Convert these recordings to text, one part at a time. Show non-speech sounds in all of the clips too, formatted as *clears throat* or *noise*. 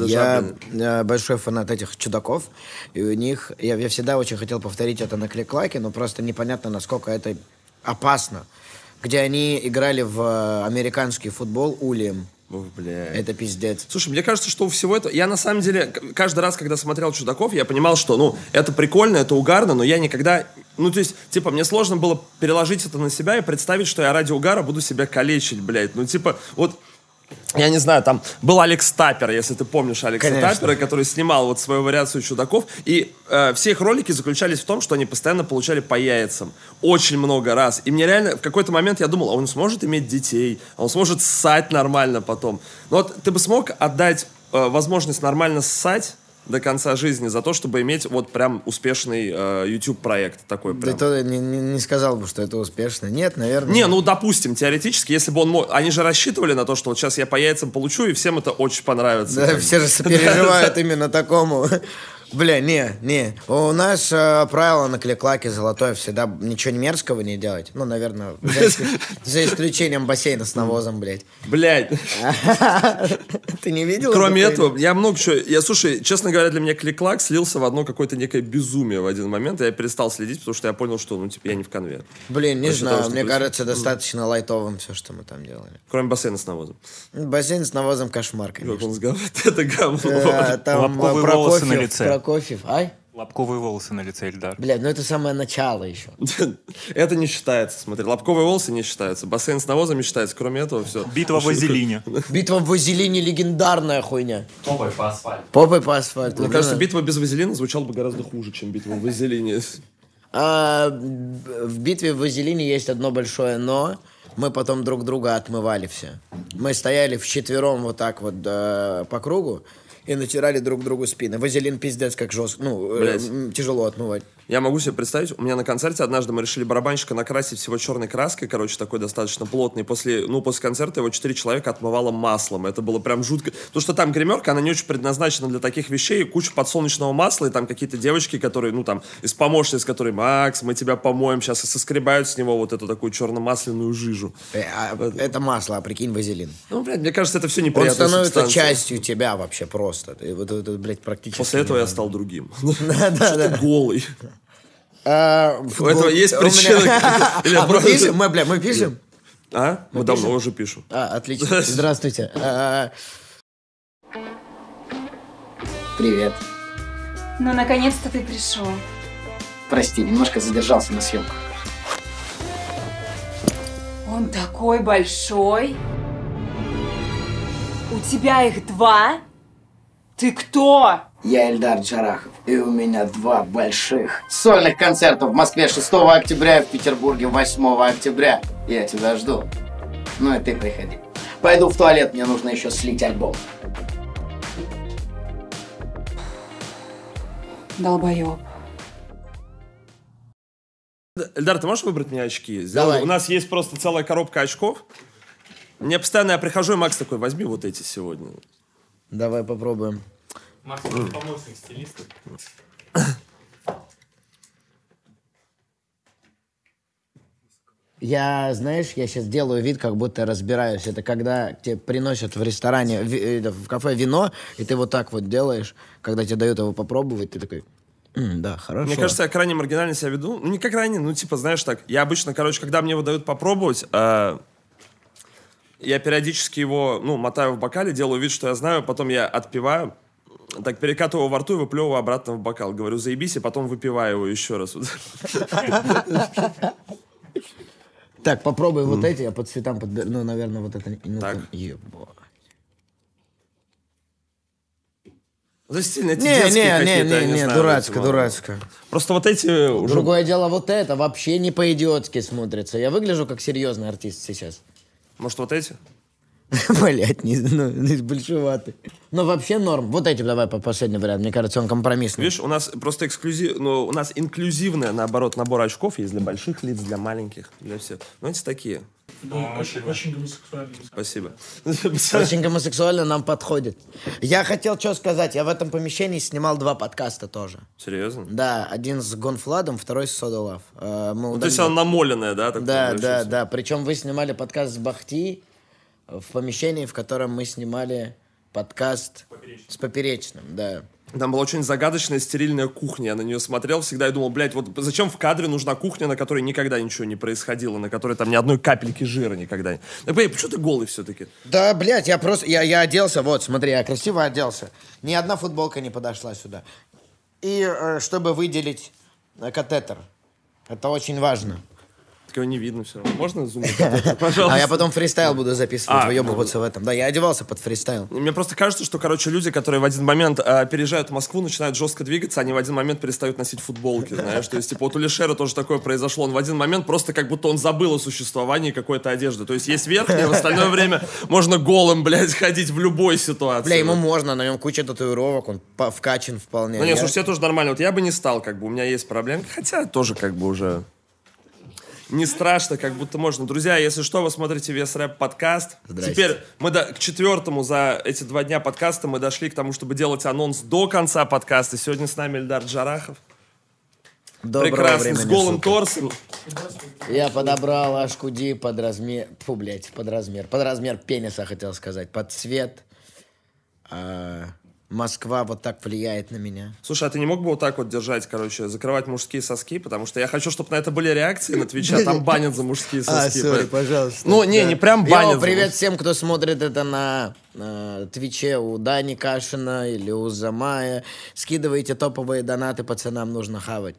зажарлены. Я э, большой фанат этих чудаков, и у них... Я, я всегда очень хотел повторить это на клик-клаке, но просто непонятно, насколько это опасно. Где они играли в э, американский футбол Улием. Ох, бля. Это пиздец. Слушай, мне кажется, что у всего этого... Я на самом деле, каждый раз, когда смотрел «Чудаков», я понимал, что, ну, это прикольно, это угарно, но я никогда... Ну, то есть, типа, мне сложно было переложить это на себя и представить, что я ради угара буду себя калечить, блядь. Ну, типа, вот я не знаю, там был Алекс Тапер, если ты помнишь Алекса Конечно. Таппера, который снимал вот свою вариацию чудаков, и э, все их ролики заключались в том, что они постоянно получали по яйцам, очень много раз, и мне реально в какой-то момент я думал, а он сможет иметь детей, а он сможет ссать нормально потом, но ну вот ты бы смог отдать э, возможность нормально ссать до конца жизни за то, чтобы иметь вот прям успешный э, YouTube проект такой. Прям. Да то не, не, не сказал бы, что это успешно. Нет, наверное. Не, ну допустим, теоретически, если бы он мог, они же рассчитывали на то, что вот сейчас я по яйцам получу и всем это очень понравится. Да, все же *laughs* сопереживают именно такому Бля, не, не. У нас э, правило на кликлаке золотое всегда ничего не мерзкого не делать. Ну, наверное, за, *laughs* за исключением бассейна с навозом, блядь. Блядь. *laughs* Ты не видел? Кроме этого, я много чего... Я, слушай, честно говоря, для меня кликлак слился в одно какое-то некое безумие в один момент. Я перестал следить, потому что я понял, что, ну, типа, я не в конвейер. Блин, не знаю. Мне кажется, достаточно лайтовым все, что мы там делали. Кроме бассейна с навозом. Бассейн с навозом кошмар, конечно. *laughs* Это говно. Э, там э, про кофе, такой ай? Лобковые волосы на лице Эльдар. Блядь, ну это самое начало еще. *laughs* Это не считается, смотри. Лобковые волосы не считаются. Бассейн с навозами считается, кроме этого все. *laughs* Битва в Вазелине. Битва в Вазелине легендарная хуйня. Попой по асфальту. Попой по асфальту. Мне кажется, битва без Вазелина звучала бы гораздо хуже, чем битва в Вазелине. А, в битве в Вазелине есть одно большое «но». Мы потом друг друга отмывали все. Мы стояли в четвером вот так вот э, по кругу и натирали друг другу спины. Вазелин пиздец как жестко, ну, э, тяжело отмывать. Я могу себе представить, у меня на концерте однажды мы решили барабанщика накрасить всего черной краской, короче, такой достаточно плотный. После, ну, после концерта его четыре человека отмывало маслом. Это было прям жутко. То, что там гримерка, она не очень предназначена для таких вещей. Куча подсолнечного масла, и там какие-то девочки, которые, ну, там, из помощниц, которые, Макс, мы тебя помоем, сейчас и соскребают с него вот эту такую черно-масляную жижу. Э, а, это масло, а прикинь, вазелин. Ну, блядь, мне кажется, это все неприятно. Он становится субстанция. частью тебя вообще просто просто. Ты, вот, вот, блядь, практически... После этого я стал другим. *laughs* Да, да, голый? А, у этого есть причина? *laughs* А, мы, бля, мы пишем? А? Мы, давно уже пишем. А, отлично. *laughs* Здравствуйте. А, привет. Ну, наконец-то ты пришел. Прости, немножко задержался на съемках. Он такой большой. У тебя их два? Ты кто? Я Эльдар Джарахов, и у меня два больших сольных концерта в Москве 6 октября и в Петербурге 8 октября. Я тебя жду. Ну и ты приходи. Пойду в туалет, мне нужно еще слить альбом. Долбоеб. Эльдар, ты можешь выбрать мне очки? Давай. У нас есть просто целая коробка очков. Мне постоянно, я прихожу, и Макс такой, возьми вот эти сегодня. Давай попробуем. Макс, помощник стилиста. Я, знаешь, я сейчас делаю вид, как будто разбираюсь. Это когда тебе приносят в ресторане, в, э, в кафе вино, и ты вот так вот делаешь, когда тебе дают его попробовать, ты такой, М, да, хорошо. Мне кажется, я крайне маргинально себя веду. Ну, не как крайне, ну, типа, знаешь, так, я обычно, короче, когда мне его дают попробовать, э, я периодически его, ну, мотаю в бокале, делаю вид, что я знаю, потом я отпиваю, так перекатываю во рту и выплевываю обратно в бокал. Говорю, заебись, и потом выпиваю его еще раз. Так, попробуй вот эти, я а по цветам подберу. Ну, наверное, вот это... Ну, так. Да стильно эти не, детские не, не, не, не, не, дурацко, этого. дурацко. Просто вот эти уже... Другое дело вот это, вообще не по-идиотски смотрится. Я выгляжу как серьезный артист сейчас. Может, вот эти? *laughs* Блять, не, ну, большеваты. Но вообще норм. Вот эти давай по последний вариант. Мне кажется, он компромиссный. Видишь, у нас просто эксклюзив, ну, у нас инклюзивная, наоборот, набор очков есть для больших лиц, для маленьких, для всех. ну эти такие. Да, ну, очень, очень гомосексуально. Спасибо. *laughs* Очень гомосексуально нам подходит. Я хотел что сказать. Я в этом помещении снимал два подкаста тоже. Серьезно? Да, один с Гонфладом, второй с Soda Love. Э, Мы ну, удалили- то есть она намоленная, да? Да, да, да. Причем вы снимали подкаст с Бахти в помещении, в котором мы снимали подкаст с Поперечным, да. Там была очень загадочная стерильная кухня. Я на нее смотрел всегда и думал, блядь, вот зачем в кадре нужна кухня, на которой никогда ничего не происходило, на которой там ни одной капельки жира никогда не... блядь, ну, почему ты голый все-таки? Да, блядь, я просто... Я, я оделся, вот, смотри, я красиво оделся. Ни одна футболка не подошла сюда. И э, чтобы выделить э, катетер. Это очень важно. Так не видно все равно. Можно зум? *laughs* Пожалуйста. А я потом фристайл буду записывать, а, выебываться ну. в этом. Да, я одевался под фристайл. Мне просто кажется, что, короче, люди, которые в один момент э, переезжают в Москву, начинают жестко двигаться, они в один момент перестают носить футболки, *laughs* знаешь. То есть, типа, вот у Лешера тоже такое произошло. Он в один момент просто как будто он забыл о существовании какой-то одежды. То есть, есть верхняя, в остальное *laughs* время можно голым, блядь, ходить в любой ситуации. Бля, ему можно, на нем куча татуировок, он вкачан вполне. Ну нет, слушай, все тоже нормально. Вот я бы не стал, как бы, у меня есть проблемы. Хотя тоже, как бы, уже не страшно, как будто можно. Друзья, если что, вы смотрите Вес Рэп подкаст. Здрасте. Теперь мы до, к четвертому за эти два дня подкаста мы дошли к тому, чтобы делать анонс до конца подкаста. Сегодня с нами Эльдар Джарахов. Доброго Прекрасный, времени, с голым суток. торсом. Я подобрал аж куди под размер... Фу, блядь, под размер. Под размер пениса, хотел сказать. Под цвет. А... Москва вот так влияет на меня. Слушай, а ты не мог бы вот так вот держать, короче, закрывать мужские соски? Потому что я хочу, чтобы на это были реакции на Твиче, а там *laughs* банят за мужские а, соски. А, сори, пожалуйста. Ну, не, да. не прям банят. Йо, привет всем, кто смотрит это на на э, Твиче у Дани Кашина или у Замая. Скидывайте топовые донаты, пацанам нужно хавать.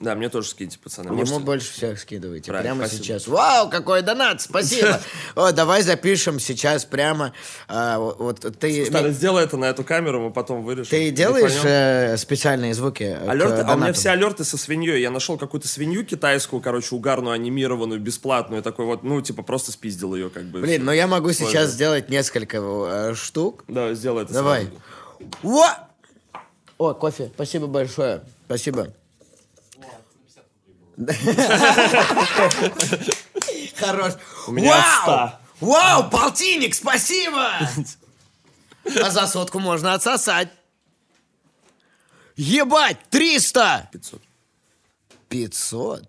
Да, мне тоже скиньте, пацаны. Ему Можете... больше всех скидывайте. Правильно, прямо спасибо. сейчас. Вау, какой донат! Спасибо! *laughs* О, давай запишем сейчас прямо. А, вот ты. Старый, сделай это на эту камеру, мы потом вырежем. Ты делаешь э, специальные звуки. Алерты, а у меня все алерты со свиньей. Я нашел какую-то свинью китайскую, короче, угарную, анимированную, бесплатную. Такой вот, ну, типа, просто спиздил ее, как бы. Блин, ну я могу сейчас сделать несколько э, штук. Да, сделай это. Давай. О! О, кофе. Спасибо большое. Спасибо. Хорош. У меня Вау! Вау, полтинник, спасибо! А за сотку можно отсосать. Ебать, 300! 500. 500?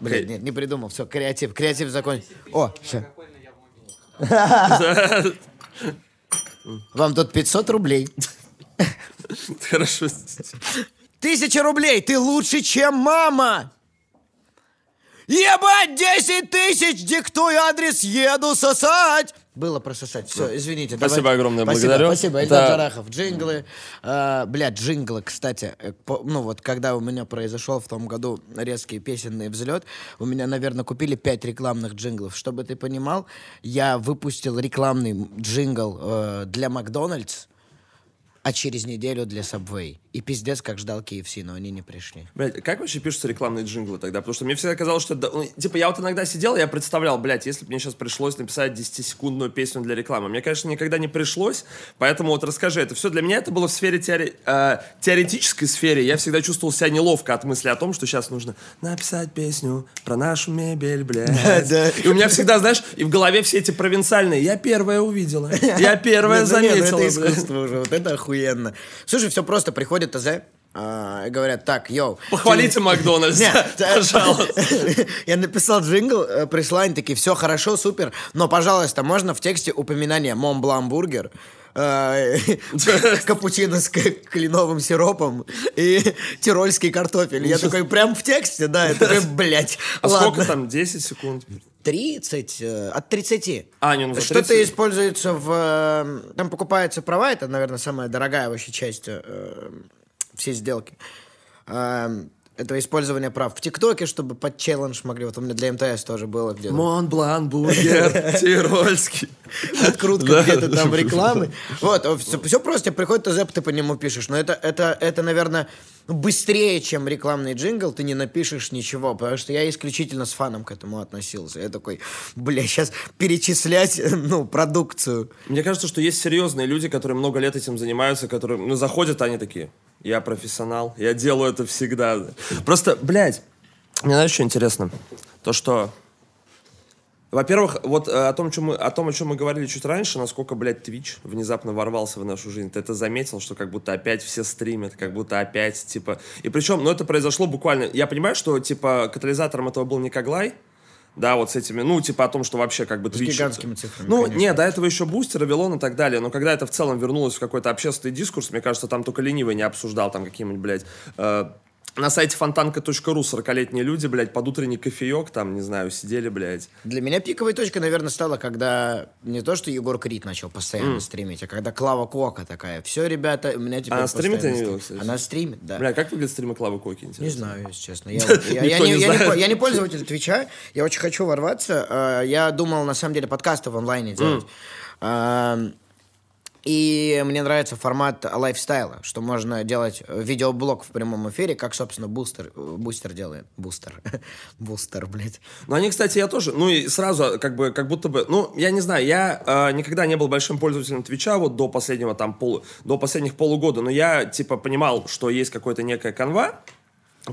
Блин, нет, не придумал. Все, креатив, креатив закончен. О, все. *laughs* *laughs* Вам тут 500 рублей. Хорошо. Тысяча рублей! Ты лучше, чем мама! Ебать, десять тысяч! Диктуй адрес, еду сосать! Было прососать. Все, извините. Спасибо давайте. огромное, спасибо, благодарю. Спасибо, Эльдар Это... Джарахов. Джинглы. А, бля, джинглы, кстати. Э, по, ну вот, когда у меня произошел в том году резкий песенный взлет, у меня, наверное, купили пять рекламных джинглов. Чтобы ты понимал, я выпустил рекламный джингл э, для Макдональдс а через неделю для Subway. И пиздец, как ждал KFC, но они не пришли. Блять, как вообще пишутся рекламные джинглы тогда? Потому что мне всегда казалось, что... Ну, типа, я вот иногда сидел, я представлял, блядь, если бы мне сейчас пришлось написать 10-секундную песню для рекламы. Мне, конечно, никогда не пришлось, поэтому вот расскажи, это все для меня это было в сфере теори... э, теоретической сфере. Я всегда чувствовал себя неловко от мысли о том, что сейчас нужно написать песню про нашу мебель, блядь. И у меня всегда, знаешь, и в голове все эти провинциальные. Я первая увидела, я *laughs* первая ну ну заметила. Это искусство уже, вот это охуенно охуенно. Слушай, все просто, приходит ТЗ, а, говорят, так, йоу. Похвалите ты... Макдональдс, *laughs* пожалуйста. *laughs* Я написал джингл, э, прислали, такие, все хорошо, супер, но, пожалуйста, можно в тексте упоминание «Момбламбургер», э, *laughs* капучино с кленовым сиропом и тирольский картофель. Я такой, прям в тексте, да, это, блядь, А сколько там, 10 секунд? 30, э, от 30. А, не, ну, Что-то используется в... Э, там покупаются права, это, наверное, самая дорогая вообще часть э, э всей сделки. Это использование прав в ТикТоке, чтобы под челлендж могли. Вот у меня для МТС тоже было где-то. Монблан, Бургер, *laughs* Тирольский. Открутка где-то там рекламы. Вот, все просто, приходит ТЗП, ты по нему пишешь. Но это, это, это, наверное, ну, быстрее, чем рекламный джингл, ты не напишешь ничего, потому что я исключительно с фаном к этому относился. Я такой, бля, сейчас перечислять, *laughs* ну, продукцию. Мне кажется, что есть серьезные люди, которые много лет этим занимаются, которые, ну, заходят, а они такие, я профессионал. Я делаю это всегда. Просто, блядь, мне знаешь, что интересно? То, что во-первых, вот э, о том, чем мы, о том, о чем мы говорили чуть раньше, насколько, блядь, Twitch внезапно ворвался в нашу жизнь. Ты это заметил, что как будто опять все стримят, как будто опять, типа... И причем, ну, это произошло буквально... Я понимаю, что, типа, катализатором этого был не Каглай, да, вот с этими, ну, типа о том, что вообще как бы... С Twitch... гигантскими цифрами, Ну, конечно. не, до этого еще бустер, Вилон и так далее, но когда это в целом вернулось в какой-то общественный дискурс, мне кажется, там только ленивый не обсуждал там какие-нибудь, блядь, э, на сайте фонтанка.ру 40-летние люди, блядь, под утренний кофеек там, не знаю, сидели, блядь. Для меня пиковой точкой, наверное, стала, когда не то, что Егор Крид начал постоянно mm. стримить, а когда Клава Кока такая, все, ребята, у меня теперь Она стримит, я не видел, кстати. Она стримит, да. Бля, как выглядит стримы Клавы Коки, интересно? Не знаю, если честно. Я *laughs* не пользователь Твича, я очень хочу ворваться. А, я думал, на самом деле, подкасты в онлайне делать. И мне нравится формат лайфстайла, что можно делать э, видеоблог в прямом эфире, как, собственно, Бустер, э, Бустер делает. Бустер. *laughs* Бустер, блядь. Ну, они, кстати, я тоже, ну, и сразу, э, как бы, как будто бы, ну, я не знаю, я э, никогда не был большим пользователем Твича вот до последнего, там, полу, до последних полугода, но я, типа, понимал, что есть какое-то некая канва,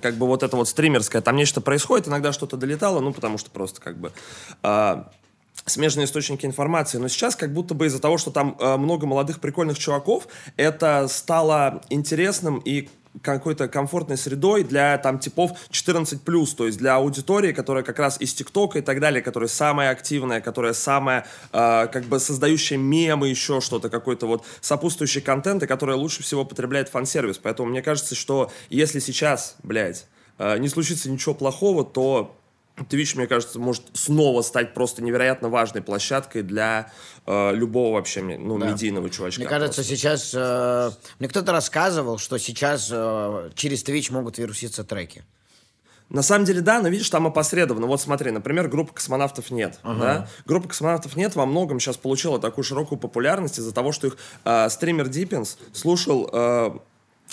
как бы вот это вот стримерская, там нечто происходит, иногда что-то долетало, ну, потому что просто, как бы, э, смежные источники информации. Но сейчас как будто бы из-за того, что там э, много молодых прикольных чуваков, это стало интересным и какой-то комфортной средой для там типов 14 плюс, то есть для аудитории, которая как раз из ТикТока и так далее, которая самая активная, которая самая э, как бы создающая мемы, еще что-то, какой-то вот сопутствующий контент, и которая лучше всего потребляет фан-сервис. Поэтому мне кажется, что если сейчас, блядь, э, не случится ничего плохого, то Twitch, мне кажется, может снова стать просто невероятно важной площадкой для э, любого вообще ну, да. медийного чувачка. Мне кажется, просто. сейчас... Э, мне кто-то рассказывал, что сейчас э, через Twitch могут вируситься треки. На самом деле, да, но видишь, там опосредованно. Вот смотри, например, группа космонавтов нет. Ага. Да? Группа космонавтов нет во многом сейчас получила такую широкую популярность из-за того, что их э, стример Диппинс слушал э,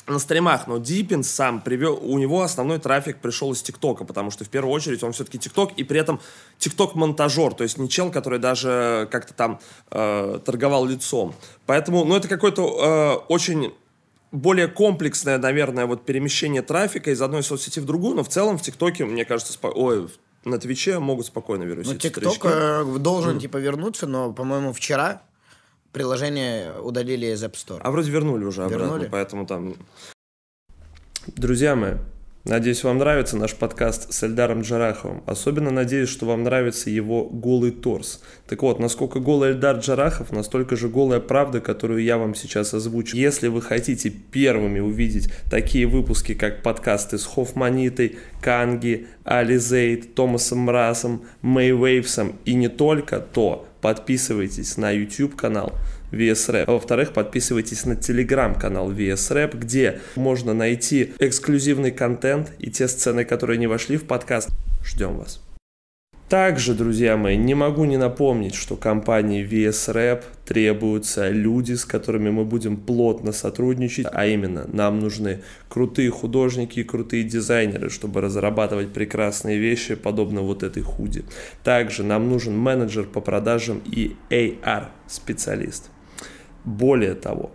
на стримах, но Дипин сам привел, у него основной трафик пришел из ТикТока, потому что в первую очередь он все-таки ТикТок, и при этом ТикТок-монтажер, то есть не чел, который даже как-то там э, торговал лицом. Поэтому, ну это какой-то э, очень более комплексное, наверное, вот перемещение трафика из одной соцсети в другую, но в целом в ТикТоке, мне кажется, спо... ой, на Твиче могут спокойно вернуться. Ну, ТикТок э, должен, mm. типа, вернуться, но, по-моему, вчера приложение удалили из App Store. А вроде вернули уже вернули? обратно, поэтому там... Друзья мои, Надеюсь, вам нравится наш подкаст с Эльдаром Джараховым. Особенно надеюсь, что вам нравится его голый торс. Так вот, насколько голый Эльдар Джарахов, настолько же голая правда, которую я вам сейчас озвучу. Если вы хотите первыми увидеть такие выпуски, как подкасты с Хофманитой, Канги, Ализейд, Томасом Мразом, Мэй Вейвсом и не только, то подписывайтесь на YouTube канал VSRAP. А во-вторых, подписывайтесь на телеграм-канал VSRAP, где можно найти эксклюзивный контент и те сцены, которые не вошли в подкаст. Ждем вас. Также, друзья мои, не могу не напомнить, что компании VSRAP требуются люди, с которыми мы будем плотно сотрудничать, а именно нам нужны крутые художники и крутые дизайнеры, чтобы разрабатывать прекрасные вещи, подобно вот этой худи. Также нам нужен менеджер по продажам и AR-специалист. Более того,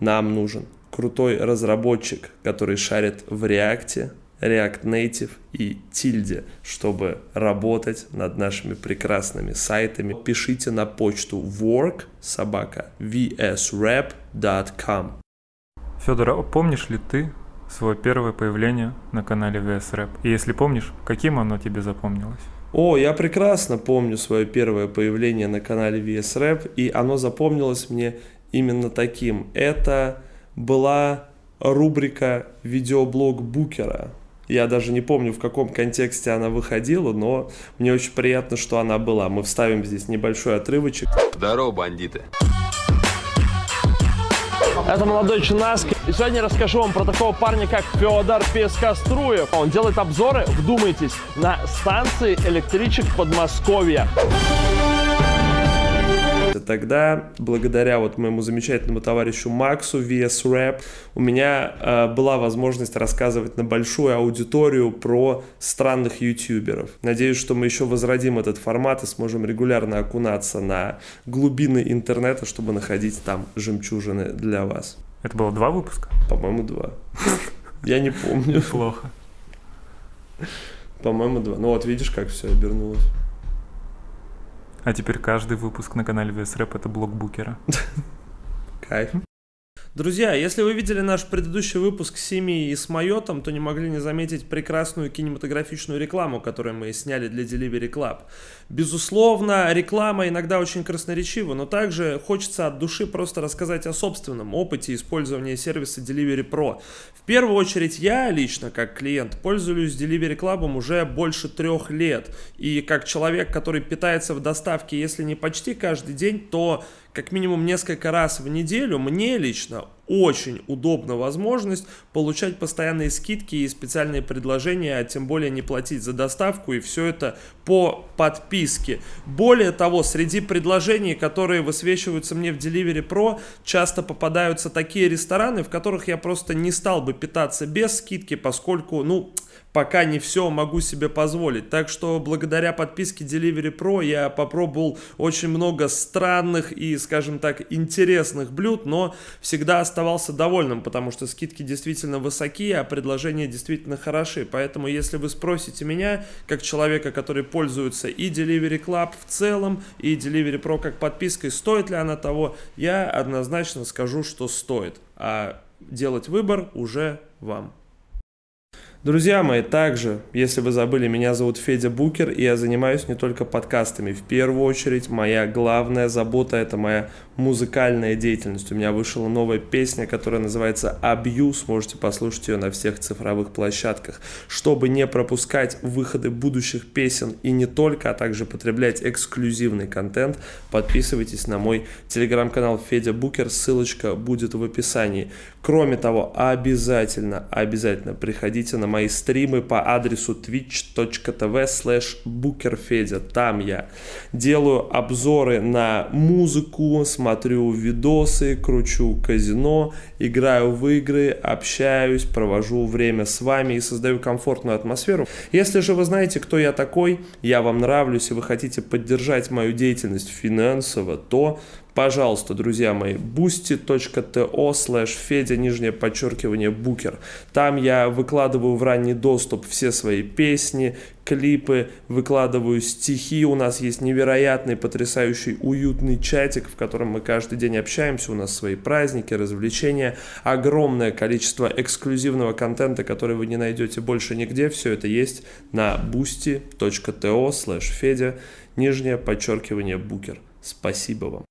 нам нужен крутой разработчик, который шарит в React, React Native и Tilde, чтобы работать над нашими прекрасными сайтами. Пишите на почту work собака worksobaka.vsrap.com Федор, а помнишь ли ты свое первое появление на канале VSRAP? И если помнишь, каким оно тебе запомнилось? О, я прекрасно помню свое первое появление на канале VSRAP, и оно запомнилось мне именно таким. Это была рубрика «Видеоблог Букера». Я даже не помню, в каком контексте она выходила, но мне очень приятно, что она была. Мы вставим здесь небольшой отрывочек. Здорово, бандиты! Это молодой Чинаски. И сегодня расскажу вам про такого парня, как Феодор Пескоструев. Он делает обзоры, вдумайтесь, на станции электричек Подмосковья. Подмосковья. Тогда, благодаря вот моему замечательному товарищу Максу VS Rap, у меня э, была возможность рассказывать на большую аудиторию про странных ютуберов. Надеюсь, что мы еще возродим этот формат и сможем регулярно окунаться на глубины интернета, чтобы находить там жемчужины для вас. Это было два выпуска? По-моему, два. *laughs* Я не помню. Плохо. По-моему, два. Ну вот видишь, как все обернулось. А теперь каждый выпуск на канале ВСРэп это блок букера. Кайф. Друзья, если вы видели наш предыдущий выпуск с Сими и с Майотом, то не могли не заметить прекрасную кинематографичную рекламу, которую мы сняли для Delivery Club. Безусловно, реклама иногда очень красноречива, но также хочется от души просто рассказать о собственном опыте использования сервиса Delivery Pro. В первую очередь я лично, как клиент, пользуюсь Delivery Club уже больше трех лет. И как человек, который питается в доставке, если не почти каждый день, то как минимум несколько раз в неделю мне лично очень удобна возможность получать постоянные скидки и специальные предложения, а тем более не платить за доставку, и все это по подписке. Более того, среди предложений, которые высвечиваются мне в Delivery Pro, часто попадаются такие рестораны, в которых я просто не стал бы питаться без скидки, поскольку, ну, пока не все могу себе позволить. Так что благодаря подписке Delivery Pro я попробовал очень много странных и, скажем так, интересных блюд, но всегда оставался довольным, потому что скидки действительно высокие, а предложения действительно хороши. Поэтому, если вы спросите меня, как человека, который пользуется и Delivery Club в целом, и Delivery Pro как подпиской, стоит ли она того, я однозначно скажу, что стоит. А делать выбор уже вам. Друзья мои, также, если вы забыли, меня зовут Федя Букер, и я занимаюсь не только подкастами. В первую очередь, моя главная забота – это моя музыкальная деятельность. У меня вышла новая песня, которая называется «Абьюз». Можете послушать ее на всех цифровых площадках. Чтобы не пропускать выходы будущих песен и не только, а также потреблять эксклюзивный контент, подписывайтесь на мой телеграм-канал Федя Букер. Ссылочка будет в описании. Кроме того, обязательно, обязательно приходите на мои стримы по адресу twitch.tv slash bookerfedя. Там я делаю обзоры на музыку, смотрю смотрю видосы, кручу казино, играю в игры, общаюсь, провожу время с вами и создаю комфортную атмосферу. Если же вы знаете, кто я такой, я вам нравлюсь и вы хотите поддержать мою деятельность финансово, то Пожалуйста, друзья мои, boosty.to slash Федя, нижнее подчеркивание, букер. Там я выкладываю в ранний доступ все свои песни, клипы, выкладываю стихи. У нас есть невероятный, потрясающий, уютный чатик, в котором мы каждый день общаемся. У нас свои праздники, развлечения, огромное количество эксклюзивного контента, который вы не найдете больше нигде. Все это есть на boosty.to slash Федя, нижнее подчеркивание, букер. Спасибо вам.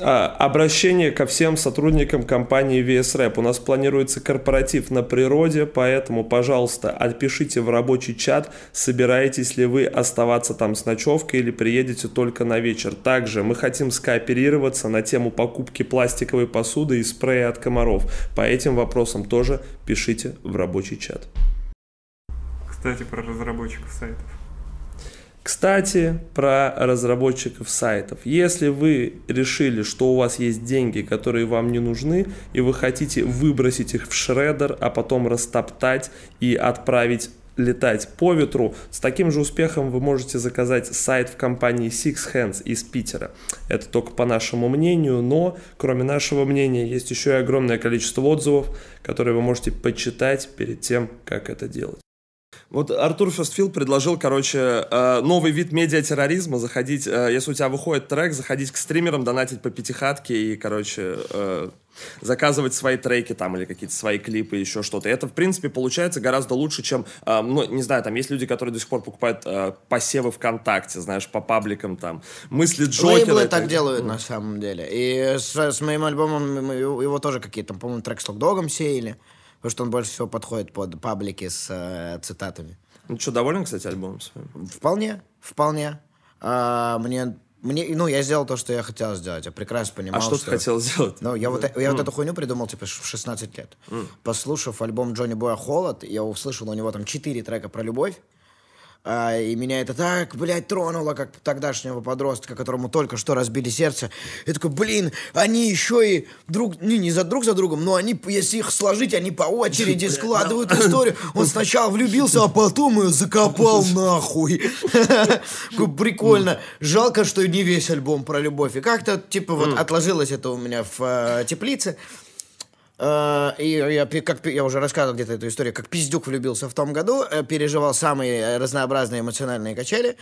А, обращение ко всем сотрудникам компании VSRAP. У нас планируется корпоратив на природе, поэтому, пожалуйста, отпишите в рабочий чат, собираетесь ли вы оставаться там с ночевкой или приедете только на вечер. Также мы хотим скооперироваться на тему покупки пластиковой посуды и спрея от комаров. По этим вопросам тоже пишите в рабочий чат. Кстати, про разработчиков сайтов. Кстати, про разработчиков сайтов. Если вы решили, что у вас есть деньги, которые вам не нужны, и вы хотите выбросить их в шредер, а потом растоптать и отправить летать по ветру. С таким же успехом вы можете заказать сайт в компании Six Hands из Питера. Это только по нашему мнению, но кроме нашего мнения есть еще и огромное количество отзывов, которые вы можете почитать перед тем, как это делать. Вот Артур Шестфил предложил, короче, э, новый вид медиатерроризма, заходить, э, если у тебя выходит трек, заходить к стримерам, донатить по пятихатке и, короче, э, заказывать свои треки там или какие-то свои клипы, еще что-то. это, в принципе, получается гораздо лучше, чем, ну, не знаю, там есть люди, которые до сих пор покупают посевы ВКонтакте, знаешь, по пабликам там, мысли Джокера. Лейблы так делают, на самом деле. И с, с моим альбомом его тоже какие-то, по-моему, трек с Локдогом сеяли потому что он больше всего подходит под паблики с э, цитатами. Ну что, доволен, кстати, альбомом своим? Вполне, вполне. А, мне мне, ну, я сделал то, что я хотел сделать. Я прекрасно понимал, А что, что... ты хотел сделать? Ну, я, вот, я mm. вот эту хуйню придумал, типа, в 16 лет. Mm. Послушав альбом Джонни Боя «Холод», я услышал у него там 4 трека про любовь. А, и меня это так, блядь, тронуло, как тогдашнего подростка, которому только что разбили сердце. Я такой, блин, они еще и друг, не, не за друг за другом, но они, если их сложить, они по очереди складывают историю. Он сначала влюбился, а потом ее закопал нахуй. *laughs* Прикольно. Жалко, что не весь альбом про любовь. И как-то, типа, вот отложилось это у меня в э, теплице. Э, и я, как, я уже рассказывал где-то эту историю, как пиздюк влюбился в том году, э, переживал самые э, разнообразные эмоциональные качели.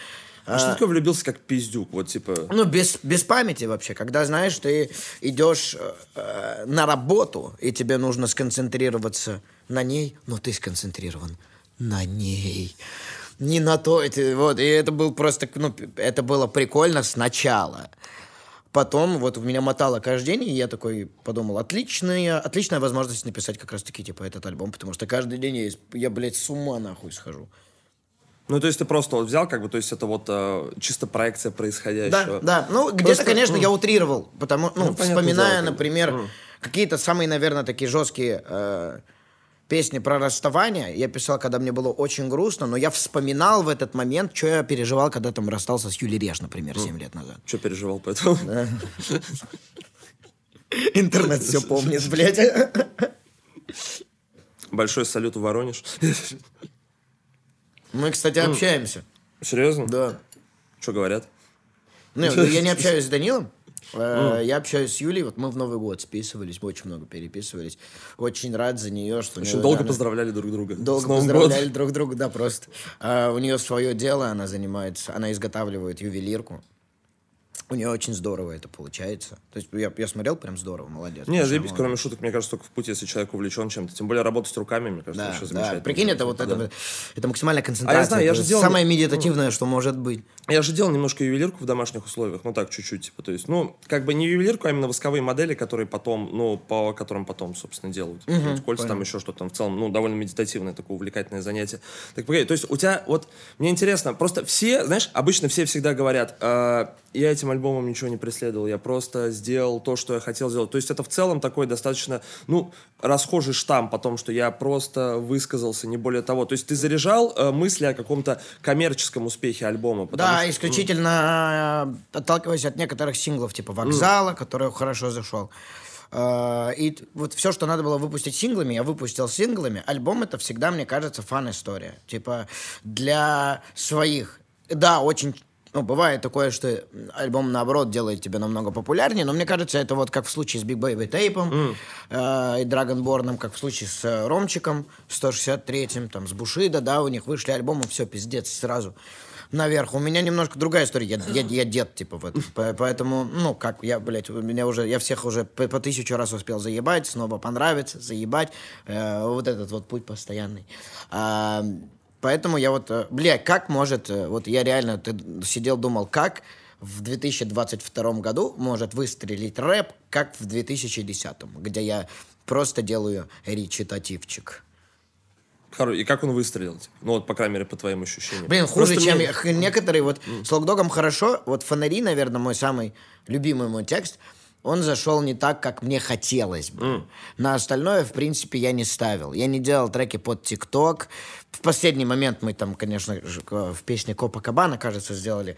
А, а что такое влюбился как пиздюк? Вот типа... Ну, без, без памяти вообще. Когда, знаешь, ты идешь э, на работу, и тебе нужно сконцентрироваться на ней, но ты сконцентрирован на ней не на то, эти, вот, и это был просто, ну, это было прикольно сначала. Потом вот у меня мотало каждый день, и я такой подумал, отличная, отличная возможность написать как раз-таки, типа, этот альбом, потому что каждый день я, я блядь, с ума нахуй схожу. Ну, то есть ты просто вот взял, как бы, то есть это вот э, чисто проекция происходящего. Да, да. Ну, где-то, просто, конечно, ну, я утрировал, потому, ну, ну вспоминая, дело, например, ну. какие-то самые, наверное, такие жесткие... Э, Песни про расставание я писал, когда мне было очень грустно, но я вспоминал в этот момент, что я переживал, когда там расстался с Юлей Реж, например, 7 ну, лет назад. Что переживал поэтому? Да. Интернет все помнит, блядь. Большой салют в Воронеж. Мы, кстати, ну, общаемся. Серьезно? Да. Что говорят? Ну, я не общаюсь с Данилом. Mm. Я общаюсь с Юлей, вот мы в Новый год списывались, очень много переписывались. Очень рад за нее, что... Очень долго она... поздравляли друг друга. Долго поздравляли год. друг друга, да, просто. А, у нее свое дело, она занимается, она изготавливает ювелирку. У нее очень здорово это получается. То есть я, я смотрел, прям здорово, молодец. Не, заебись, кроме шуток, мне кажется, только в пути, если человек увлечен чем-то. Тем более работать руками, мне кажется, да, вообще да. Прикинь, это вот да. это, это максимальная концентрация. А я знаю, я же делал... Самое ну, медитативное, что может быть. Я же делал немножко ювелирку в домашних условиях, ну так, чуть-чуть, типа, то есть, ну, как бы не ювелирку, а именно восковые модели, которые потом, ну, по которым потом, собственно, делают. Угу, вот кольца, там еще что-то. В целом, ну, довольно медитативное такое увлекательное занятие. Так, погоди, то есть у тебя, вот, мне интересно, просто все, знаешь, обычно все всегда говорят, э, я этим альбомом ничего не преследовал. Я просто сделал то, что я хотел сделать. То есть это в целом такой достаточно, ну, расхожий штамп о том, что я просто высказался, не более того. То есть ты заряжал э, мысли о каком-то коммерческом успехе альбома. Да, что, ну, исключительно э, отталкиваясь от некоторых синглов, типа «Вокзала», mm. который хорошо зашел. Э, и вот все, что надо было выпустить синглами, я выпустил синглами. Альбом это всегда, мне кажется, фан-история. Типа для своих. Да, очень ну, бывает такое, что альбом, наоборот, делает тебя намного популярнее, но мне кажется, это вот как в случае с Big Baby Тейпом mm. э, и Dragonborn, как в случае с э, Ромчиком 163-м, там, с Бушида, да, у них вышли альбомы, все, пиздец, сразу наверх. У меня немножко другая история. Я, я, я дед, типа, в Поэтому, ну, как, я, блядь, у меня уже, я всех уже по, по тысячу раз успел заебать, снова понравится, заебать. Э, вот этот вот путь постоянный. Поэтому я вот, э, бля, как может, э, вот я реально ты сидел, думал, как в 2022 году может выстрелить рэп, как в 2010, где я просто делаю речитативчик. Хоро... И как он выстрелил? Типа? Ну, вот, по крайней мере, по твоим ощущениям. Блин, хуже, Просто чем мне... некоторые. Вот mm. с Локдогом хорошо. Вот «Фонари», наверное, мой самый любимый мой текст — он зашел не так, как мне хотелось бы. Mm. На остальное, в принципе, я не ставил. Я не делал треки под ТикТок. В последний момент мы там, конечно, в песне Копа Кабана, кажется, сделали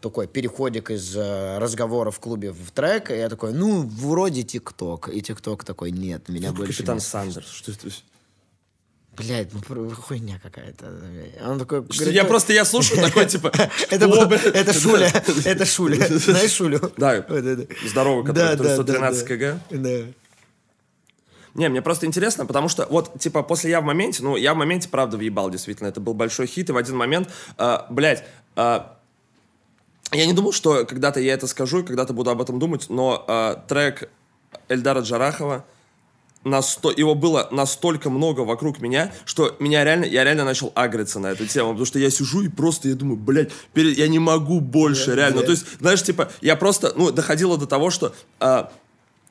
такой переходик из э, разговора в клубе в трек. И я такой, ну, вроде ТикТок. И ТикТок такой, нет, меня Тут больше... Капитан не... Сандерс, что это? Блядь, ну хуйня какая-то. Он такой... Что, говорит, я как... Ну, просто, я слушаю такой, *laughs* типа... Это, это Шуля, *laughs* это Шуля. Знаешь Шулю? Да, здоровый, который 113 кг. Да. Не, мне просто интересно, потому что вот, типа, после «Я в моменте», ну, «Я в моменте», правда, въебал, действительно, это был большой хит, и в один момент, э, блядь, э, я не думал, что когда-то я это скажу, и когда-то буду об этом думать, но э, трек Эльдара Джарахова насто... его было настолько много вокруг меня, что меня реально, я реально начал агриться на эту тему, потому что я сижу и просто, я думаю, блядь, перед я не могу больше, yeah, реально. Yeah. То есть, знаешь, типа, я просто, ну, доходило до того, что... А,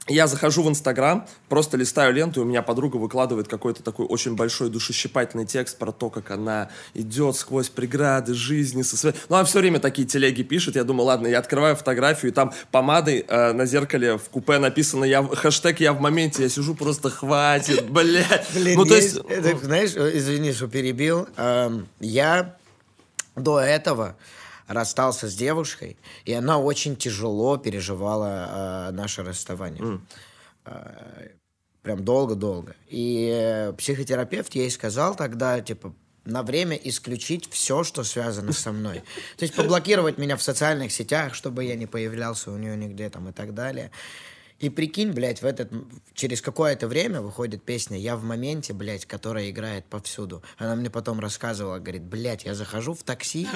я захожу в Инстаграм, просто листаю ленту, и у меня подруга выкладывает какой-то такой очень большой душещипательный текст про то, как она идет сквозь преграды жизни. Со своей... Ну, она все время такие телеги пишет. Я думаю, ладно, я открываю фотографию, и там помадой э, на зеркале в купе написано я, хэштег «Я в моменте», я сижу просто «Хватит, *laughs* блядь». Блин, ну, то есть... Э, знаешь, э, извини, что перебил. Эм, я до этого расстался с девушкой, и она очень тяжело переживала э, наше расставание. Mm. Э, прям долго-долго. И э, психотерапевт ей сказал тогда, типа, на время исключить все, что связано со мной. То есть поблокировать меня в социальных сетях, чтобы я не появлялся у нее нигде там и так далее. И прикинь, блядь, в этот, через какое-то время выходит песня «Я в моменте», блядь, которая играет повсюду. Она мне потом рассказывала, говорит, блядь, я захожу в такси,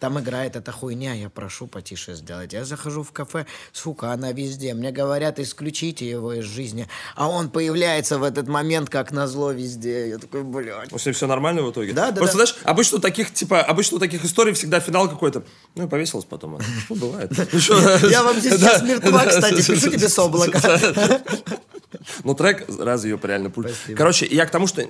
там играет эта хуйня, я прошу потише сделать. Я захожу в кафе, сука, она везде. Мне говорят, исключите его из жизни. А он появляется в этот момент, как назло, везде. Я такой, блядь. У все нормально в итоге? Да, да, Просто, да. знаешь, обычно у таких, типа, обычно у таких историй всегда финал какой-то. Ну, повесилась потом. Ну, бывает. *laughs* Я вам здесь сейчас мертва, кстати, пишу *laughs* тебе с пока. *laughs* Ну, трек разве ее реально пульт. Короче, я к тому, что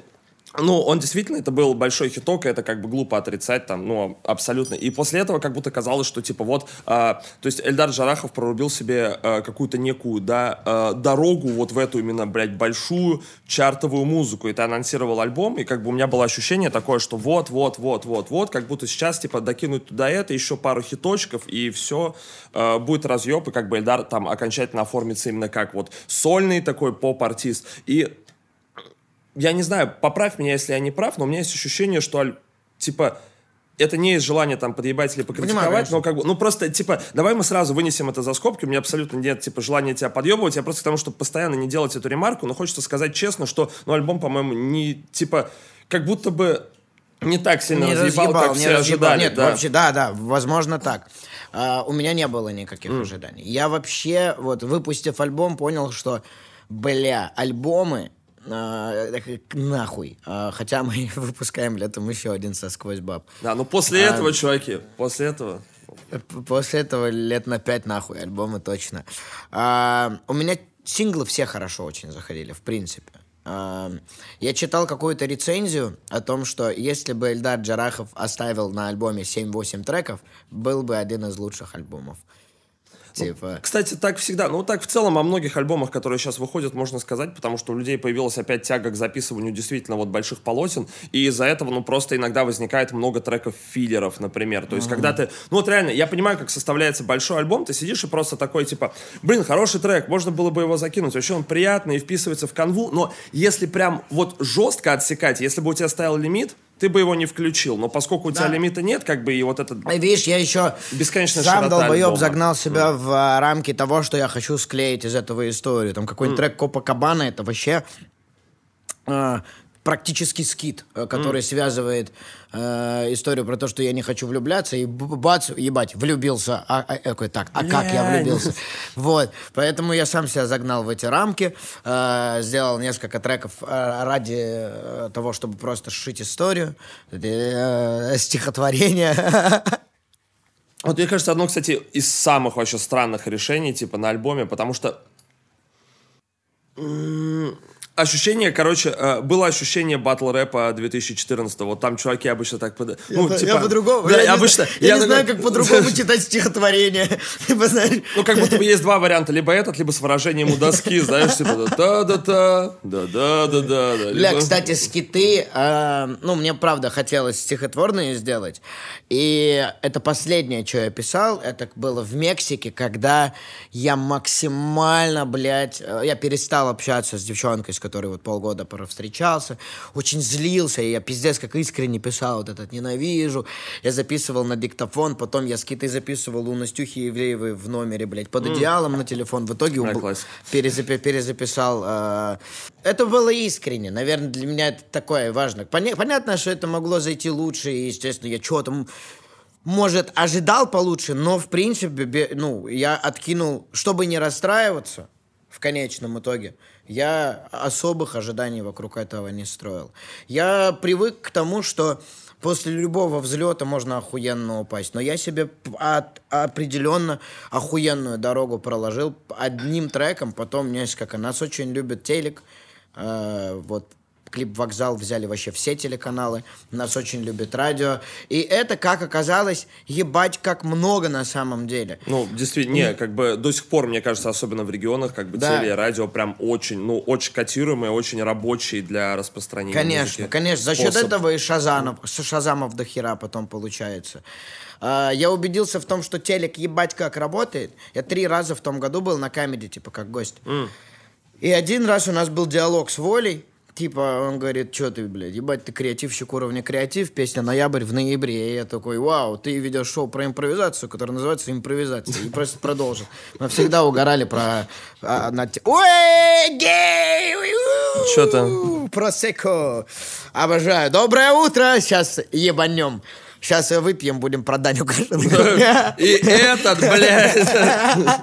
ну, он действительно, это был большой хиток, и это как бы глупо отрицать там, ну, абсолютно. И после этого как будто казалось, что типа вот, э, то есть Эльдар Жарахов прорубил себе э, какую-то некую, да, э, дорогу вот в эту именно, блядь, большую чартовую музыку. И ты анонсировал альбом, и как бы у меня было ощущение такое, что вот, вот, вот, вот, вот, как будто сейчас типа докинуть туда это, еще пару хиточков, и все, э, будет разъеб, и как бы Эльдар там окончательно оформится именно как вот сольный такой поп-артист. И я не знаю, поправь меня, если я не прав, но у меня есть ощущение, что, типа, это не из желания там подъебать или покритиковать, но как бы, ну просто, типа, давай мы сразу вынесем это за скобки, у меня абсолютно нет, типа, желания тебя подъебывать, я просто к тому, чтобы постоянно не делать эту ремарку, но хочется сказать честно, что, ну, альбом, по-моему, не, типа, как будто бы не так сильно не разъебал, разъебал, как не все разъебал. ожидали. Нет, да. вообще, да, да, возможно так. А, у меня не было никаких mm. ожиданий. Я вообще, вот, выпустив альбом, понял, что, бля, альбомы э, нахуй. Э, хотя мы *laughs* выпускаем летом еще один со сквозь баб. Да, ну после а, этого, чуваки, после этого. После этого лет на пять нахуй альбомы точно. А, у меня синглы все хорошо очень заходили, в принципе. А, я читал какую-то рецензию о том, что если бы Эльдар Джарахов оставил на альбоме 7-8 треков, был бы один из лучших альбомов. Ну, типа. Кстати, так всегда. Ну, так в целом о многих альбомах, которые сейчас выходят, можно сказать, потому что у людей появилась опять тяга к записыванию действительно вот больших полотен, и из-за этого, ну, просто иногда возникает много треков филлеров, например. То есть, mm-hmm. когда ты... Ну, вот реально, я понимаю, как составляется большой альбом, ты сидишь и просто такой, типа, блин, хороший трек, можно было бы его закинуть, вообще он приятный и вписывается в канву, но если прям вот жестко отсекать, если бы у тебя стоял лимит, ты бы его не включил. Но поскольку у тебя да. лимита нет, как бы и вот этот... Видишь, я еще бесконечно сам долбоеб альбома. загнал себя mm. в а, рамки того, что я хочу склеить из этого историю. Там какой-нибудь mm. трек Копа Кабана, это вообще... А, практически скит, э, который mm. связывает э, историю про то, что я не хочу влюбляться, и бац, ебать, влюбился. А, а, какой, так, а как я влюбился? Вот, поэтому я сам себя загнал в эти рамки, э, сделал несколько треков э, ради э, того, чтобы просто сшить историю, э, э, стихотворение. *laughs* Вот мне кажется, одно, кстати, из самых вообще странных решений, типа, на альбоме, потому что Ощущение, короче, э, было ощущение батл рэпа 2014 Вот там чуваки обычно так... Под... Ну, я, типа... я по-другому. Да, я, обычно, я, я не такой... знаю, как по-другому читать стихотворение. *laughs* Типа, ну, как будто бы есть два варианта. Либо этот, либо с выражением у доски, знаешь, типа да-да-да, да-да-да-да. Бля, кстати, скиты... Э, ну, мне, правда, хотелось стихотворные сделать. И это последнее, что я писал. Это было в Мексике, когда я максимально, блядь... Э, я перестал общаться с девчонкой, с который вот полгода провстречался, очень злился, и я пиздец как искренне писал вот этот «ненавижу», я записывал на диктофон, потом я с Китой записывал у Настюхи Евлеевой в номере, блядь, под одеялом mm. на телефон, в итоге уб... перезапи- перезаписал. Э... Это было искренне, наверное, для меня это такое важно. Поня- понятно, что это могло зайти лучше, и, естественно, я чего там может, ожидал получше, но, в принципе, ну, я откинул, чтобы не расстраиваться в конечном итоге, я особых ожиданий вокруг этого не строил. Я привык к тому, что после любого взлета можно охуенно упасть. Но я себе от, определенно охуенную дорогу проложил одним треком. Потом несколько. Нас очень любят телек. Э, вот клип «Вокзал» взяли вообще все телеканалы, нас очень любит радио. И это, как оказалось, ебать, как много на самом деле. Ну, действительно, не, как бы до сих пор, мне кажется, особенно в регионах, как бы да. теле и радио прям очень, ну, очень котируемые, очень рабочие для распространения Конечно, музыки. конечно. За счет Способ... этого и Шазанов, Шазамов до хера потом получается. А, я убедился в том, что телек ебать как работает. Я три раза в том году был на камеди, типа, как гость. Mm. И один раз у нас был диалог с Волей, Типа, он говорит, что ты, блядь, ебать, ты креативщик уровня креатив, песня «Ноябрь» в ноябре. И я такой, вау, ты ведешь шоу про импровизацию, которое называется «Импровизация». И просто продолжил. Мы всегда угорали про... А, Ой, гей! Что там? Просеко. Обожаю. Доброе утро, сейчас ебанем сейчас я выпьем, будем про Даню *laughs* И этот, блядь.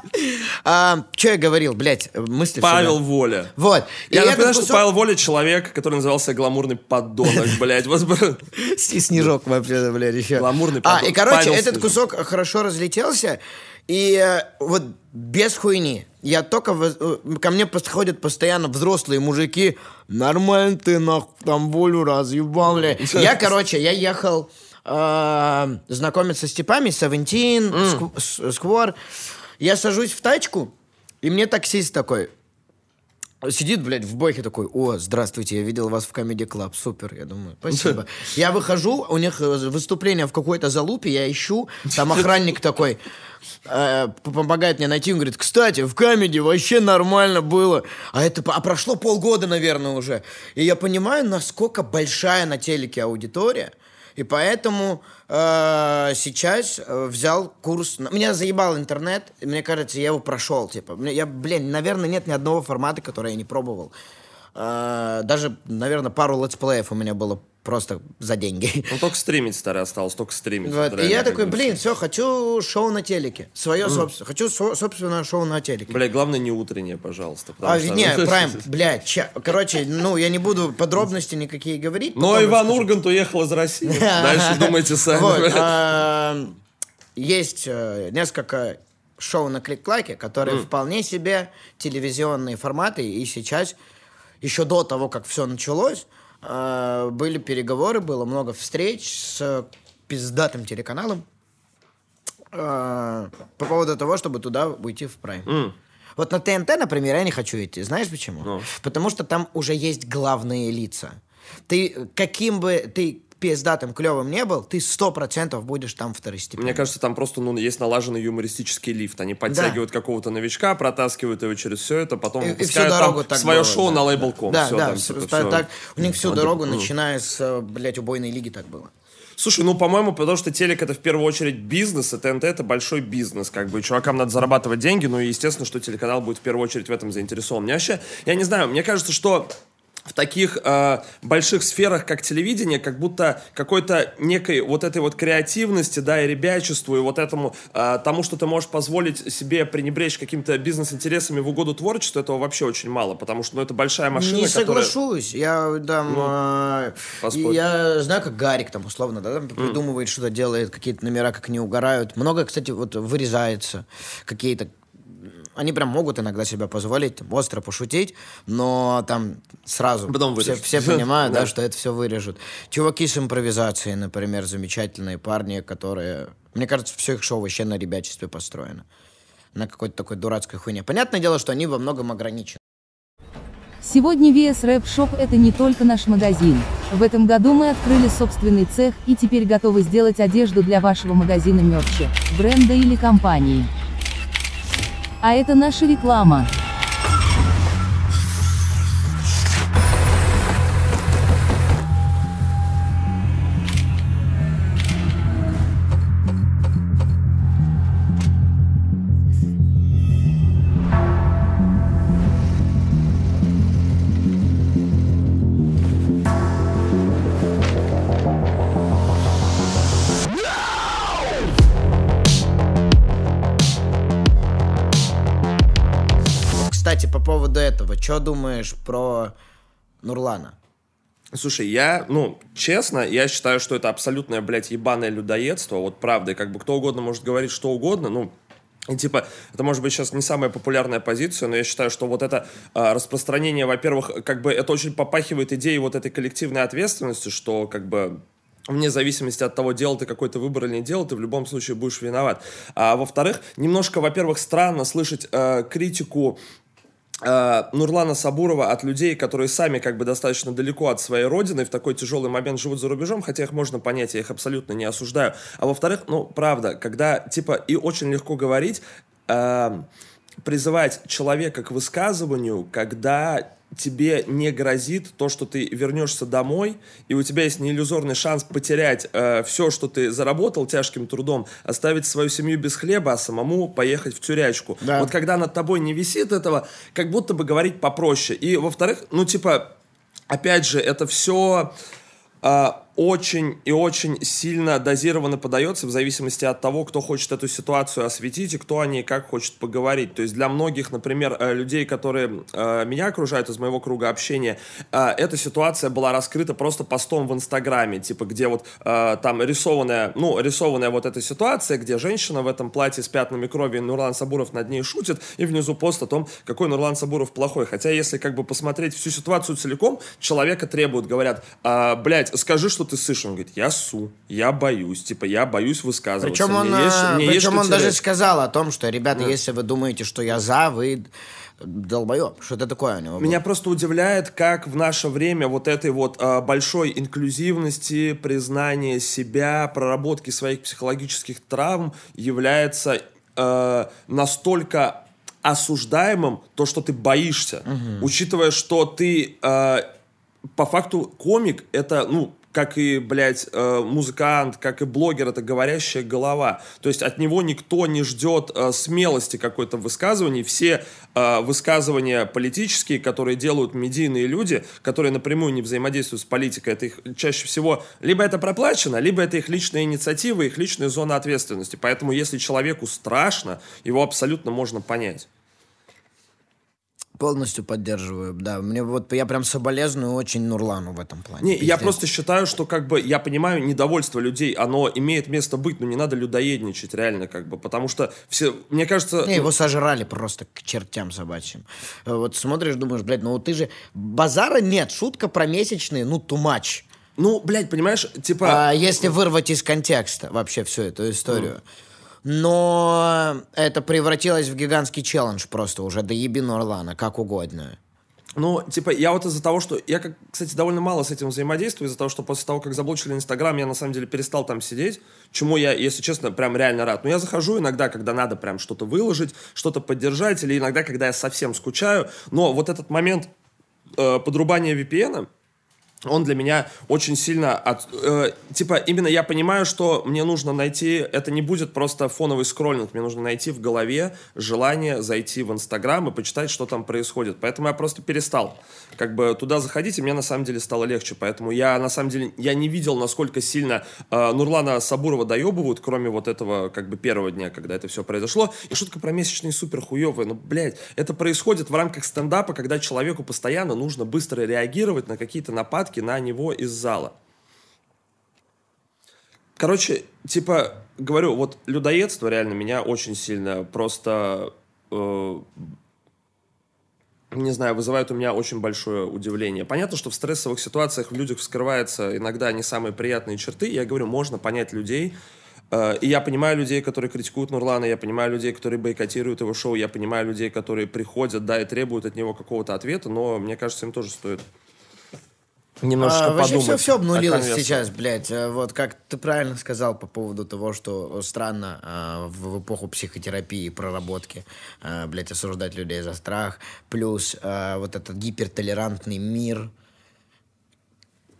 *laughs* А, Че я говорил, блядь, мысли Павел Воля. Вот. Я напоминаю, что Павел Воля человек, который назывался гламурный подонок, *laughs* блядь. Снежок вообще, блядь, еще. Гламурный подонок. А, и, короче, этот кусок хорошо разлетелся, и э, вот без хуйни. Я только... Э, ко мне подходят постоянно взрослые мужики. Нормально ты, нахуй, там волю разъебал, бля. Я, короче, я ехал... А, знакомиться с типами, Севентин, mm. Сквор. Я сажусь в тачку, и мне таксист такой, Сидит, блядь, в бойке такой, о, здравствуйте, я видел вас в Comedy Club, супер, я думаю, спасибо. *laughs* Я выхожу, у них э, выступление в какой-то залупе, я ищу, там охранник такой э, помогает мне найти, он говорит, кстати, в Comedy вообще нормально было, а это, а прошло полгода, наверное, уже. И я понимаю, насколько большая на телеке аудитория, и поэтому э, сейчас э, взял курс... Меня заебал интернет, мне кажется, я его прошел. Типа, я, блин, наверное, нет ни одного формата, который я не пробовал. А, даже, наверное, пару летсплеев у меня было просто за деньги. Ну, только стримить, старый, остался, только стримить. Вот. И я такой, блин, все, хочу шоу на телеке. Свое mm. собственное. Хочу со- собственное шоу на телеке. Бля, главное, не утреннее, пожалуйста. А, что... не, ну, *laughs* Прайм, бля, ча... короче, ну, я не буду подробности никакие говорить. Но ну, а Иван что... Ургант уехал из России. *laughs* Дальше думайте сами. А, есть э, несколько шоу на клик-клаке, которые вполне себе телевизионные форматы, и сейчас еще до того, как все началось, э, были переговоры, было много встреч с пиздатым телеканалом э, по поводу того, чтобы туда уйти в Prime. Mm. Вот на ТНТ, например, я не хочу идти. Знаешь почему? No. Ну. Потому что там уже есть главные лица. Ты каким бы ты пиздатым клевым не был, ты сто процентов будешь там второстепенным. Мне кажется, там просто ну, есть налаженный юмористический лифт. Они подтягивают да. какого-то новичка, протаскивают его через все это, потом и, выпускают и всю дорогу там так свое было, шоу да, на лейбл.ком. Да, все, да, там, все, типа, все. у них всю типа, дорогу, ну. начиная с, блядь, убойной лиги так было. Слушай, ну, по-моему, потому что телек это в первую очередь бизнес, и ТНТ это большой бизнес, как бы, чувакам надо зарабатывать деньги, ну, и естественно, что телеканал будет в первую очередь в этом заинтересован. Мне вообще, я не знаю, мне кажется, что в таких э, больших сферах, как телевидение, как будто какой-то некой вот этой вот креативности, да, и ребячеству, и вот этому, э, тому, что ты можешь позволить себе пренебречь какими-то бизнес-интересами в угоду творчеству, этого вообще очень мало, потому что, ну, это большая машина, Не соглашусь, которая... я там... Ну, э, я знаю, как Гарик там, условно, да, там придумывает mm. что-то, делает, какие-то номера как не угорают. Много, кстати, вот вырезается, какие-то они прям могут иногда себя позволить, остро пошутить, но там сразу Потом все, все *laughs* понимают, да, что это все вырежут. Чуваки с импровизацией, например, замечательные парни, которые... Мне кажется, все их шоу вообще на ребячестве построено. На какой-то такой дурацкой хуйне. Понятное дело, что они во многом ограничены. Сегодня VS Rap Shop это не только наш магазин. В этом году мы открыли собственный цех и теперь готовы сделать одежду для вашего магазина мерча, бренда или компании. А это наша реклама. что думаешь про Нурлана? Слушай, я, ну, честно, я считаю, что это абсолютное, блядь, ебаное людоедство, вот правда, и как бы кто угодно может говорить что угодно, ну, и типа, это может быть сейчас не самая популярная позиция, но я считаю, что вот это э, распространение, во-первых, как бы это очень попахивает идеей вот этой коллективной ответственности, что как бы вне зависимости от того, делал ты какой-то выбор или не делал, ты в любом случае будешь виноват. А во-вторых, немножко, во-первых, странно слышать э, критику а, Нурлана Сабурова от людей, которые сами как бы достаточно далеко от своей родины, в такой тяжелый момент живут за рубежом, хотя их можно понять, я их абсолютно не осуждаю. А во-вторых, ну, правда, когда, типа, и очень легко говорить, э, призывать человека к высказыванию, когда тебе не грозит то, что ты вернешься домой, и у тебя есть неиллюзорный шанс потерять э, все, что ты заработал тяжким трудом, оставить свою семью без хлеба, а самому поехать в тюрячку. Да. Вот когда над тобой не висит этого, как будто бы говорить попроще. И, во-вторых, ну, типа, опять же, это все... Э, а, очень и очень сильно дозированно подается в зависимости от того, кто хочет эту ситуацию осветить и кто о ней как хочет поговорить. То есть для многих, например, э, людей, которые э, меня окружают из моего круга общения, э, эта ситуация была раскрыта просто постом в Инстаграме, типа где вот там рисованная, ну, рисованная вот эта ситуация, где женщина в этом платье с пятнами крови, Нурлан Сабуров над ней шутит, и внизу пост о том, какой Нурлан Сабуров плохой. Хотя если как бы посмотреть всю ситуацию целиком, человека требуют, говорят, «А, блядь, скажи, что что ты ссышь? Он говорит, я су, я боюсь, типа, я боюсь высказываться. Причем он, есть, мне причем э, есть, он терять. даже сказал о том, что, ребята, ну. если вы думаете, что я за, вы долбоеб. Что-то такое у него Меня было. просто удивляет, как в наше время вот этой вот э, большой инклюзивности, признания себя, проработки своих психологических травм является э, настолько осуждаемым то, что ты боишься, угу. учитывая, что ты э, по факту комик это ну как и, блядь, э, музыкант, как и блогер, это говорящая голова. То есть от него никто не ждет э, смелости какой-то в высказывании. Все э, высказывания политические, которые делают медийные люди, которые напрямую не взаимодействуют с политикой, это их чаще всего либо это проплачено, либо это их личная инициатива, их личная зона ответственности. Поэтому если человеку страшно, его абсолютно можно понять полностью поддерживаю, да. Мне вот я прям соболезную очень Нурлану в этом плане. Не, Пиздец. я просто считаю, что как бы я понимаю недовольство людей, оно имеет место быть, но не надо людоедничать реально как бы, потому что все, мне кажется... Не, его ну сожрали просто к чертям собачьим. Э, вот смотришь, думаешь, блядь, ну вот ты же... Базара нет, шутка про месячные, ну, тумач. Ну, блядь, понимаешь, типа... А, если вырвать из контекста вообще всю эту историю. Mm но это превратилось в гигантский челлендж просто уже, до еби орлана как угодно. Ну, типа, я вот из-за того, что... Я, как, кстати, довольно мало с этим взаимодействую, из-за того, что после того, как заблочили Инстаграм, я, на самом деле, перестал там сидеть, чему я, если честно, прям реально рад. Но я захожу иногда, когда надо прям что-то выложить, что-то поддержать, или иногда, когда я совсем скучаю. Но вот этот момент э, подрубания VPN -а, он для меня очень сильно от, э, типа именно я понимаю, что мне нужно найти, это не будет просто фоновый скроллинг, мне нужно найти в голове желание зайти в Инстаграм и почитать, что там происходит. Поэтому я просто перестал как бы туда заходить, и мне на самом деле стало легче. Поэтому я на самом деле я не видел, насколько сильно э, Нурлана Сабурова доебывают, кроме вот этого как бы первого дня, когда это все произошло. И шутка про месячные супер хуевые, ну блядь, это происходит в рамках стендапа, когда человеку постоянно нужно быстро реагировать на какие-то нападки ставки на него из зала. Короче, типа, говорю, вот людоедство реально меня очень сильно просто, э, не знаю, вызывает у меня очень большое удивление. Понятно, что в стрессовых ситуациях в людях вскрываются иногда не самые приятные черты. Я говорю, можно понять людей, э, и я понимаю людей, которые критикуют Нурлана, я понимаю людей, которые бойкотируют его шоу, я понимаю людей, которые приходят, да, и требуют от него какого-то ответа, но мне кажется, им тоже стоит Немножечко а, подумать. Вообще все, все обнулилось сейчас, блядь. Э, вот как ты правильно сказал по поводу того, что э, странно а, в, эпоху психотерапии, и проработки, а, блядь, осуждать людей за страх. Плюс а, вот этот гипертолерантный мир,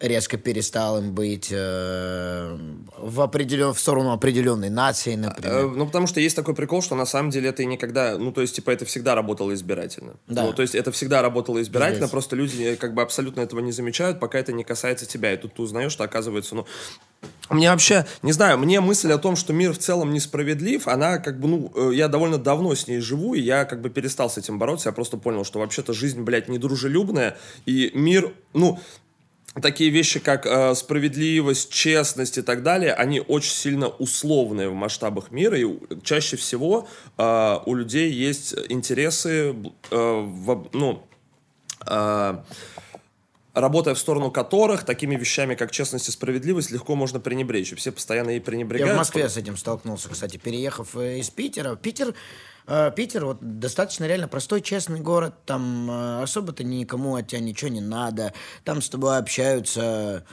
резко перестал им быть э, в, определен, в сторону определенной нации, например. А, э, ну, потому что есть такой прикол, что на самом деле это и никогда, ну, то есть, типа, это всегда работало избирательно. Да. Ну, то есть, это всегда работало избирательно, Здесь. просто люди э, как бы абсолютно этого не замечают, пока это не касается тебя. И тут ты узнаешь, что оказывается, ну, мне вообще, не знаю, мне мысль о том, что мир в целом несправедлив, она как бы, ну, э, я довольно давно с ней живу, и я как бы перестал с этим бороться, я просто понял, что вообще-то жизнь, блядь, недружелюбная, и мир, ну, такие вещи, как э, справедливость, честность и так далее, они очень сильно условные в масштабах мира, и чаще всего э, у людей есть интересы, э, в, ну, э, работая в сторону которых, такими вещами, как честность и справедливость, легко можно пренебречь. И все постоянно ей пренебрегают. Я в Москве с этим столкнулся, кстати, переехав э, из Питера. Питер Э, Питер вот достаточно реально простой, честный город, там э, особо-то никому от тебя ничего не надо, там с тобой общаются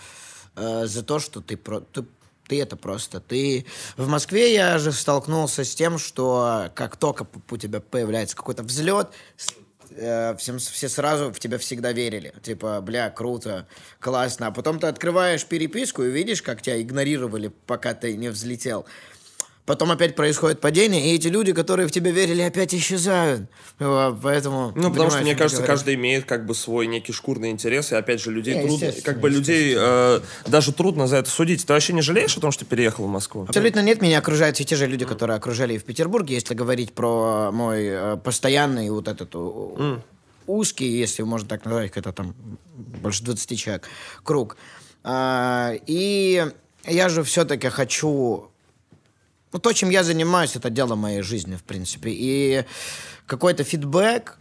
э, за то, что ты, про, ты ты это просто. Ты в Москве я же столкнулся с тем, что как только у тебя появляется какой-то взлет, э, всем, все сразу в тебя всегда верили. Типа, бля, круто, классно. А потом ты открываешь переписку и видишь, как тебя игнорировали, пока ты не взлетел потом опять происходит падение, и эти люди, которые в тебя верили, опять исчезают. Поэтому... Ну, потому что, мне кажется, каждый имеет как бы свой некий шкурный интерес, и опять же, людей э, трудно... Как бы людей э, даже трудно за это судить. Ты вообще не жалеешь о том, что переехал в Москву? Абсолютно нет. Меня окружают все те же люди, которые окружали и в Петербурге, если говорить про мой э, постоянный вот этот... узкий, если можно так назвать, это там больше 20 человек, круг. А, и я же все-таки хочу ну, то, чем я занимаюсь, это дело моей жизни, в принципе. И какой-то фидбэк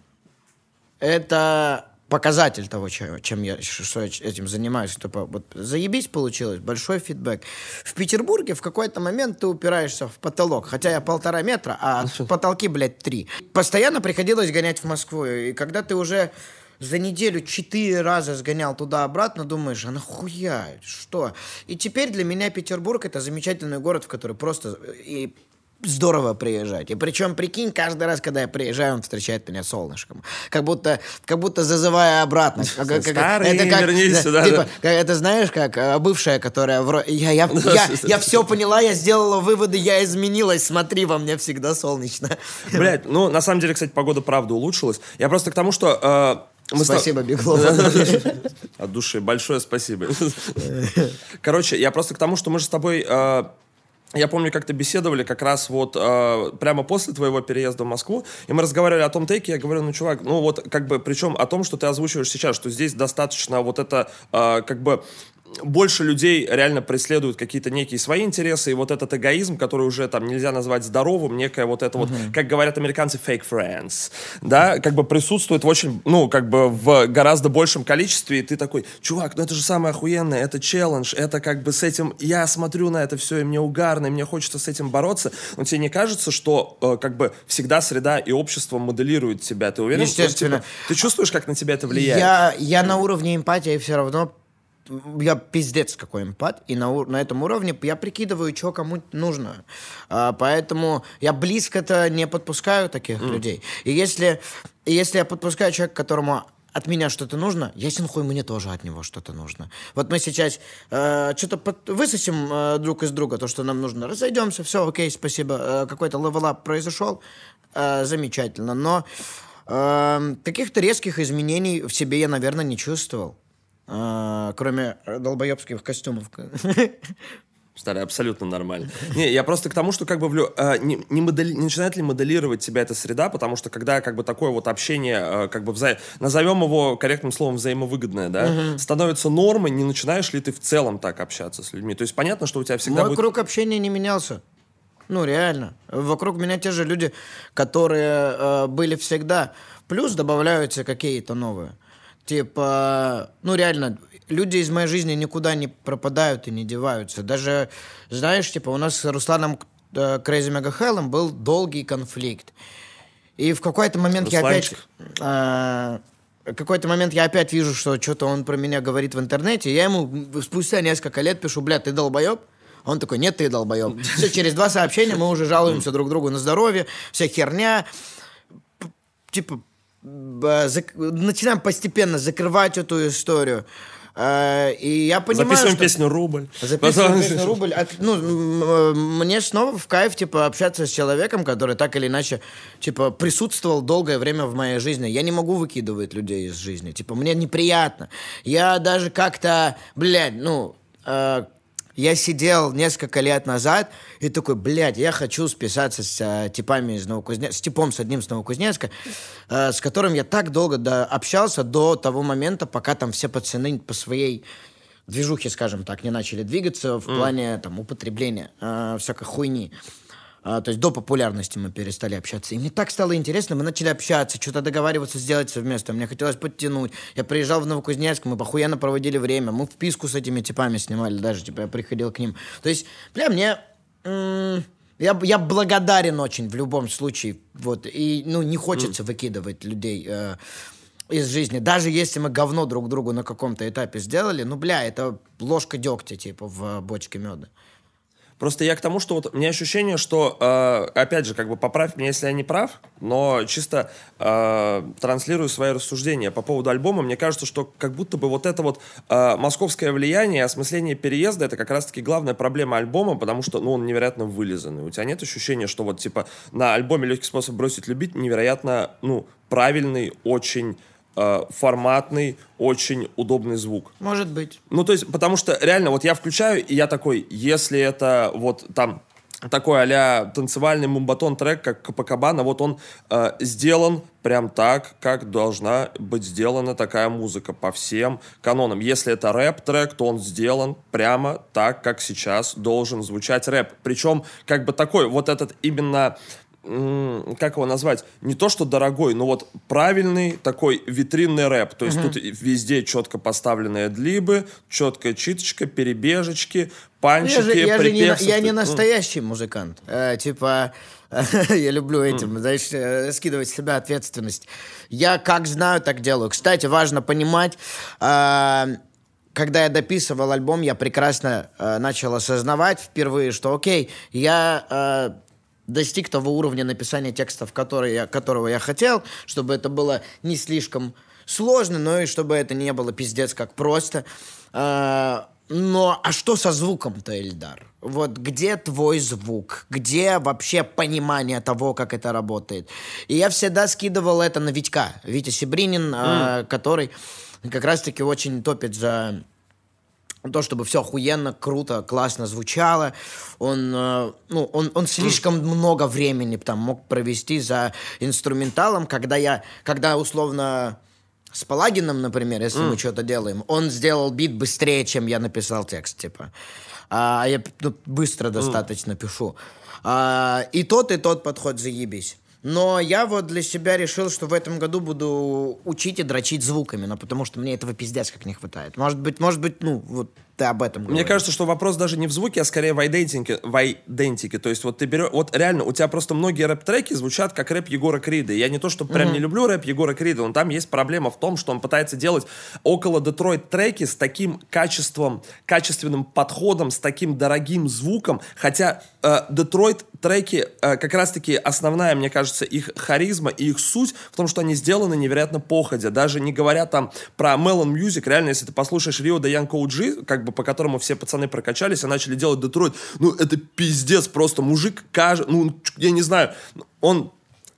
— это показатель того, чем я, что я этим занимаюсь. Типа, вот заебись получилось, большой фидбэк. В Петербурге в какой-то момент ты упираешься в потолок, хотя я полтора метра, а ну, потолки, блядь, три. Постоянно приходилось гонять в Москву, и когда ты уже за неделю четыре раза сгонял туда-обратно, думаешь, а нахуя, что? И теперь для меня Петербург — это замечательный город, в который просто э, и здорово приезжать. И причем, прикинь, каждый раз, когда я приезжаю, он встречает меня солнышком. Как будто, как будто зазывая обратно. Как, как, Старый, это как, вернись да, сюда. Типа, да. как, это знаешь, как э, бывшая, которая... Вро... Я, я, да, я, *laughs* я все поняла, я сделала выводы, я изменилась, смотри, во мне всегда солнечно. Блять, ну, на самом деле, кстати, погода правда улучшилась. Я просто к тому, что... Э, мы спасибо, стал... Беглов. *laughs* От души. Большое спасибо. *laughs* Короче, я просто к тому, что мы же с тобой... Э, я помню, как-то беседовали как раз вот э, прямо после твоего переезда в Москву, и мы разговаривали о том тейке, я говорю, ну, чувак, ну вот как бы, причем о том, что ты озвучиваешь сейчас, что здесь достаточно вот это э, как бы больше людей реально преследуют какие-то некие свои интересы, и вот этот эгоизм, который уже там нельзя назвать здоровым, некая вот это uh-huh. вот, как говорят американцы, fake friends, да, как бы присутствует в очень, ну, как бы в гораздо большем количестве, и ты такой, чувак, ну это же самое охуенное, это челлендж, это как бы с этим, я смотрю на это все, и мне угарно, и мне хочется с этим бороться, но тебе не кажется, что э, как бы всегда среда и общество моделируют тебя, ты уверен? Естественно. Что, типа, ты чувствуешь, как на тебя это влияет? Я, я на уровне эмпатии все равно я пиздец какой эмпат, и на, на этом уровне я прикидываю, что кому нужно. А, поэтому я близко-то не подпускаю таких mm. людей. И если, если я подпускаю человека, которому от меня что-то нужно, ясен хуй, мне тоже от него что-то нужно. Вот мы сейчас э, что-то под... высосим э, друг из друга то, что нам нужно. Разойдемся, все, окей, спасибо. Э, какой-то левелап произошел, э, замечательно. Но э, эм, каких-то резких изменений в себе я, наверное, не чувствовал. А, кроме э, долбоебских костюмов. старый абсолютно нормально. Не, я просто к тому, что как бы влю... А, не, не, модели... не начинает ли моделировать тебя эта среда, потому что когда как бы такое вот общение, э, как бы вза... назовем его корректным словом взаимовыгодное, да, угу. становится нормой, не начинаешь ли ты в целом так общаться с людьми? То есть понятно, что у тебя всегда Мой будет... круг общения не менялся. Ну, реально. Вокруг меня те же люди, которые э, были всегда. Плюс добавляются какие-то новые. Типа, ну реально, люди из моей жизни никуда не пропадают и не деваются. Даже, знаешь, типа, у нас с Русланом Крейзи э, Мегахеллом был долгий конфликт. И в какой-то момент Русланчик. я опять... А, какой-то момент я опять вижу, что что-то он про меня говорит в интернете. Я ему спустя несколько лет пишу, бля, ты долбоеб? Он такой, нет, ты долбоеб. Все, через два сообщения мы уже жалуемся друг другу на здоровье, вся херня. Типа, начинаем постепенно закрывать эту историю. Э, и я понимаю, Записываем что... песню «Рубль». Записываем песню «Рубль». А, ну, мне снова в кайф, типа, общаться с человеком, который так или иначе, типа, присутствовал долгое время в моей жизни. Я не могу выкидывать людей из жизни. Типа, мне неприятно. Я даже как-то, блядь, ну, э, я сидел несколько лет назад и такой, блядь, я хочу списаться с э, типами из Новокузнецка, с типом с одним с Новокузнецка, э, с которым я так долго до, общался до того момента, пока там все пацаны по своей движухе, скажем так, не начали двигаться в mm. плане там употребления э, всякой хуйни а, то есть до популярности мы перестали общаться. И мне так стало интересно, мы начали общаться, что-то договариваться, сделать совместно. Мне хотелось подтянуть. Я приезжал в Новокузнецк, мы похуенно проводили время. Мы вписку с этими типами снимали даже, типа я приходил к ним. То есть, бля, мне... я, я благодарен очень в любом случае. Вот. И ну, не хочется mm. выкидывать людей э, из жизни. Даже если мы говно друг другу на каком-то этапе сделали, ну, бля, это ложка дегтя, типа, в бочке меда. Просто я к тому, что вот у меня ощущение, что, э, опять же, как бы поправь меня, если я не прав, но чисто э, транслирую свои рассуждения по поводу альбома. Мне кажется, что как будто бы вот это вот э, московское влияние, осмысление переезда, это как раз-таки главная проблема альбома, потому что, ну, он невероятно вылизанный. У тебя нет ощущения, что вот, типа, на альбоме «Легкий способ бросить любить» невероятно, ну, правильный, очень Э, форматный, очень удобный звук. Может быть. Ну, то есть, потому что реально, вот я включаю, и я такой, если это вот там такой а танцевальный мумбатон трек, как Капакабана, вот он э, сделан прям так, как должна быть сделана такая музыка по всем канонам. Если это рэп-трек, то он сделан прямо так, как сейчас должен звучать рэп. Причем как бы такой вот этот именно как его назвать, не то что дорогой, но вот правильный такой витринный рэп. То есть угу. тут везде четко поставленные длибы, четкая читочка, перебежечки, панчики, я же, я Же не, я не настоящий музыкант. Э, типа, *laughs* я люблю этим, mm. знаешь, э, скидывать с себя ответственность. Я как знаю, так делаю. Кстати, важно понимать... Э, когда я дописывал альбом, я прекрасно э, начал осознавать впервые, что окей, я э, достиг того уровня написания текстов, который я, которого я хотел, чтобы это было не слишком сложно, но и чтобы это не было пиздец как просто. А, но а что со звуком-то, Эльдар? Вот где твой звук? Где вообще понимание того, как это работает? И я всегда скидывал это на Витька, Витя Сибринин, mm. а, который как раз-таки очень топит за то, чтобы все охуенно, круто, классно звучало. Он, э, ну, он, он слишком много времени там мог провести за инструменталом, когда я, когда условно с Палагином, например, если мы что-то делаем, он сделал бит быстрее, чем я написал текст, типа. А, а я ну, быстро достаточно пишу. А, и тот, и тот подход заебись. Но я вот для себя решил, что в этом году буду учить и дрочить звуками, но ну, потому что мне этого пиздец как не хватает. Может быть, может быть, ну, вот ты об этом говоришь. Мне кажется, что вопрос даже не в звуке, а скорее в айдентике. В айдентике. То есть вот ты берешь... Вот реально, у тебя просто многие рэп-треки звучат как рэп Егора Крида. Я не то, что прям mm-hmm. не люблю рэп Егора Крида, но там есть проблема в том, что он пытается делать около Детройт треки с таким качеством, качественным подходом, с таким дорогим звуком, хотя э, Детройт треки, э, как раз-таки основная, мне кажется, их харизма и их суть в том, что они сделаны невероятно походя. Даже не говоря там про Melon Music, реально, если ты послушаешь Рио да Янко Уджи, как бы бы, по которому все пацаны прокачались и начали делать Детройт. Ну, это пиздец просто. Мужик, кажд... ну, я не знаю, он,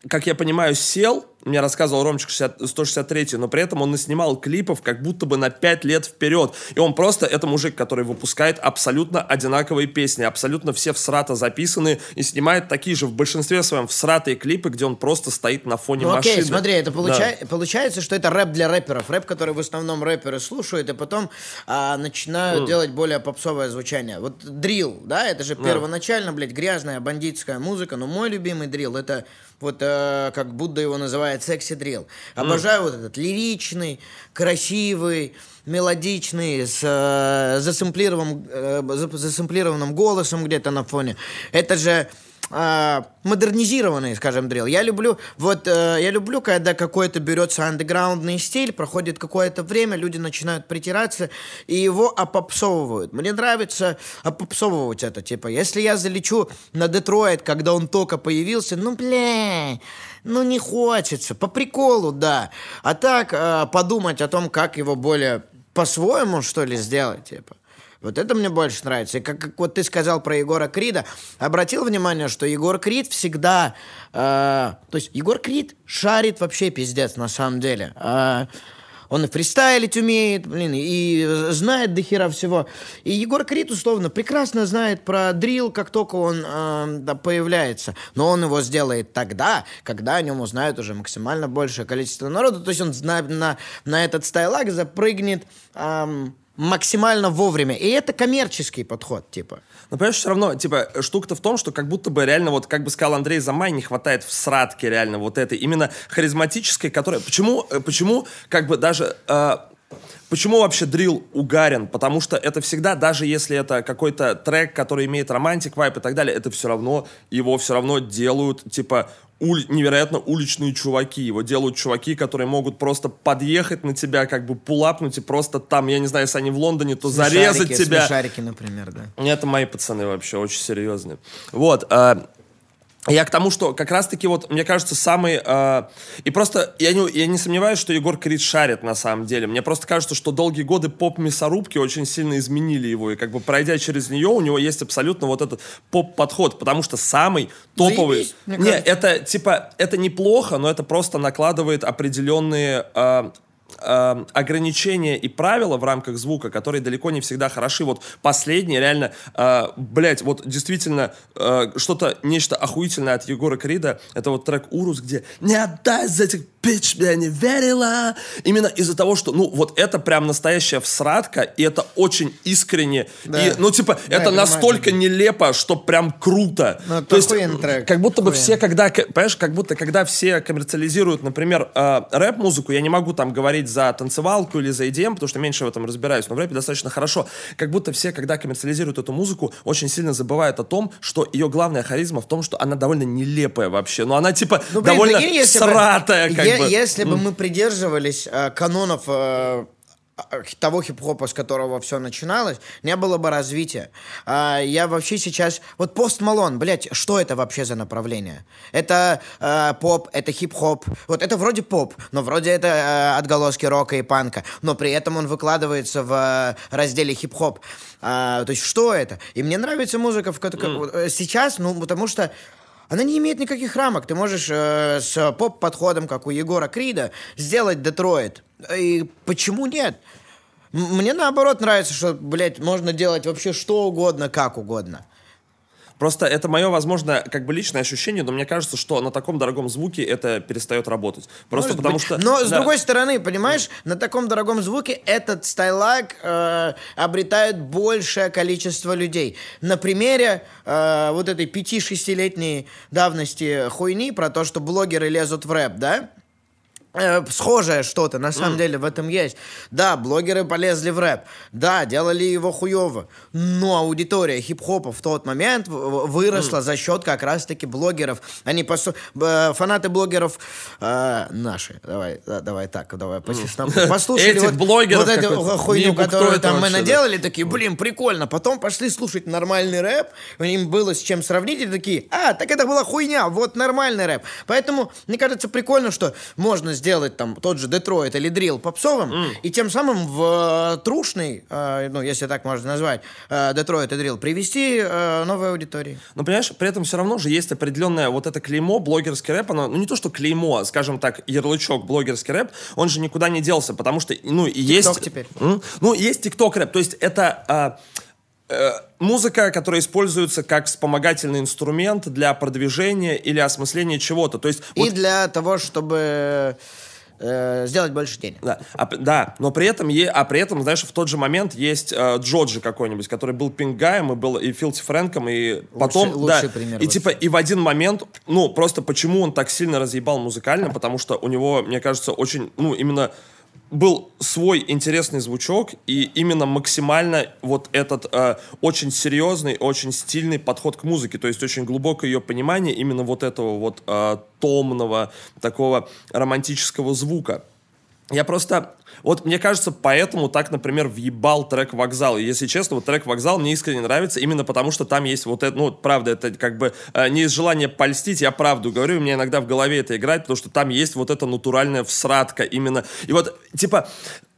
как я понимаю, сел, мне рассказывал Ромчик 60, 163, но при этом он наснимал клипов как будто бы на 5 лет вперед. И он просто, это мужик, который выпускает абсолютно одинаковые песни, абсолютно все в срата записаны и снимает такие же в большинстве своем в сратые клипы, где он просто стоит на фоне ну, машины. окей, смотри, это получа... да. получается, что это рэп для рэперов. Рэп, который в основном рэперы слушают и потом а, начинают mm. делать более попсовое звучание. Вот дрил, да, это же yeah. первоначально, блядь, грязная бандитская музыка, но мой любимый дрил это вот э, как Будда его называет, секси-дрил. Обожаю mm. вот этот лиричный, красивый, мелодичный, с э, засэмплированным, э, засэмплированным голосом где-то на фоне. Это же э, модернизированный, скажем, дрил. Я люблю, вот, э, я люблю, когда какой-то берется андеграундный стиль, проходит какое-то время, люди начинают притираться и его опопсовывают. Мне нравится опопсовывать это, типа, если я залечу на Детройт, когда он только появился, ну, бля, ну, не хочется, по приколу, да. А так э, подумать о том, как его более по-своему, что ли, сделать, типа. Вот это мне больше нравится. И как, как вот ты сказал про Егора Крида, обратил внимание, что Егор Крид всегда... Э, то есть Егор Крид шарит вообще пиздец на самом деле. Э, он и фристайлить умеет, блин, и знает до хера всего. И Егор Крид, условно, прекрасно знает про дрил, как только он э, да, появляется. Но он его сделает тогда, когда о нем узнают уже максимально большее количество народу. То есть он на, на, на этот стайлак запрыгнет... Эм, максимально вовремя. И это коммерческий подход, типа. Но понимаешь, все равно, типа, штука-то в том, что как будто бы реально, вот, как бы сказал Андрей Замай, не хватает в сратке реально вот этой, именно харизматической, которая... Почему, э, почему, как бы даже... Э, Почему вообще дрил угарен? Потому что это всегда, даже если это какой-то трек, который имеет романтик, вайп и так далее, это все равно, его все равно делают, типа, уль, невероятно уличные чуваки. Его делают чуваки, которые могут просто подъехать на тебя, как бы пулапнуть и просто там, я не знаю, если они в Лондоне, то смешарики, зарезать тебя. Смешарики, например, да. Это мои пацаны вообще, очень серьезные. Вот, э, я к тому, что как раз-таки вот, мне кажется, самый... Э, и просто я не, я не сомневаюсь, что Егор Крид шарит на самом деле. Мне просто кажется, что долгие годы поп-мясорубки очень сильно изменили его. И как бы пройдя через нее, у него есть абсолютно вот этот поп-подход. Потому что самый топовый... Заебись, не, это типа, это неплохо, но это просто накладывает определенные э, Эм, ограничения и правила в рамках звука, которые далеко не всегда хороши. Вот последнее, реально, э, блядь, вот действительно э, что-то, нечто охуительное от Егора Крида, это вот трек «Урус», где «Не отдай за этих бич, я не верила!» Именно из-за того, что, ну, вот это прям настоящая всратка, и это очень искренне, да. и, ну, типа, да, это настолько понимаю. нелепо, что прям круто. Но ну, То есть, трек. как будто бы хуен. все, когда, понимаешь, как будто, когда все коммерциализируют, например, э, рэп-музыку, я не могу там говорить говорить за танцевалку или за EDM, потому что меньше в этом разбираюсь, но в рэпе достаточно хорошо. Как будто все, когда коммерциализируют эту музыку, очень сильно забывают о том, что ее главная харизма в том, что она довольно нелепая вообще. ну она типа ну, блин, довольно прикинь, если сратая. Бы, как е- бы. Если бы мы придерживались э, канонов э, а, э, того хип-хопа, с которого все начиналось, не было бы развития. А, я вообще сейчас... Вот пост Малон, блядь, что это вообще за направление? Это а, поп, это хип-хоп. Вот это вроде поп, но вроде это а, отголоски рока и панка. Но при этом он выкладывается в а, разделе хип-хоп. А, то есть что это? И мне нравится музыка в... Mm. Сейчас, ну, потому что она не имеет никаких рамок. Ты можешь э, с поп-подходом, как у Егора Крида, сделать Детройт. И почему нет? Мне наоборот нравится, что, блядь, можно делать вообще что угодно, как угодно. Просто это мое, возможно, как бы личное ощущение, но мне кажется, что на таком дорогом звуке это перестает работать. Просто Может потому быть. что... Но да. с другой стороны, понимаешь, да. на таком дорогом звуке этот стайлак э, обретает большее количество людей. На примере э, вот этой 5-6-летней давности хуйни про то, что блогеры лезут в рэп, да? Э, схожее что-то, на самом mm. деле в этом есть. Да, блогеры полезли в рэп, да, делали его хуево, но аудитория хип-хопа в тот момент выросла mm. за счет как раз-таки блогеров. Они по фанаты блогеров э, наши, давай, да, давай так, давай посчитаем. Mm. Послушали вот, блогеров вот эту хуйню, которую там мы наделали, да? такие, блин, прикольно. Потом пошли слушать нормальный рэп, им было с чем сравнить, и такие, а, так это была хуйня, вот нормальный рэп. Поэтому, мне кажется, прикольно, что можно сделать там тот же Детройт или Дрил попсовым, mm. и тем самым в э, трушный, э, ну, если так можно назвать, э, Детройт и Дрил, привести э, новой аудитории. Но, понимаешь, при этом все равно же есть определенное вот это клеймо, блогерский рэп, оно, ну, не то, что клеймо, а, скажем так, ярлычок блогерский рэп, он же никуда не делся, потому что, ну, и есть... теперь. Ну, есть тикток рэп, то есть это... Э, Э, музыка, которая используется как вспомогательный инструмент для продвижения или осмысления чего-то. То есть, И вот... для того, чтобы э, сделать больше денег. Да, а, да, но при этом, е, а при этом, знаешь, в тот же момент есть э, Джоджи какой-нибудь, который был Пингаем и был и Филти Фрэнком, и потом, лучший да, пример и вообще. типа и в один момент, ну просто почему он так сильно разъебал музыкально, потому что у него, мне кажется, очень, ну именно был свой интересный звучок и именно максимально вот этот э, очень серьезный, очень стильный подход к музыке, то есть очень глубокое ее понимание именно вот этого вот э, томного такого романтического звука. Я просто... Вот мне кажется, поэтому так, например, въебал трек «Вокзал». И, если честно, вот трек «Вокзал» мне искренне нравится, именно потому что там есть вот это, ну, правда, это как бы э, не из желания польстить, я правду говорю, у меня иногда в голове это играет, потому что там есть вот эта натуральная всратка именно. И вот, типа,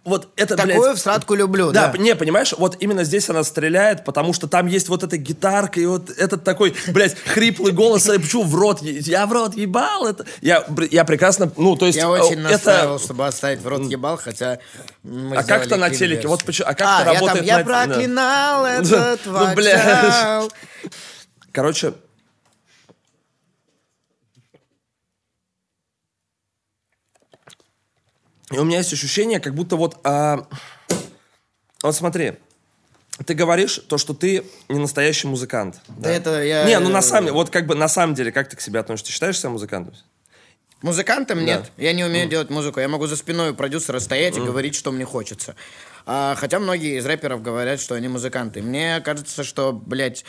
вот это, Такую блядь, всратку люблю, да. Да, не, понимаешь, вот именно здесь она стреляет, потому что там есть вот эта гитарка и вот этот такой, блядь, хриплый голос, я почему в рот, я в рот ебал, это... Я, я прекрасно, ну, то есть... Я очень э, это... настаивал, чтобы оставить в рот ебал, хотя... а как-то на телеке, вот почему, а как-то а, работает... я, там, я на... проклинал *laughs* ну, этот ну, блядь. Короче, И у меня есть ощущение, как будто вот... А... Вот смотри, ты говоришь то, что ты не настоящий музыкант. Да, да это я... Не, ну э, на самом деле, вот как бы на самом деле, как ты к себе относишься? Ты считаешь себя музыкантом? Музыкантом да. нет. Я не умею mm. делать музыку. Я могу за спиной у продюсера стоять mm. и говорить, что мне хочется. А, хотя многие из рэперов говорят, что они музыканты. Мне кажется, что, блядь,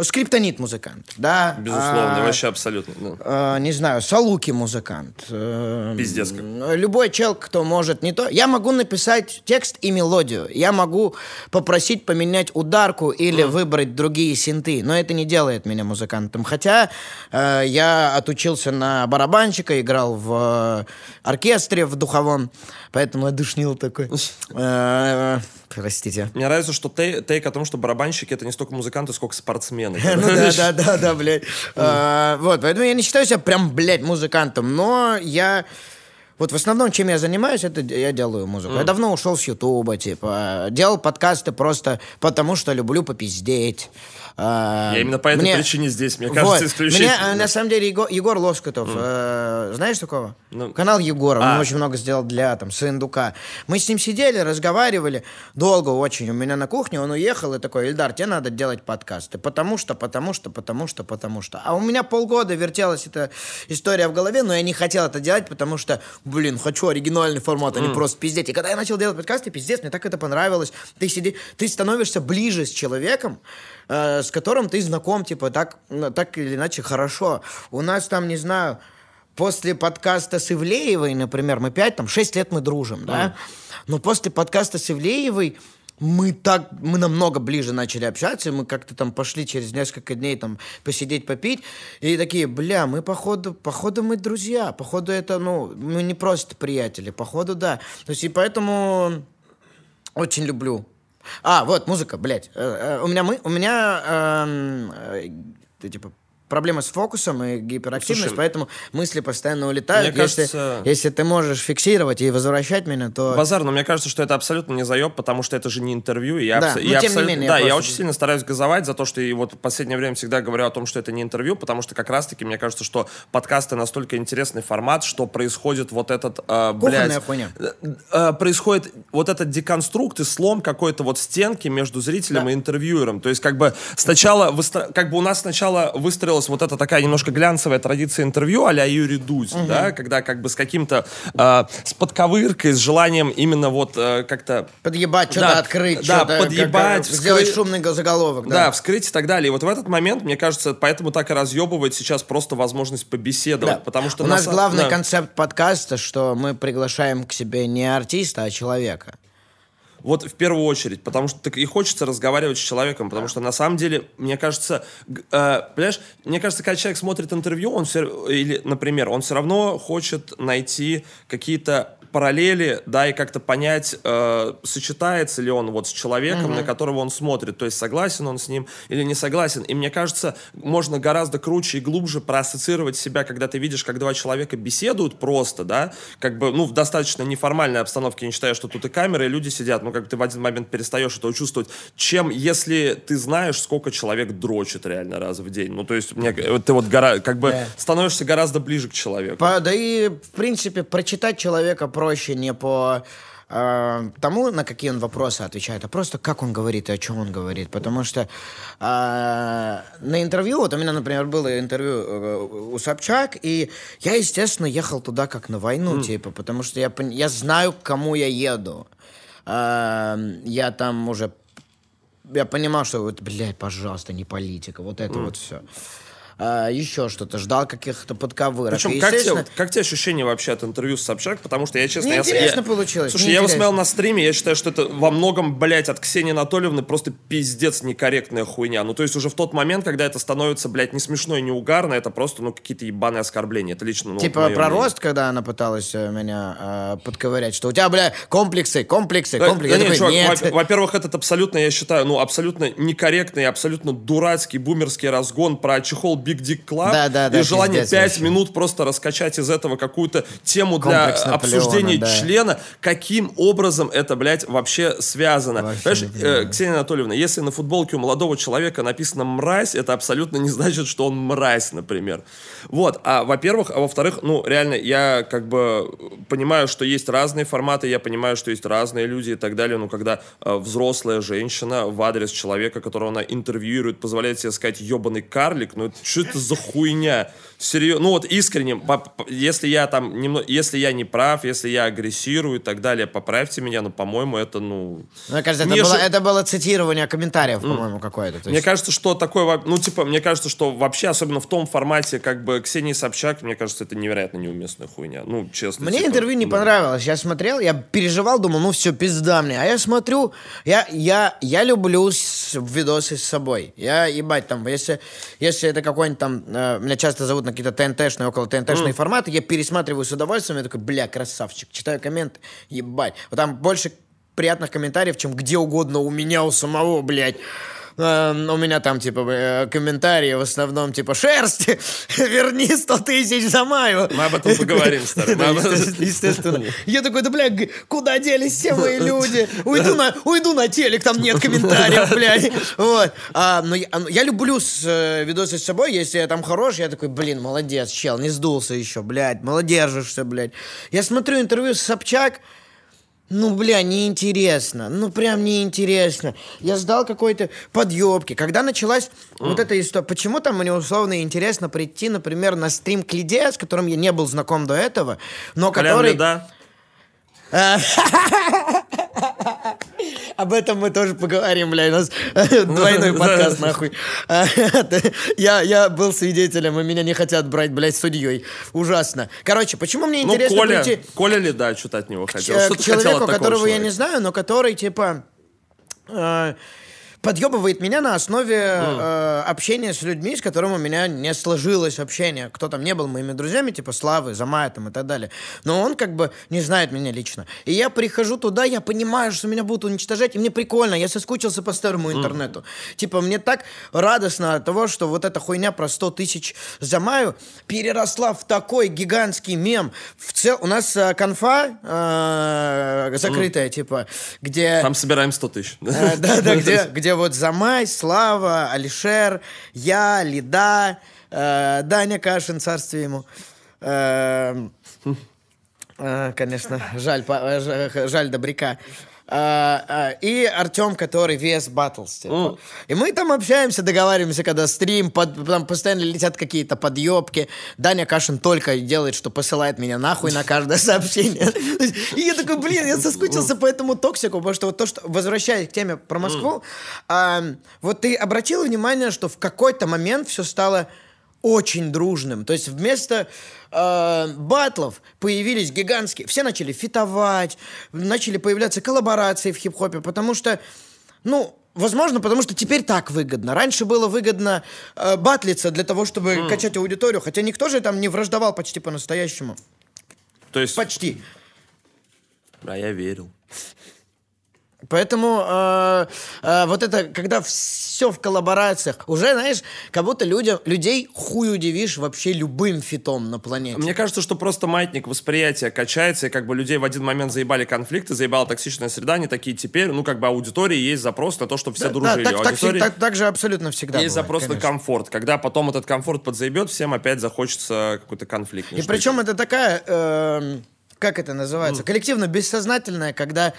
Скриптонит музыкант, да. Безусловно, а, вообще абсолютно. Да. А, не знаю, Салуки музыкант. Э, Пиздец как. Любой чел, кто может не то. Я могу написать текст и мелодию. Я могу попросить поменять ударку или mm. выбрать другие синты. Но это не делает меня музыкантом. Хотя э, я отучился на барабанщика, играл в э, оркестре, в духовом. Поэтому я душнил такой. *laughs* Э, простите. Мне нравится, что тейк о том, что барабанщик это не столько музыканты, сколько спортсмен современный. Э, ну типа. да, да, да, да, блядь. *laughs* А, вот, поэтому я не считаю себя прям, блядь, музыкантом, но я... Вот в основном, чем я занимаюсь, это я делаю музыку. Mm. Я давно ушел с Ютуба, типа. Делал подкасты просто потому, что люблю попиздеть. Эм, я именно по этой мне... причине здесь, мне кажется, вот. исключительно. Мне, э, на самом деле, Егор, Егор Лоскутов, mm. э, знаешь такого? Ну. Канал Егора, а. он очень много сделал для там, Сындука. Мы с ним сидели, разговаривали долго очень. У меня на кухне он уехал и такой, Ильдар, тебе надо делать подкасты, потому что, потому что, потому что, потому что. А у меня полгода вертелась эта история в голове, но я не хотел это делать, потому что, блин, хочу оригинальный формат, а не просто пиздеть. И когда я начал делать подкасты, пиздец, мне так это понравилось. Ты сиди, ты становишься ближе с человеком, Э, с которым ты знаком, типа, так, ну, так или иначе хорошо. У нас там, не знаю, после подкаста с Ивлеевой, например, мы пять, там, шесть лет мы дружим, да? Mm. Но после подкаста с Ивлеевой мы так, мы намного ближе начали общаться, мы как-то там пошли через несколько дней там посидеть, попить, и такие, бля, мы походу, походу мы друзья, походу это, ну, мы не просто приятели, походу да. То есть и поэтому очень люблю а, вот, музыка, блядь. Э, э, у меня мы... У меня... Эм, э, ты типа проблемы с фокусом и гиперактивность, Слушай, поэтому мысли постоянно улетают. Мне если, кажется, если ты можешь фиксировать и возвращать меня, то... Базар, но мне кажется, что это абсолютно не заеб, потому что это же не интервью. И я да, абс... Ну, но я тем абсолютно... не менее. Да, я, просто... я очень сильно стараюсь газовать за то, что и вот в последнее время всегда говорю о том, что это не интервью, потому что как раз-таки мне кажется, что подкасты настолько интересный формат, что происходит вот этот... Э, блядь, хуйня. Э, э, происходит вот этот деконструкт и слом какой-то вот стенки между зрителем да. и интервьюером. То есть как бы сначала... Выстро... Как бы у нас сначала выстроил сохранилась вот эта такая немножко глянцевая традиция интервью а-ля Юрий Дудь, угу. да, когда как бы с каким-то, э, с подковыркой, с желанием именно вот э, как-то... Подъебать, что-то да, открыть, да, что-то... подъебать. вскры... Сделать шумный заголовок, да. Да, вскрыть и так далее. И вот в этот момент, мне кажется, поэтому так и разъебывает сейчас просто возможность побеседовать, да. потому что... У нас, нас главный да. концепт подкаста, что мы приглашаем к себе не артиста, а человека. Вот в первую очередь, потому что так и хочется разговаривать с человеком, потому что на самом деле, мне кажется, э, понимаешь, мне кажется, когда человек смотрит интервью, он все, или, например, он все равно хочет найти какие-то параллели, да, и как-то понять, э, сочетается ли он вот с человеком, mm на которого он смотрит, то есть согласен он с ним или не согласен. И мне кажется, можно гораздо круче и глубже проассоциировать себя, когда ты видишь, как два человека беседуют просто, да, как бы, ну, в достаточно неформальной обстановке, не считаю, что тут и камеры, и люди сидят, Но ну, как бы ты в один момент перестаешь это чувствовать, чем если ты знаешь, сколько человек дрочит реально раз в день. Ну, то есть, мне, ты вот гора, как бы yeah. становишься гораздо ближе к человеку. По, да и, в принципе, прочитать человека, проще не по э, тому, на какие он вопросы отвечает, а просто как он говорит и о чем он говорит. Потому что э, на интервью, вот у меня, например, было интервью э, у Собчак, и я, естественно, ехал туда как на войну, mm. типа, потому что я, я знаю, к кому я еду. Э, я там уже... Я понимал, что вот, блядь, пожалуйста, не политика, вот это mm. вот все. А, еще что-то, ждал каких-то подковырок. Причем, как, естественно... тебе, как тебе ощущение вообще от интервью с Собчак? Потому что я, честно... Неинтересно я, получилось. Слушай, я его смотрел на стриме, я считаю, что это во многом, блядь, от Ксении Анатольевны просто пиздец некорректная хуйня. Ну, то есть уже в тот момент, когда это становится, блядь, не смешно и не угарно, это просто, ну, какие-то ебаные оскорбления. Это лично, ну, Типа про мнение. рост, когда она пыталась э, меня э, подковырять, что у тебя, бля, комплексы, комплексы, да, комплексы. Да, нет, такой, чувак, нет. Во-первых, этот абсолютно, я считаю, ну, абсолютно некорректный, абсолютно дурацкий бумерский разгон про чехол Big Dick Club да, да, да, и желание пиздец, 5 вообще. минут просто раскачать из этого какую-то тему Комплекс для Наполеона, обсуждения да. члена, каким образом это, блядь, вообще связано. Вообще Понимаешь, э, Ксения Анатольевна, если на футболке у молодого человека написано «мразь», это абсолютно не значит, что он мразь, например. Вот, а во-первых, а во-вторых, ну, реально, я как бы понимаю, что есть разные форматы, я понимаю, что есть разные люди и так далее, но когда э, взрослая женщина в адрес человека, которого она интервьюирует, позволяет себе сказать «ебаный карлик», ну, это что это за хуйня? Серьезно, ну вот искренне, если я там немного, если я не прав, если я агрессирую и так далее, поправьте меня, но, по-моему, это, ну... Мне кажется, это, мне было, это было цитирование комментариев, по-моему, какое-то. Есть... Мне кажется, что такое, ну, типа, мне кажется, что вообще, особенно в том формате, как бы, Ксении Собчак, мне кажется, это невероятно неуместная хуйня, ну, честно. Мне типа, интервью не ну... понравилось, я смотрел, я переживал, думал, ну, все, пизда мне, а я смотрю, я, я, я люблю с... видосы с собой, я, ебать, там, если, если это какой какой-нибудь там, э, меня часто зовут на какие-то ТНТшные, около ТНТшные mm. форматы, я пересматриваю с удовольствием, я такой, бля, красавчик, читаю комменты, ебать. Вот там больше приятных комментариев, чем где угодно у меня, у самого, блядь. Эм, у меня там, типа, э, комментарии в основном, типа, шерсть, *laughs* верни 100 тысяч за маю. Мы об этом поговорим, *laughs* старый. естественно, Я такой, да, бля, куда делись все мои люди? Уйду на, уйду на телек, там нет комментариев, *laughs* блядь. Вот. А, но а, я, люблю с, э, видосы с собой, если я там хорош, я такой, блин, молодец, чел, не сдулся еще, блядь, молодержишься, блядь. Я смотрю интервью с Собчак, ну, бля, неинтересно. Ну, прям неинтересно. Я ждал какой-то подъебки. Когда началась mm. вот эта история, почему там мне условно интересно прийти, например, на стрим к Лиде, с которым я не был знаком до этого, но который... Леда. А, *laughs* Об этом мы тоже поговорим, бля. У нас *laughs* двойной подкаст, нахуй. *laughs* Я, я был свидетелем, и меня не хотят брать, блядь, судьей. Ужасно. Короче, почему мне ну, интересно ну, Коля, прийти... Коля ли, да, что-то от него хотел. К, человеку, которого я не знаю, но который, типа... Э, подъебывает меня на основе mm. э, общения с людьми, с которыми у меня не сложилось общение. Кто там не был моими друзьями, типа Славы, Замая там и так далее. Но он как бы не знает меня лично. И я прихожу туда, я понимаю, что меня будут уничтожать, и мне прикольно, я соскучился по старому интернету. Типа мне так радостно от того, что вот эта хуйня про 100 тысяч Замаю переросла в такой гигантский мем. В цел... У нас э, конфа э, закрытая, mm. типа, где... Там собираем 100 тысяч. Да-да, э, *laughs* где вот Замай, Слава, Алишер, я, Лида, э, Даня Кашин, царствие ему. Э, э, конечно, жаль, э, э, жаль Добряка. А, а, и Артем, который вес Battles. Типа. Mm. И мы там общаемся, договариваемся, когда стрим, под, там постоянно летят какие-то подъебки. Даня Кашин только делает, что посылает меня нахуй на каждое *laughs* сообщение. И я такой, блин, я соскучился по этому токсику, потому что вот то, что, возвращаясь к теме про Москву, вот ты обратил внимание, что в какой-то момент все стало очень дружным. То есть вместо э, батлов появились гигантские... Все начали фитовать, начали появляться коллаборации в хип-хопе, потому что, ну, возможно, потому что теперь так выгодно. Раньше было выгодно э, батлиться для того, чтобы mm. качать аудиторию, хотя никто же там не враждовал почти по-настоящему. То есть... Почти. А я верил. Поэтому э, э, вот это, когда все в коллаборациях, уже, знаешь, как будто людям, людей хуй удивишь вообще любым фитом на планете. Мне кажется, что просто маятник восприятия качается, и как бы людей в один момент заебали конфликты, заебала токсичная среда, они такие теперь, ну как бы аудитории есть запрос на то, чтобы все да, дружили. Да, так, аудитории так, так, так же абсолютно всегда Есть бывает, запрос конечно. на комфорт. Когда потом этот комфорт подзаебет, всем опять захочется какой-то конфликт. И ну, причем это такая, э, как это называется, mm. коллективно бессознательная, когда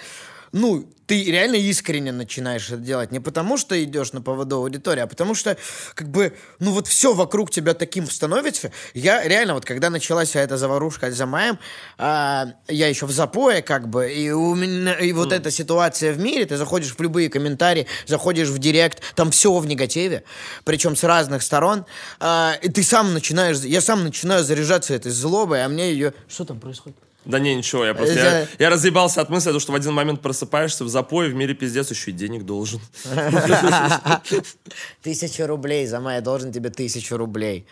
ну, ты реально искренне начинаешь это делать. Не потому, что идешь на поводу аудитории, а потому что, как бы, ну вот все вокруг тебя таким становится. Я реально, вот когда началась эта заварушка за маем, а, я еще в запое, как бы, и у меня, и вот mm. эта ситуация в мире, ты заходишь в любые комментарии, заходишь в директ, там все в негативе, причем с разных сторон, а, и ты сам начинаешь, я сам начинаю заряжаться этой злобой, а мне ее... Что там происходит? Да не, ничего, я просто... Э, я, я разъебался от мысли, что в один момент просыпаешься в запое, в мире пиздец, еще и денег должен. *laughs* Тысяча рублей за май, я должен тебе тысячу рублей.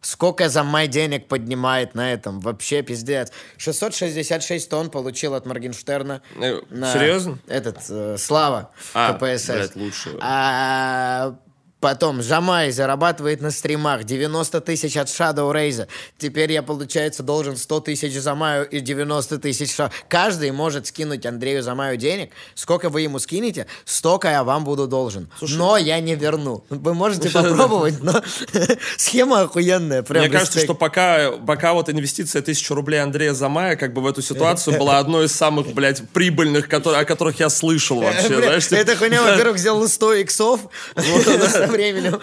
Сколько за май денег поднимает на этом? Вообще пиздец. 666 тонн получил от Моргенштерна. Э, серьезно? Этот, э, Слава а, КПСС. лучше. А, Потом Жамай зарабатывает на стримах 90 тысяч от Shadow Рейза. Теперь я, получается, должен 100 тысяч Замаю и 90 тысяч Ша. Каждый может скинуть Андрею Замаю денег. Сколько вы ему скинете, столько я вам буду должен. Слушай, но я не верну. Вы можете слушай, *laughs* попробовать, но *laughs* схема охуенная. Прям Мне кажется, что пока, пока вот инвестиция 1000 рублей Андрея Замая как бы в эту ситуацию *laughs* была одной из самых, блядь, прибыльных, о которых я слышал вообще. Это хуйня, во-первых, сделала 100 иксов временем.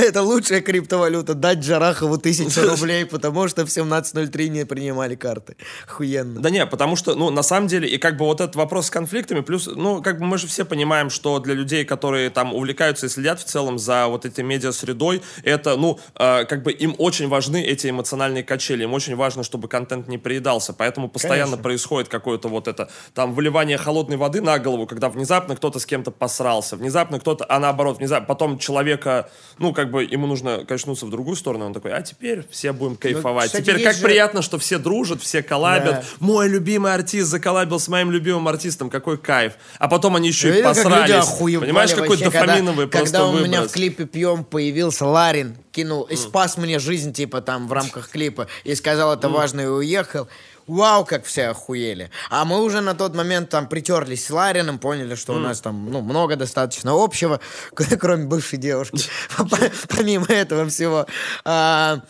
*laughs* Это лучшая криптовалюта. Дать Джарахову тысячу *laughs* рублей, потому что в 17.03 не принимали карты. Охуенно. Да не, потому что, ну, на самом деле, и как бы вот этот вопрос с конфликтами, плюс, ну, как бы мы же все понимаем, что для людей, которые там увлекаются и следят в целом за вот этой медиа-средой, это, ну, э, как бы им очень важны эти эмоциональные качели, им очень важно, чтобы контент не приедался, поэтому постоянно происходит какое-то вот это, там, выливание холодной воды на голову, когда внезапно кто-то с кем-то посрался, внезапно кто-то, а наоборот, внезапно, потом потом человека, ну, как бы ему нужно качнуться в другую сторону, он такой, а теперь все будем ну, кайфовать. Кстати, теперь как же... приятно, что все дружат, все коллабят. Да. Мой любимый артист заколабил с моим любимым артистом, какой кайф. А потом они еще Я и видел, ну, посрались. Как Понимаешь, какой вообще, дофаминовый когда, просто Когда у выброс. меня в клипе «Пьем» появился Ларин, кинул, и спас mm. мне жизнь, типа, там, в рамках клипа, и сказал, это mm. важно, и уехал вау, как все охуели. А мы уже на тот момент там притерлись с Ларином, поняли, что mm. у нас там ну, много достаточно общего, *laughs* кроме бывшей девушки, *laughs* помимо этого всего. А,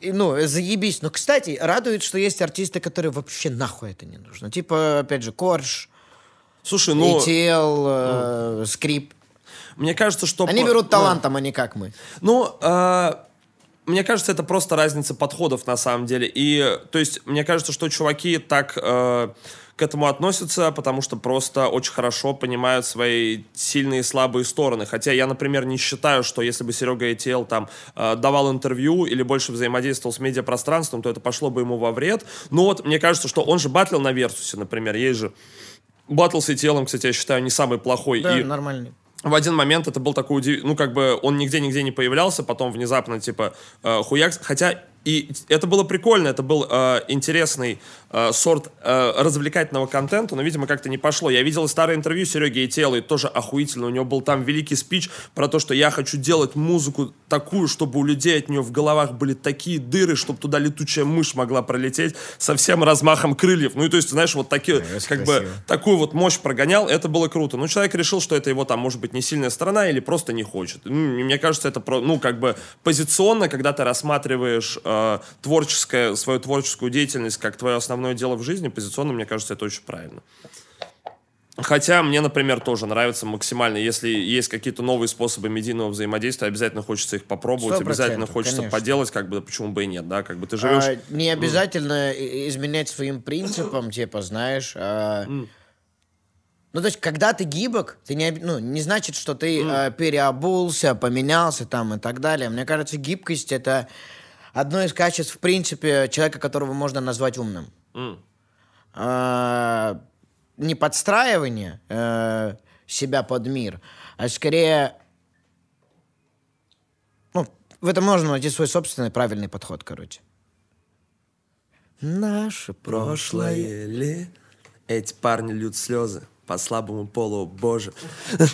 и, ну, заебись. Но, кстати, радует, что есть артисты, которые вообще нахуй это не нужно. Типа, опять же, Корж, Слушай, ну... ETL, ну. э, ну, Скрип. Мне кажется, что... Они по... берут талантом, а ну, а не как мы. Ну, э, мне кажется, это просто разница подходов на самом деле. И, то есть, мне кажется, что чуваки так э, к этому относятся, потому что просто очень хорошо понимают свои сильные и слабые стороны. Хотя я, например, не считаю, что если бы Серега ETL там э, давал интервью или больше взаимодействовал с медиапространством, то это пошло бы ему во вред. Но вот мне кажется, что он же батлил на Версусе, например, есть же Батл с ETL, кстати, я считаю, не самый плохой. Да, и... нормальный в один момент это был такой удив... ну как бы он нигде нигде не появлялся, потом внезапно типа э, хуяк, хотя и это было прикольно, это был э, интересный э, сорт э, развлекательного контента, но, видимо, как-то не пошло. Я видел старое интервью Сереги и тоже охуительно. У него был там великий спич про то, что я хочу делать музыку такую, чтобы у людей от нее в головах были такие дыры, чтобы туда летучая мышь могла пролететь со всем размахом крыльев. Ну и то есть, знаешь, вот такие, да, как красиво. бы, такую вот мощь прогонял, это было круто. Но человек решил, что это его там, может быть, не сильная сторона или просто не хочет. Ну, мне кажется, это, ну, как бы позиционно, когда ты рассматриваешь э, э, творческое, свою творческую деятельность как твое основное дело в жизни, позиционно, мне кажется, это очень правильно. Хотя мне, например, тоже нравится максимально, если есть какие-то новые способы медийного взаимодействия, обязательно хочется их попробовать, обязательно хочется конечно. поделать, как бы почему бы и нет, да, как бы ты живешь. А, не обязательно mm. изменять своим принципам, типа, знаешь. А... Mm. Ну, то есть, когда ты гибок, ты не, ну, не значит, что ты mm. э, переобулся, поменялся там и так далее. Мне кажется, гибкость — это одно из качеств, в принципе, человека, которого можно назвать умным. Mm. не подстраивание э, себя под мир, а скорее ну, в этом можно найти свой собственный правильный подход, короче. Наше прошлое ли? Эти парни льют слезы по слабому полу, боже.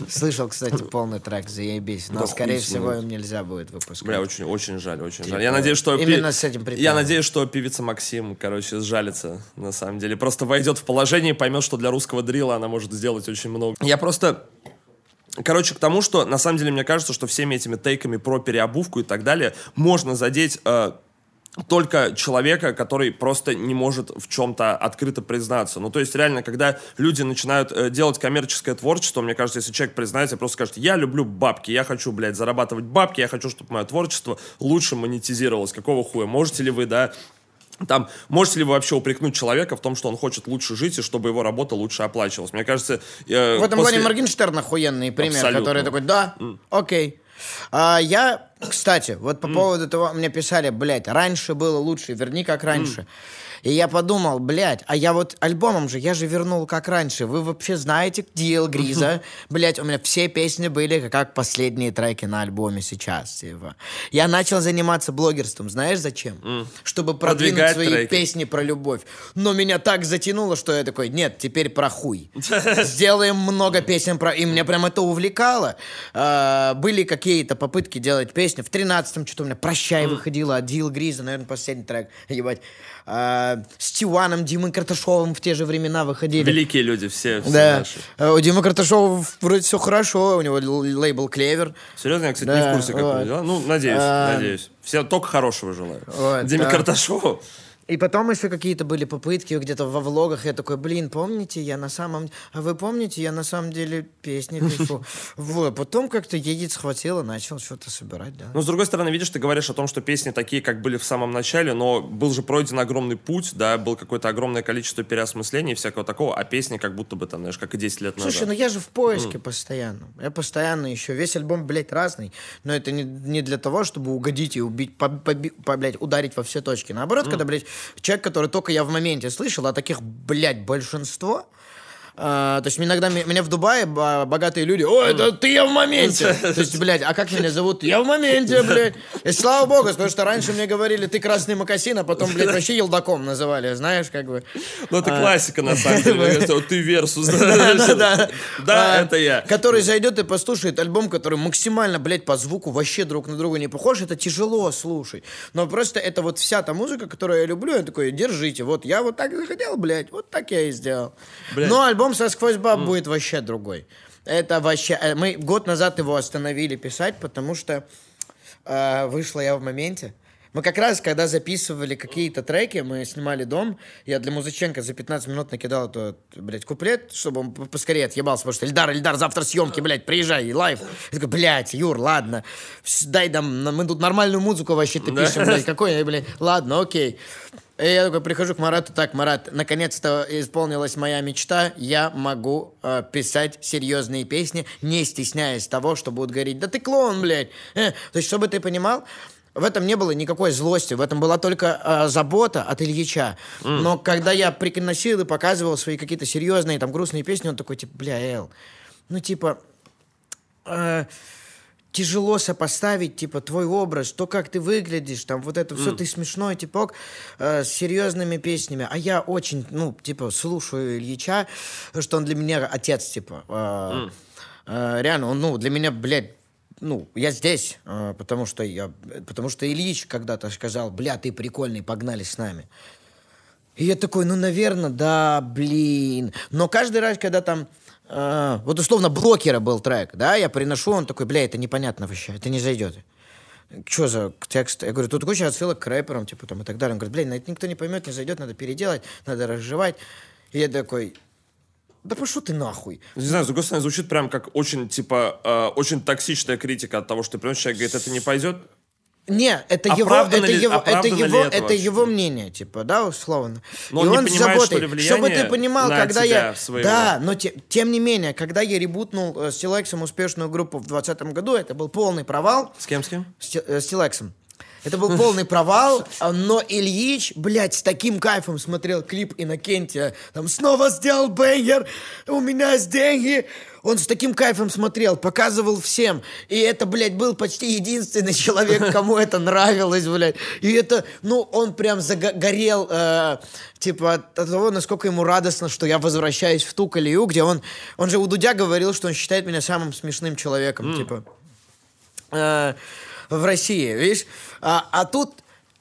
Слышал, кстати, полный трек, заебись. Но, да скорее всего, им нельзя будет выпускать. Бля, очень, очень жаль, очень жаль. Я типа, надеюсь, что... Именно пи... с этим припевом. Я надеюсь, что певица Максим, короче, сжалится, на самом деле. Просто войдет в положение и поймет, что для русского дрила она может сделать очень много. Я просто... Короче, к тому, что на самом деле мне кажется, что всеми этими тейками про переобувку и так далее можно задеть э, только человека, который просто не может в чем-то открыто признаться. Ну, то есть, реально, когда люди начинают э, делать коммерческое творчество, мне кажется, если человек признается, просто скажет, я люблю бабки, я хочу, блядь, зарабатывать бабки, я хочу, чтобы мое творчество лучше монетизировалось. Какого хуя? Можете ли вы, да, там, можете ли вы вообще упрекнуть человека в том, что он хочет лучше жить и чтобы его работа лучше оплачивалась? Мне кажется... Э, в этом после... плане Моргенштерн охуенный пример, Абсолютно. который такой, да, mm. окей. А, я, кстати, вот по mm. поводу того, мне писали, блядь, раньше было лучше, верни как раньше. Mm. И я подумал, блядь, а я вот альбомом же, я же вернул как раньше. Вы вообще знаете Дил Гриза? *laughs* Блядь, у меня все песни были как последние треки на альбоме сейчас. Типа. Я начал заниматься блогерством, знаешь зачем? Mm. Чтобы продвинуть Подвигать свои треки. песни про любовь. Но меня так затянуло, что я такой, нет, теперь про хуй. *laughs* Сделаем много песен про... И меня прям это увлекало. А, были какие-то попытки делать песни. В 13-м что-то у меня «Прощай» выходило, от Дил Гриза, наверное, последний трек. Ебать э, с Тиваном, Димой Карташовым в те же времена выходили. Великие люди все. все да. Наши. Э, у Димы Карташова вроде все хорошо, у него лейбл «Клевер». Серьезно? Я, кстати, да, не в курсе, как вот. у дела. Ну, надеюсь, а... надеюсь. Все только хорошего желаю. Вот, Диме да. Карташову и потом еще какие-то были попытки где-то во влогах. Я такой, блин, помните, я на самом... А вы помните, я на самом деле песни пишу. *laughs* Вот. Потом как-то едет схватило, начал что-то собирать, да. Но с другой стороны, видишь, ты говоришь о том, что песни такие, как были в самом начале, но был же пройден огромный путь, да, был какое-то огромное количество переосмыслений и всякого такого, а песни как будто бы там, знаешь, как и 10 лет назад. Слушай, ну я же в поиске постоянно. Я постоянно еще. Весь альбом, блядь, разный. Но это не, для того, чтобы угодить и убить, по, по, по, блядь, ударить во все точки. Наоборот, когда, блядь, человек, который только я в моменте слышал, а таких, блядь, большинство, а, то есть иногда меня в Дубае богатые люди, ой это ты я в моменте. *laughs* То есть, блядь, а как меня зовут? Я в моменте, *laughs* блядь. И слава богу, потому что раньше мне говорили, ты красный макасин, а потом, блядь, *laughs* вообще елдаком называли, знаешь, как бы. Ну, это а... классика, на самом деле. Ты версус. Да, а, это я. Который зайдет и послушает альбом, который максимально, блядь, по звуку вообще друг на друга не похож, это тяжело слушать. Но просто это вот вся та музыка, которую я люблю, я такой, держите, вот я вот так захотел, блядь, вот так я и сделал. Но альбом Альбом со сквозь баб mm. будет вообще другой. Это вообще... Э, мы год назад его остановили писать, потому что э, вышла я в моменте. Мы как раз, когда записывали какие-то треки, мы снимали дом, я для Музыченко за 15 минут накидал этот, блядь, куплет, чтобы он поскорее отъебался, потому что Эльдар, Эльдар, завтра съемки, блядь, приезжай, лайв. Я такой, блядь, Юр, ладно, дай нам, мы тут нормальную музыку вообще-то пишем, блядь, какой, блядь, ладно, окей. И я такой прихожу к Марату, так, Марат, наконец-то исполнилась моя мечта, я могу э, писать серьезные песни, не стесняясь того, что будут говорить, да ты клоун, блядь. Э, то есть, чтобы ты понимал, в этом не было никакой злости, в этом была только э, забота от Ильича. Mm. Но когда я приносил и показывал свои какие-то серьезные, там, грустные песни, он такой, типа, бля, Эл, ну, типа... Э, тяжело сопоставить, типа, твой образ, то, как ты выглядишь, там, вот это все, ты смешной типок э, с серьезными песнями. А я очень, ну, типа, слушаю Ильича, что он для меня отец, типа. Э, mm. э, реально, он, ну, для меня, блядь, ну, я здесь, э, потому что я, потому что Ильич когда-то сказал, бля, ты прикольный, погнали с нами. И я такой, ну, наверное, да, блин. Но каждый раз, когда там а, вот условно брокера был трек, да, я приношу, он такой, бля, это непонятно вообще, это не зайдет. Что за текст? Я говорю, тут куча отсылок к рэперам, типа там и так далее. Он говорит, блин, никто не поймет, не зайдет, надо переделать, надо разжевать. И я такой, да пошел ты нахуй. Не знаю, с другой стороны, звучит прям как очень, типа, э, очень токсичная критика от того, что ты приносишь, человек говорит, это не пойдет, не, это его, ли, это его, это его, это, это его мнение, типа, да, условно. Но и он, он не понимает, Что ли, Чтобы ты понимал, когда я, своего. да, но те, тем не менее, когда я ребутнул э, с Телексом успешную группу в 2020 году, это был полный провал. С кем, с кем? С, э, это был полный провал, но Ильич, блядь, с таким кайфом смотрел клип Иннокентия. Там снова сделал бэнгер, у меня есть деньги. Он с таким кайфом смотрел, показывал всем. И это, блядь, был почти единственный человек, *laughs* кому это нравилось, блядь. И это, ну, он прям загорел, э, типа, от того, насколько ему радостно, что я возвращаюсь в ту колею, где он... Он же у Дудя говорил, что он считает меня самым смешным человеком, mm. типа. Э, в России, видишь? А, а тут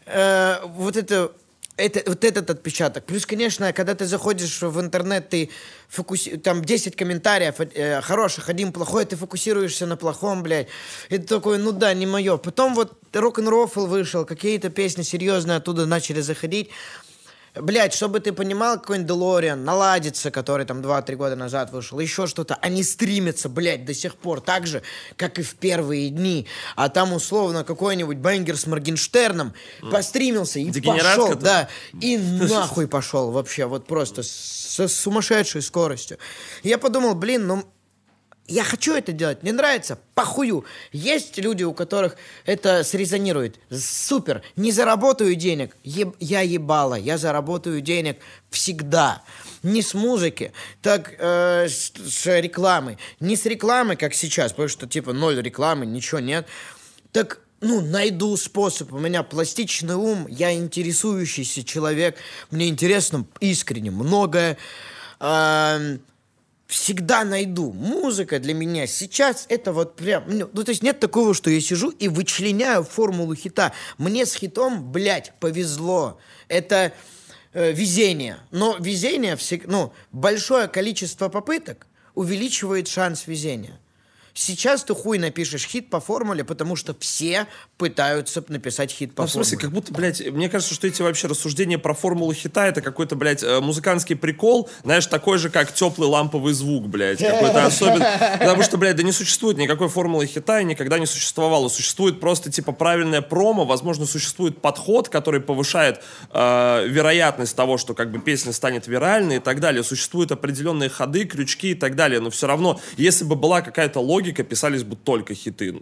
э, вот это это, вот этот отпечаток. Плюс, конечно, когда ты заходишь в интернет, ты фокуси... там 10 комментариев э, хороших, один плохой, ты фокусируешься на плохом, блядь. И ты такой, ну да, не мое. Потом вот рок-н-рофл вышел, какие-то песни серьезные оттуда начали заходить блядь, чтобы ты понимал, какой-нибудь Делориан наладится, который там 2-3 года назад вышел, еще что-то, они стримятся, блядь, до сих пор так же, как и в первые дни. А там, условно, какой-нибудь бенгер с Моргенштерном mm. постримился и пошел, да, и *laughs* нахуй пошел вообще, вот просто с сумасшедшей скоростью. Я подумал, блин, ну я хочу это делать, мне нравится, похую. Есть люди, у которых это срезонирует. Супер, не заработаю денег. Е- я ебала, я заработаю денег всегда. Не с музыки, так э, с, с рекламы. Не с рекламы, как сейчас, потому что типа ноль рекламы, ничего нет. Так ну, найду способ. У меня пластичный ум, я интересующийся человек. Мне интересно искренне многое. Э, всегда найду. Музыка для меня сейчас это вот прям... Ну, ну, то есть нет такого, что я сижу и вычленяю формулу хита. Мне с хитом, блядь, повезло. Это э, везение. Но везение, всегда, ну, большое количество попыток увеличивает шанс везения. Сейчас ты хуй напишешь хит по формуле, потому что все пытаются написать хит по ну, формуле. В смысле, как будто, блядь, мне кажется, что эти вообще рассуждения про формулу хита это какой-то, блядь, э, музыкантский прикол, знаешь, такой же, как теплый ламповый звук, блядь, какой-то особенный. Потому что, блядь, да не существует никакой формулы хита и никогда не существовало. Существует просто, типа, правильная промо, возможно, существует подход, который повышает э, вероятность того, что, как бы, песня станет виральной и так далее. Существуют определенные ходы, крючки и так далее, но все равно, если бы была какая-то логика, логика, писались бы только хиты. Ну.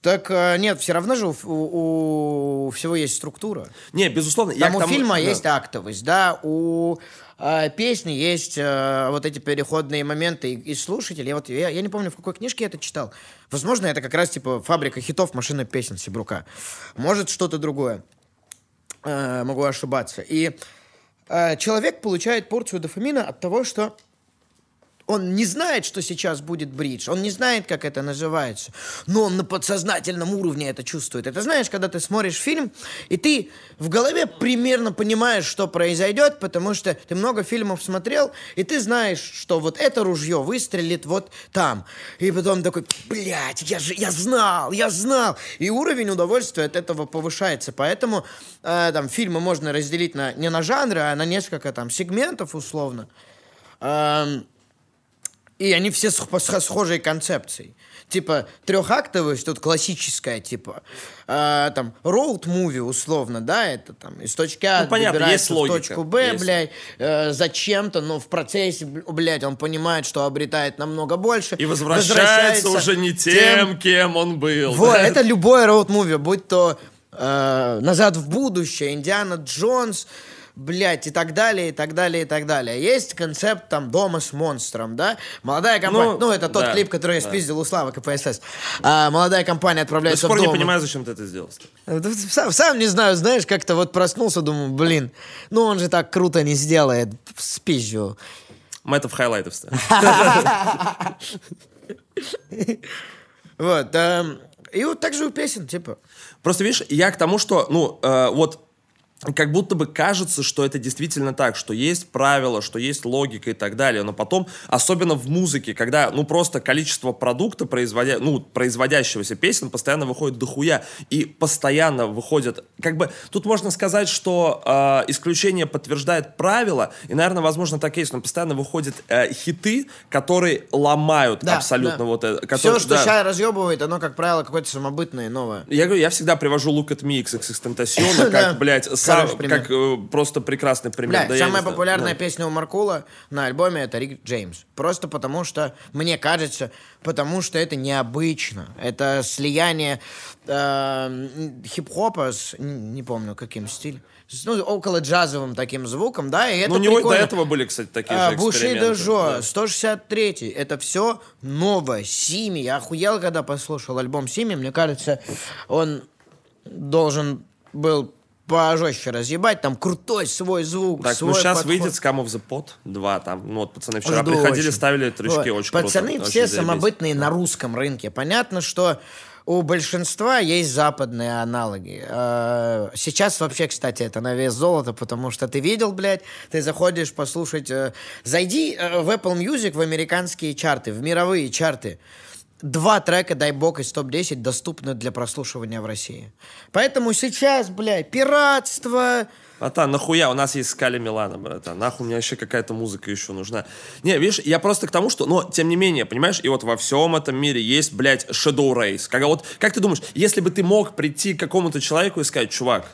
Так а, нет, все равно же у, у, у всего есть структура. Не, безусловно. Там у тому, фильма да. есть актовость, да, у э, песни есть э, вот эти переходные моменты и, и слушатели. Я, вот, я, я не помню, в какой книжке я это читал. Возможно, это как раз типа фабрика хитов, машина песен Сибрука. Может, что-то другое. Э, могу ошибаться. И э, человек получает порцию дофамина от того, что он не знает, что сейчас будет бридж, он не знает, как это называется, но он на подсознательном уровне это чувствует. Это знаешь, когда ты смотришь фильм, и ты в голове примерно понимаешь, что произойдет, потому что ты много фильмов смотрел, и ты знаешь, что вот это ружье выстрелит вот там. И потом такой, блядь, я же, я знал, я знал. И уровень удовольствия от этого повышается. Поэтому э, там фильмы можно разделить на, не на жанры, а на несколько там сегментов условно. Эм, и они все с, схожей концепцией. Типа трехактовость, тут классическая, типа, э, там, роуд-муви условно, да, это там из точки А ну, понятно, есть логика, точку Б, есть. блядь, э, зачем-то, но в процессе, блядь, он понимает, что обретает намного больше. И возвращается, возвращается уже не тем, тем, кем он был. Вот, да? это любое роуд-муви, будь то э, «Назад в будущее», «Индиана Джонс», блядь, и так далее, и так далее, и так далее. А есть концепт там дома с монстром, да? Молодая компания, ну, ну это тот да, клип, который я да. спиздил у Славы КПСС. А, молодая компания ну, отправляется в дом. До сих пор не понимаю, зачем ты это сделал. Э, сам, сам не знаю, знаешь, как-то вот проснулся, думаю, блин, ну он же так круто не сделает, спизжу. Мэтов хайлайтов. *laughs* Вот, эм, и вот так же у песен, типа. Просто, видишь, я к тому, что, ну, э, вот как будто бы кажется, что это действительно так, что есть правила, что есть логика и так далее, но потом, особенно в музыке, когда, ну, просто количество продукта, производя, ну, производящегося песен постоянно выходит дохуя, и постоянно выходят, как бы, тут можно сказать, что э, исключение подтверждает правило, и, наверное, возможно, так и есть, но постоянно выходят э, хиты, которые ломают да, абсолютно да. вот это. Которые, Все, что да. сейчас разъебывает, оно, как правило, какое-то самобытное, новое. Я говорю, я всегда привожу Look at Me, XXXTentacion, а *laughs* как, блядь, сам, пример. как э, просто прекрасный пример. Бля, да, самая популярная знаю. песня у Маркула на альбоме это Рик Джеймс. Просто потому что, мне кажется, потому что это необычно. Это слияние э, хип-хопа с, не помню, каким стилем ну, около джазовым таким звуком, да, и это Ну, у него прикольно. до этого были, кстати, такие а, же Буши Дежо, да. 163 это все новое, Сими, я охуел, когда послушал альбом Сими, мне кажется, он должен был пожестче разъебать, там крутой свой звук, Так, ну свой ну сейчас подход. выйдет Scam of the Pot 2, там, ну вот пацаны вчера Жду приходили, очень. ставили трючки, вот. очень Пацаны круто, все очень самобытные да. на русском рынке. Понятно, что у большинства есть западные аналоги. А, сейчас вообще, кстати, это на вес золота, потому что ты видел, блядь, ты заходишь послушать... Э, зайди э, в Apple Music в американские чарты, в мировые чарты два трека «Дай бог» из топ-10 доступны для прослушивания в России. Поэтому сейчас, блядь, пиратство... А Братан, нахуя? У нас есть Скали Милана, братан. Нахуй мне вообще какая-то музыка еще нужна. Не, видишь, я просто к тому, что... Но, тем не менее, понимаешь, и вот во всем этом мире есть, блядь, Shadow Race. Как, а вот, как ты думаешь, если бы ты мог прийти к какому-то человеку и сказать, чувак,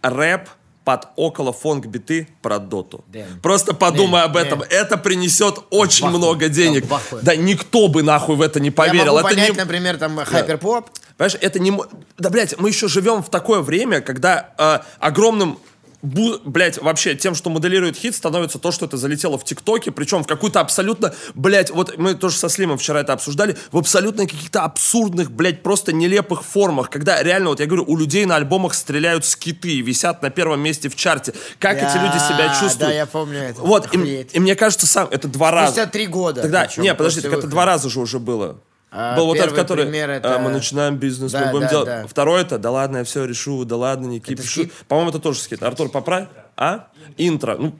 рэп — под около фонг биты про доту. Damn. Просто подумай Damn. об этом. Damn. Это принесет очень баху. много денег. Баху. Да никто бы нахуй в это не поверил. Я могу это понять, не... например, там хайперпоп. Да. Понимаешь, это не... Да, блядь, мы еще живем в такое время, когда э, огромным бу, блядь, вообще тем, что моделирует хит, становится то, что это залетело в ТикТоке, причем в какую-то абсолютно, блять, вот мы тоже со Слимом вчера это обсуждали, в абсолютно каких-то абсурдных, блять, просто нелепых формах, когда реально, вот я говорю, у людей на альбомах стреляют скиты и висят на первом месте в чарте. Как да, эти люди себя чувствуют? Да, я помню это. Вот, и, и мне кажется, сам, это два раза. Спустя три года. Тогда, не, подожди, так это два раза же уже было. А Был вот этот, который а, это... мы начинаем бизнес, да, мы будем да, делать. Да. Второй это, да ладно, я все решу, да ладно, не кипишу. По-моему, это тоже скит. Артур, поправь. А? Интро. Ну,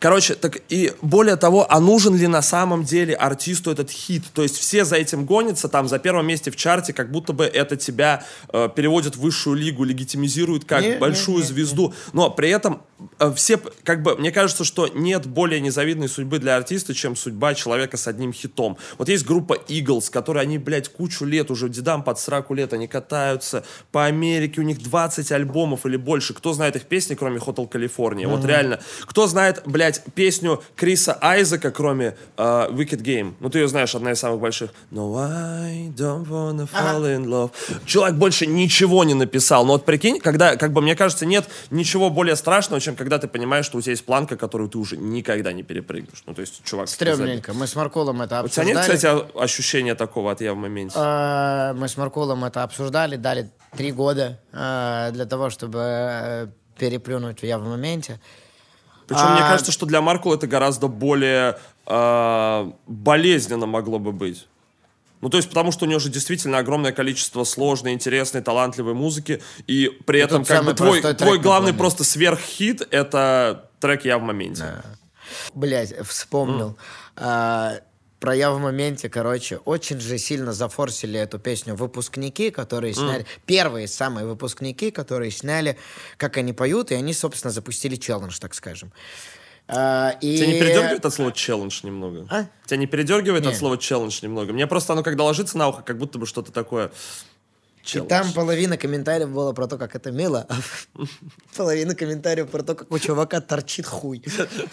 Короче, так и более того, а нужен ли на самом деле артисту этот хит? То есть все за этим гонятся, там за первом месте в чарте, как будто бы это тебя э, переводит в высшую лигу, легитимизирует как не, большую не, не, звезду. Но при этом э, все, как бы, мне кажется, что нет более незавидной судьбы для артиста, чем судьба человека с одним хитом. Вот есть группа Eagles, которые они, блядь, кучу лет уже, дедам под сраку лет, они катаются по Америке, у них 20 альбомов или больше. Кто знает их песни, кроме Hotel California? Mm-hmm. Вот реально. Кто знает, блядь, блядь, песню Криса Айзека, кроме э, Wicked Game. Ну, ты ее знаешь, одна из самых больших. No, I don't wanna fall in love. Человек больше ничего не написал. Но вот прикинь, когда, как бы, мне кажется, нет ничего более страшного, чем когда ты понимаешь, что у тебя есть планка, которую ты уже никогда не перепрыгнешь. Ну, то есть, чувак... Стремненько. Мы с Марколом это обсуждали. У тебя нет, кстати, ощущения такого от «Я в моменте»? Э, мы с Марколом это обсуждали, дали три года э, для того, чтобы э, переплюнуть «Я в моменте». Причем а... мне кажется, что для Маркула это гораздо более э, болезненно могло бы быть. Ну, то есть, потому что у него же действительно огромное количество сложной, интересной, талантливой музыки, и при и этом, как бы, твой, твой главный просто сверххит — это трек «Я в моменте». Да. Блять, вспомнил. Mm. А, про «Я в моменте», короче, очень же сильно зафорсили эту песню выпускники, которые сняли... Mm. Первые самые выпускники, которые сняли, как они поют, и они, собственно, запустили челлендж, так скажем. А, и... Тебя не передергивает от слова челлендж немного? А? Тебя не передергивает Нет. от слова челлендж немного? Мне просто оно, когда ложится на ухо, как будто бы что-то такое челлендж. И там половина комментариев было про то, как это мило, а *laughs* половина комментариев про то, как у чувака торчит хуй.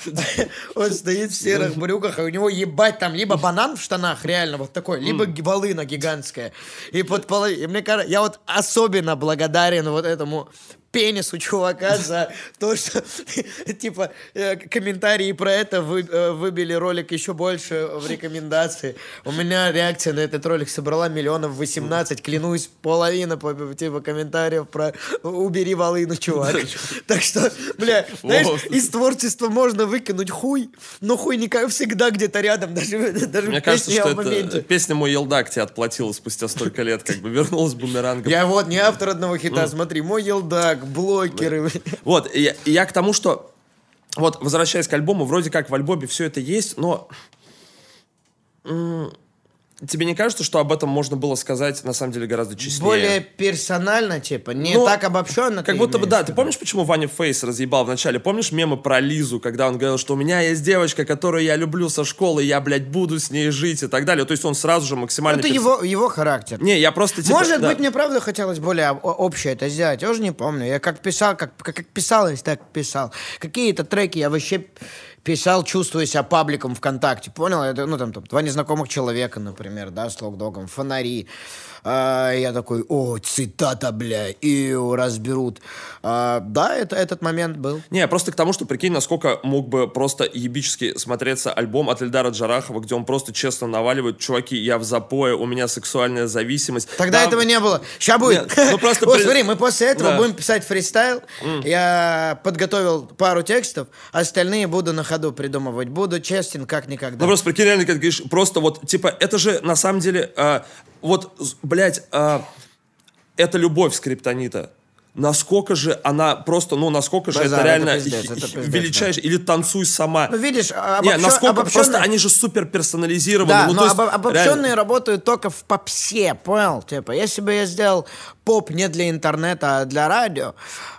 *laughs* Он стоит в серых ну. брюках, и у него ебать там либо банан в штанах, реально вот такой, либо волына гигантская. И под половиной... мне кажется, я вот особенно благодарен вот этому пенис у чувака за то, что, типа, э, комментарии про это э, выбили ролик еще больше в рекомендации. У меня реакция на этот ролик собрала миллионов 18, клянусь, половина, типа, комментариев про «убери волыну, чувак». Так что, бля, знаешь, из творчества можно выкинуть хуй, но хуй не всегда где-то рядом, даже, даже Мне кажется, что это песня «Мой елдак» тебе отплатила спустя столько лет, как бы вернулась бумерангом. Я вот не автор одного хита, ну. смотри, «Мой елдак», блокеры. Вот, я к тому, что... Вот, возвращаясь к альбому, вроде как в альбоме все это есть, но... Тебе не кажется, что об этом можно было сказать на самом деле гораздо честнее? Более персонально, типа, не ну, так обобщенно. Как будто бы, да, ты помнишь, почему Ваня Фейс разъебал вначале? Помнишь мемы про Лизу, когда он говорил, что у меня есть девочка, которую я люблю со школы, я, блядь, буду с ней жить и так далее. То есть он сразу же максимально... Это перс... его, его характер. Не, я просто... Типа, Может да. быть, мне правда хотелось более общее это сделать, я уже не помню. Я как писал, как, как писалось, так писал. Какие-то треки я вообще писал, чувствуя себя пабликом ВКонтакте, понял? Это, ну, там, там, два незнакомых человека, например, да, с локдогом, фонари, а я такой, о, цитата, бля, и разберут. А, да, это, этот момент был. Не, просто к тому, что прикинь, насколько мог бы просто ебически смотреться альбом от Эльдара Джарахова, где он просто честно наваливает, чуваки, я в запое, у меня сексуальная зависимость. Тогда Там... этого не было. Сейчас будет. ну просто... *laughs* Вот, смотри, мы после этого будем писать фристайл. Я подготовил пару текстов, остальные буду на ходу придумывать. Буду честен, как никогда. Ну просто прикинь, реально, как говоришь, просто вот, типа, это же на самом деле, а, вот, блядь, э, это любовь скриптонита. Насколько же она просто, ну, насколько же Базар, это реально величайшее да. или танцуй сама. Ну, видишь, обобщен, а Не, насколько обобщенные... просто они же супер персонализированы. Да, ну, но есть, об, обобщенные реально... работают только в попсе, понял? Типа, если бы я сделал поп не для интернета, а для радио,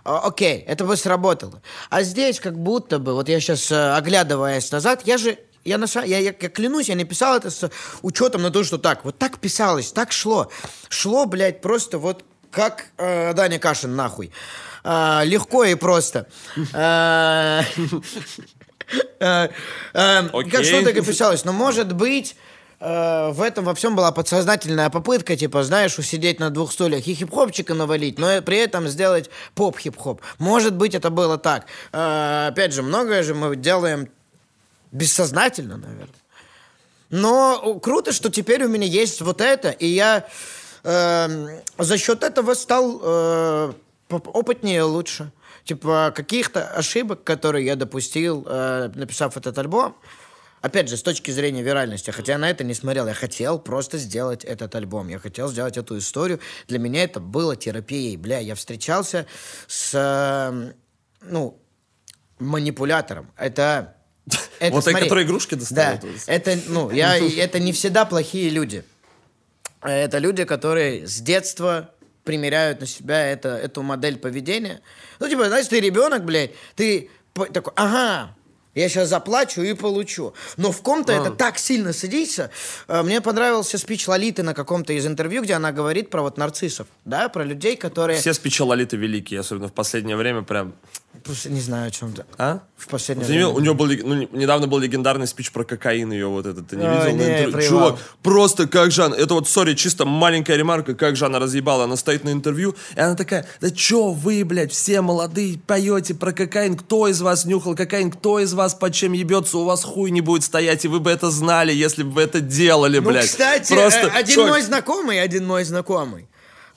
а, окей, это бы сработало. А здесь как будто бы, вот я сейчас, э, оглядываясь назад, я же я, наша, я, я, я клянусь, я написал это с учетом на то, что так, вот так писалось, так шло. Шло, блядь, просто вот как э, Даня Кашин, нахуй. Э, легко и просто. Э, э, э, как что так и писалось. Но может быть в этом во всем была подсознательная попытка, типа, знаешь, усидеть на двух стульях и хип-хопчика навалить, но при этом сделать поп-хип-хоп. Может быть, это было так. Опять же, многое же мы делаем Бессознательно, наверное. Но круто, что теперь у меня есть вот это, и я э, за счет этого стал э, опытнее, лучше. Типа каких-то ошибок, которые я допустил, э, написав этот альбом, опять же, с точки зрения виральности, хотя я на это не смотрел, я хотел просто сделать этот альбом, я хотел сделать эту историю. Для меня это было терапией, бля, я встречался с, эм, ну, манипулятором. Это это, вот смотри, которые игрушки достают. Да, это, ну, я, *laughs* это не всегда плохие люди. Это люди, которые с детства примеряют на себя это, эту модель поведения. Ну, типа, знаешь, ты ребенок, блядь, ты такой, ага, я сейчас заплачу и получу. Но в ком-то а. это так сильно садится. Э, мне понравился спич Лолиты на каком-то из интервью, где она говорит про вот нарциссов, да, про людей, которые... Все спичи Лолиты великие, особенно в последнее время прям... Просто не знаю, о чем то А? В последнее время. У него был, ну, недавно был легендарный спич про кокаин ее вот этот. Ты не а, видел? Не, интер... Ну, чувак, просто как же она... Это вот, сори, чисто маленькая ремарка, как же она разъебала. Она стоит на интервью, и она такая, да чё вы, блядь, все молодые, поете про кокаин, кто из вас нюхал кокаин, кто из вас под чем ебется, у вас хуй не будет стоять, и вы бы это знали, если бы вы это делали, ну, блядь. ну, кстати, просто, э, один чувак... мой знакомый, один мой знакомый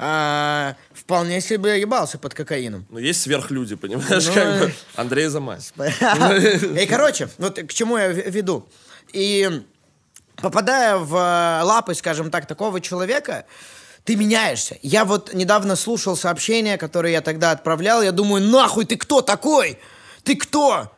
а, вполне себе ебался под кокаином. Ну, есть сверхлюди, понимаешь, ну, как бы. Э, Андрей Замась. И, *laughs* короче, вот к чему я веду. И попадая в э, лапы, скажем так, такого человека, ты меняешься. Я вот недавно слушал сообщения, которые я тогда отправлял, я думаю, нахуй ты кто такой? Ты кто?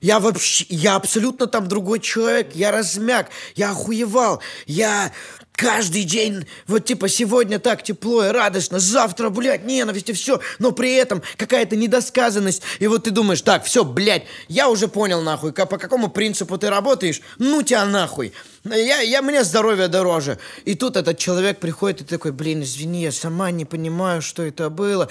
Я вообще, я абсолютно там другой человек, я размяк, я охуевал, я каждый день, вот типа сегодня так тепло и радостно, завтра, блядь, ненависть и все, но при этом какая-то недосказанность, и вот ты думаешь, так, все, блядь, я уже понял нахуй, по какому принципу ты работаешь, ну тебя нахуй, я, я, мне здоровье дороже. И тут этот человек приходит и такой, блин, извини, я сама не понимаю, что это было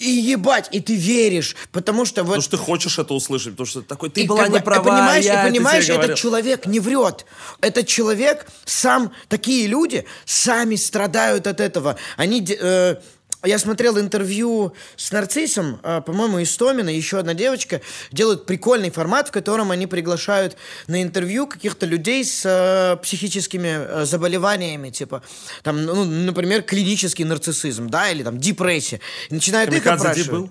и ебать, и ты веришь, потому что вот... Потому что ты хочешь это услышать, потому что ты такой, ты и была как бы, не понимаешь, я и понимаешь, это этот человек не врет. Этот человек сам, такие люди сами страдают от этого. Они... Э, я смотрел интервью с Нарциссом, а, по-моему, Истомина, еще одна девочка, делают прикольный формат, в котором они приглашают на интервью каких-то людей с а, психическими а, заболеваниями, типа, там, ну, ну, например, клинический нарциссизм, да, или там депрессия. И начинают Камикадзе их опрашивать.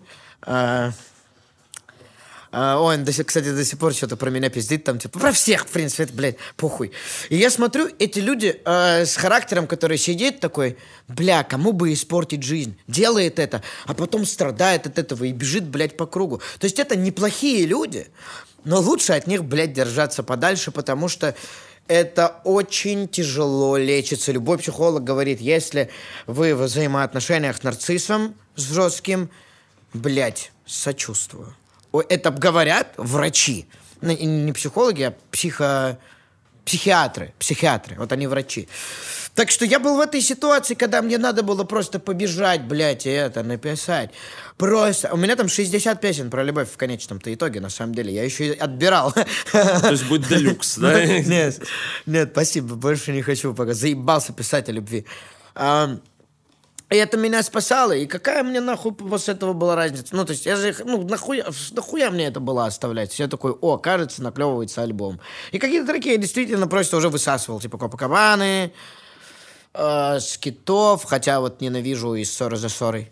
А, ой, он, кстати, до сих пор что-то про меня пиздит, там, типа, про всех, в принципе, это, блядь, похуй. И я смотрю, эти люди э, с характером, который сидит такой, бля, кому бы испортить жизнь? Делает это, а потом страдает от этого и бежит, блядь, по кругу. То есть это неплохие люди, но лучше от них, блядь, держаться подальше, потому что это очень тяжело лечится. Любой психолог говорит, если вы в взаимоотношениях с нарциссом, с жестким, блядь, сочувствую это говорят врачи, ну, не психологи, а психо психиатры, психиатры, вот они врачи. Так что я был в этой ситуации, когда мне надо было просто побежать, блядь, и это написать. Просто. У меня там 60 песен про любовь в конечном-то итоге, на самом деле. Я еще и отбирал. То есть будет делюкс, да? *laughs* Нет, нет, спасибо, больше не хочу пока. Заебался писать о любви. И это меня спасало. И какая мне нахуй после этого была разница? Ну, то есть, я же, ну, нахуя, нахуя мне это было оставлять? Все такой, о, кажется, наклевывается альбом. И какие-то треки я действительно просто уже высасывал. Типа Копакабаны, э, Скитов, хотя вот ненавижу из ссоры за ссорой.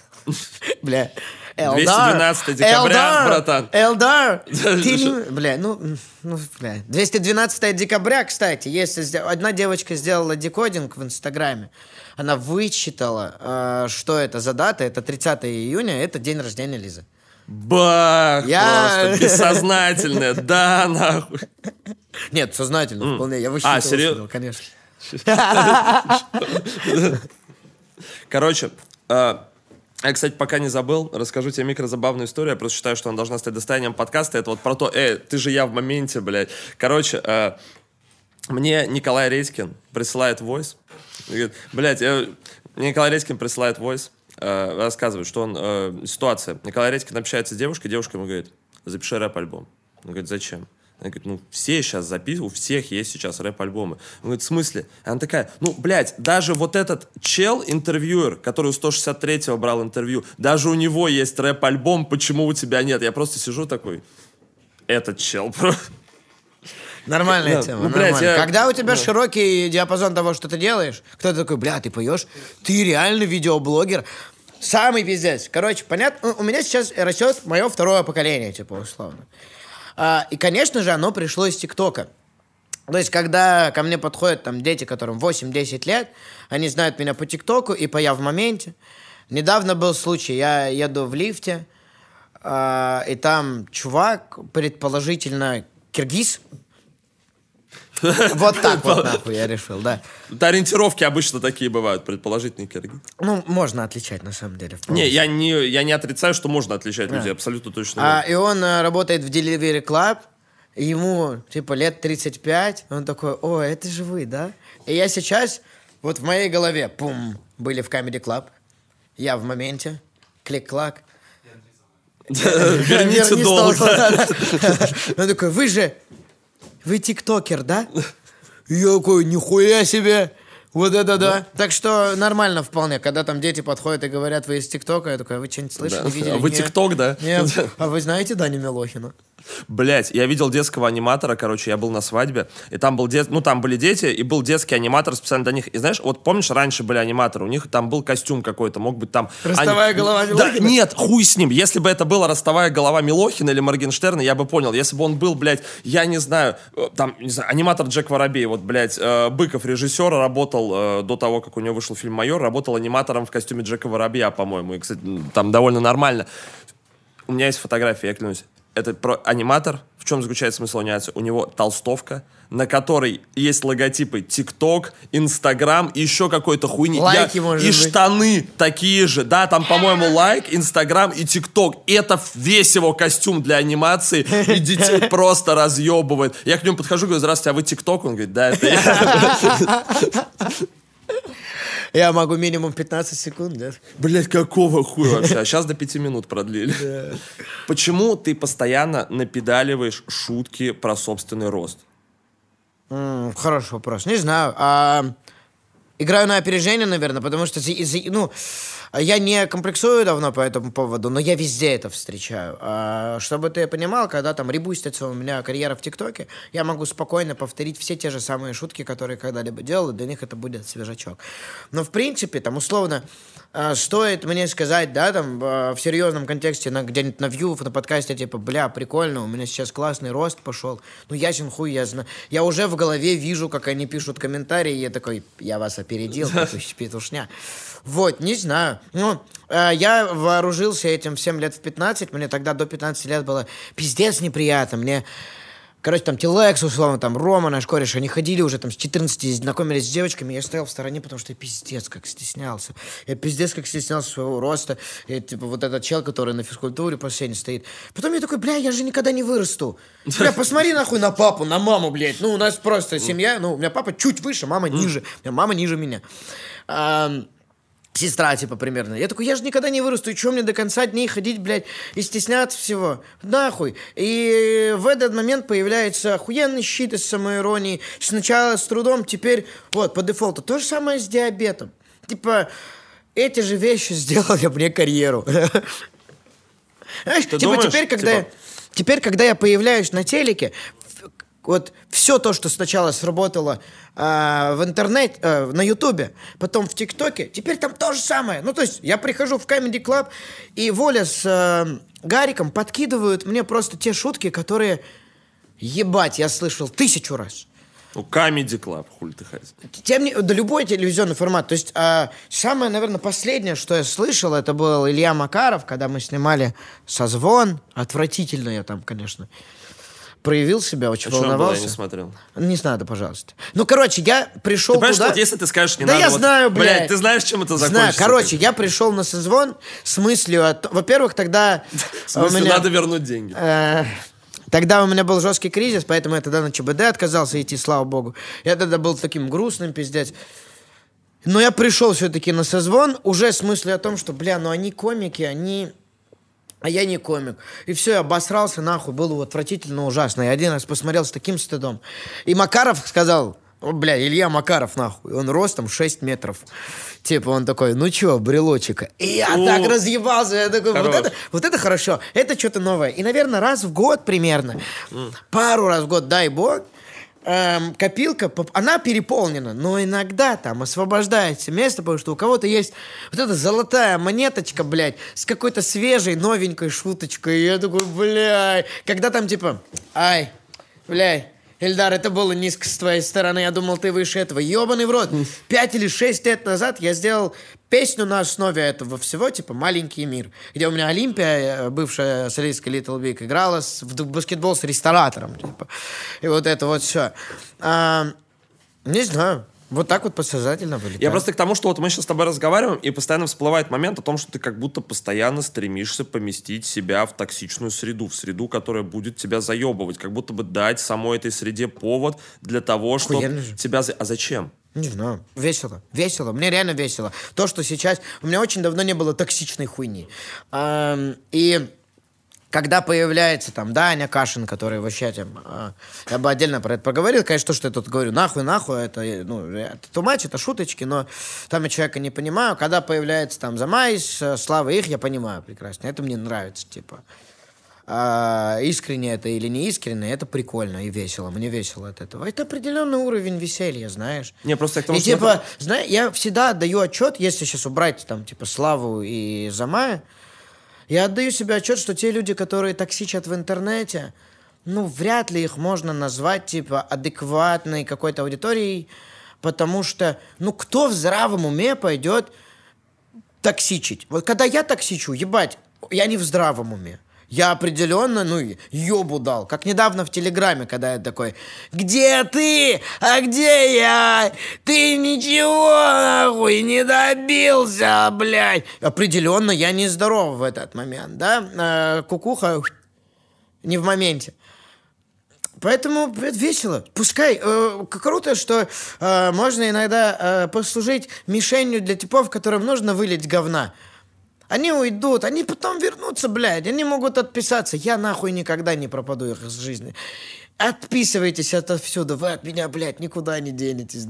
*laughs* Бля. Элдар, 212 декабря, Элдар, братан. Элдар, *laughs* ты не... Бля, ну, ну, бля. 212 декабря, кстати, если одна девочка сделала декодинг в Инстаграме, она вычитала, э, что это за дата, это 30 июня, это день рождения Лизы. Бах! Я... Просто *laughs* бессознательное, да, нахуй. Нет, сознательно вполне. Я вычитал. а, серьезно? конечно. *laughs* Короче, э, а я, кстати, пока не забыл, расскажу тебе микрозабавную историю. Я просто считаю, что она должна стать достоянием подкаста. Это вот про то, э, ты же я в моменте, блядь. Короче, э, мне Николай Редькин присылает войс. блядь, мне Николай Редькин присылает войс. Э, рассказывает, что он... Э, ситуация. Николай Редькин общается с девушкой, девушка ему говорит, запиши рэп-альбом. Он говорит, зачем? Она говорит, ну, все сейчас записывают, у всех есть сейчас рэп-альбомы. Он говорит, в смысле? Она такая, ну, блядь, даже вот этот чел, интервьюер, который у 163-го брал интервью, даже у него есть рэп-альбом, почему у тебя нет? Я просто сижу такой, этот чел Нормальная ну, тема. Ну, блядь, я... Когда у тебя да. Ну. широкий диапазон того, что ты делаешь, кто такой, бля, ты поешь, ты реально видеоблогер. Самый пиздец. Короче, понятно, у меня сейчас растет мое второе поколение, типа, условно. А, и, конечно же, оно пришло из ТикТока. То есть, когда ко мне подходят там дети, которым 8-10 лет, они знают меня по ТикТоку и по «Я в моменте». Недавно был случай, я еду в лифте, а, и там чувак, предположительно киргиз, *laughs* Вот так вот, нахуй, я решил, да. Да, Ориентировки обычно такие бывают, предположительные киргиз. Ну, можно отличать, на самом деле. Не, я не, я не отрицаю, что можно отличать людей, абсолютно точно. А, и он э, работает в Delivery Club, ему, типа, лет 35, он такой, о, это же вы, да? И я сейчас, вот в моей голове, пум, были в Comedy Club, я в моменте, клик-клак, *laughs* Верните долг. *laughs* Он такой, вы же вы тиктокер, да? *laughs* Я такой, нихуя себе! Вот это да. да. Так что нормально вполне, когда там дети подходят и говорят, вы из ТикТока, я такой, «А вы что-нибудь слышали, видели? А вы ТикТок, да? Нет. *laughs* А вы знаете Дани Милохина? Блять, я видел детского аниматора, короче, я был на свадьбе, и там был дет... ну там были дети, и был детский аниматор специально для них. И знаешь, вот помнишь, раньше были аниматоры, у них там был костюм какой-то, мог быть там... Ростовая Они... голова Милохина? Да, нет, хуй с ним. Если бы это была ростовая голова Милохина или Моргенштерна, я бы понял. Если бы он был, блядь, я не знаю, э, там, не знаю, аниматор Джек Воробей, вот, блядь, э, Быков, режиссер, работал э, до того, как у него вышел фильм «Майор», работал аниматором в костюме Джека Воробья, по-моему. И, кстати, там довольно нормально. У меня есть фотография, я клянусь это про аниматор. В чем заключается смысл анимации? У него толстовка, на которой есть логотипы TikTok, Instagram и еще какой-то хуйни. Лайки, Я, может И быть. штаны такие же. Да, там, по-моему, лайк, Instagram и TikTok. Это весь его костюм для анимации. И детей *laughs* просто разъебывает. Я к нему подхожу, говорю, здравствуйте, а вы TikTok? Он говорит, да, это я. *laughs* Я могу минимум 15 секунд, да? Блять, какого хуя вообще? А сейчас до 5 минут продлили. Почему ты постоянно напедаливаешь шутки про собственный рост? Хороший вопрос. Не знаю. А, играю на опережение, наверное, потому что, ну, я не комплексую давно по этому поводу, но я везде это встречаю. А, чтобы ты понимал, когда там ребустится у меня карьера в ТикТоке, я могу спокойно повторить все те же самые шутки, которые когда-либо делал, и для них это будет свежачок. Но в принципе, там условно, а, стоит мне сказать, да, там а, в серьезном контексте, на, где-нибудь на вью, на подкасте, типа, бля, прикольно, у меня сейчас классный рост пошел. Ну, ясен хуй, я знаю. Я уже в голове вижу, как они пишут комментарии, и я такой, я вас опередил, петушня. Вот, не знаю. Ну, э, я вооружился этим всем лет в 15. Мне тогда до 15 лет было пиздец неприятно. Мне Короче, там Телекс, условно, там Рома, наш кореш, они ходили уже там с 14, знакомились с девочками. Я стоял в стороне, потому что я пиздец как стеснялся. Я пиздец как стеснялся своего роста. И, типа, вот этот чел, который на физкультуре по сцене стоит. Потом я такой, бля, я же никогда не вырасту. Бля, посмотри нахуй на папу, на маму, блядь. Ну, у нас просто семья, ну, у меня папа чуть выше, мама ниже. у меня Мама ниже меня сестра, типа, примерно. Я такой, я же никогда не вырасту, и что мне до конца дней ходить, блядь, и стесняться всего? Нахуй. И в этот момент появляется охуенный щит из самоиронии. Сначала с трудом, теперь, вот, по дефолту. То же самое с диабетом. Типа, эти же вещи *laughs* сделали мне карьеру. *laughs* Знаешь, типа, теперь, когда... Типа? Я, теперь, когда я появляюсь на телеке, вот все то, что сначала сработало э, в интернете, э, на Ютубе, потом в ТикТоке, теперь там то же самое. Ну, то есть я прихожу в Comedy Club, и Воля с э, Гариком подкидывают мне просто те шутки, которые, ебать, я слышал тысячу раз. Ну, Comedy Club, хули ты хазишь. Тем не... Да любой телевизионный формат. То есть э, самое, наверное, последнее, что я слышал, это был Илья Макаров, когда мы снимали «Созвон». Отвратительно я там, конечно, проявил себя, очень а волновался. Что я не смотрел? Не надо, пожалуйста. Ну, короче, я пришел ты понимаешь, туда... Что, вот, если ты скажешь, не да надо... Да я вот, знаю, блядь. блядь. ты знаешь, чем это закончится. Знаю, короче, я пришел на созвон с мыслью... От... Во-первых, тогда... *laughs* С надо вернуть деньги. Э, тогда у меня был жесткий кризис, поэтому я тогда на ЧБД отказался идти, слава богу. Я тогда был таким грустным, пиздец. Но я пришел все-таки на созвон уже с мыслью о том, что, бля, ну они комики, они а я не комик. И все, я обосрался нахуй, было отвратительно ужасно. Я один раз посмотрел с таким стыдом. И Макаров сказал, бля, Илья Макаров нахуй, он ростом 6 метров. Типа он такой, ну чё, брелочек. И я О, так разъебался, я такой, вот это, вот это хорошо, это что-то новое. И, наверное, раз в год примерно, пару раз в год, дай бог, эм, копилка, она переполнена, но иногда там освобождается место, потому что у кого-то есть вот эта золотая монеточка, блядь, с какой-то свежей, новенькой шуточкой. И я такой, блядь, когда там типа, ай, блядь, Эльдар, это было низко с твоей стороны. Я думал, ты выше этого. Ёбаный в рот. Пять или шесть лет назад я сделал песню на основе этого всего, типа «Маленький мир», где у меня Олимпия, э, бывшая солистка Little Big, играла с, в баскетбол с ресторатором. Типа. И вот это вот все. А, не знаю. Вот так вот подсознательно вылетает. Я просто к тому, что вот мы сейчас с тобой разговариваем, и постоянно всплывает момент о том, что ты как будто постоянно стремишься поместить себя в токсичную среду, в среду, которая будет тебя заебывать, как будто бы дать самой этой среде повод для того, чтобы тебя... А зачем? Не знаю. Весело. Весело. Мне реально весело. То, что сейчас... У меня очень давно не было токсичной хуйни. И когда появляется там Даня Кашин, который вообще там... Э, я бы отдельно про это поговорил. Конечно, то, что я тут говорю, нахуй, нахуй, это, ну, это тумач, это шуточки, но там я человека не понимаю. Когда появляется там Замайс, э, Слава их, я понимаю прекрасно. Это мне нравится, типа. А, искренне это или не искренне, это прикольно и весело. Мне весело от этого. Это определенный уровень веселья, знаешь. Не, просто к тому, и, что... типа, это... знаешь, я всегда даю отчет, если сейчас убрать там, типа, Славу и Замая, я отдаю себе отчет, что те люди, которые токсичат в интернете, ну, вряд ли их можно назвать, типа, адекватной какой-то аудиторией, потому что, ну, кто в здравом уме пойдет токсичить? Вот когда я токсичу, ебать, я не в здравом уме. Я определенно, ну, ёбу дал. Как недавно в Телеграме, когда я такой, где ты, а где я? Ты ничего, нахуй, не добился, блядь. Определенно я не здоров в этот момент, да? Э, кукуха не в моменте. Поэтому это весело. Пускай э, круто, что э, можно иногда э, послужить мишенью для типов, которым нужно вылить говна. Они уйдут, они потом вернутся, блядь. Они могут отписаться. Я нахуй никогда не пропаду их из жизни. Отписывайтесь отовсюду. Вы от меня, блядь, никуда не денетесь.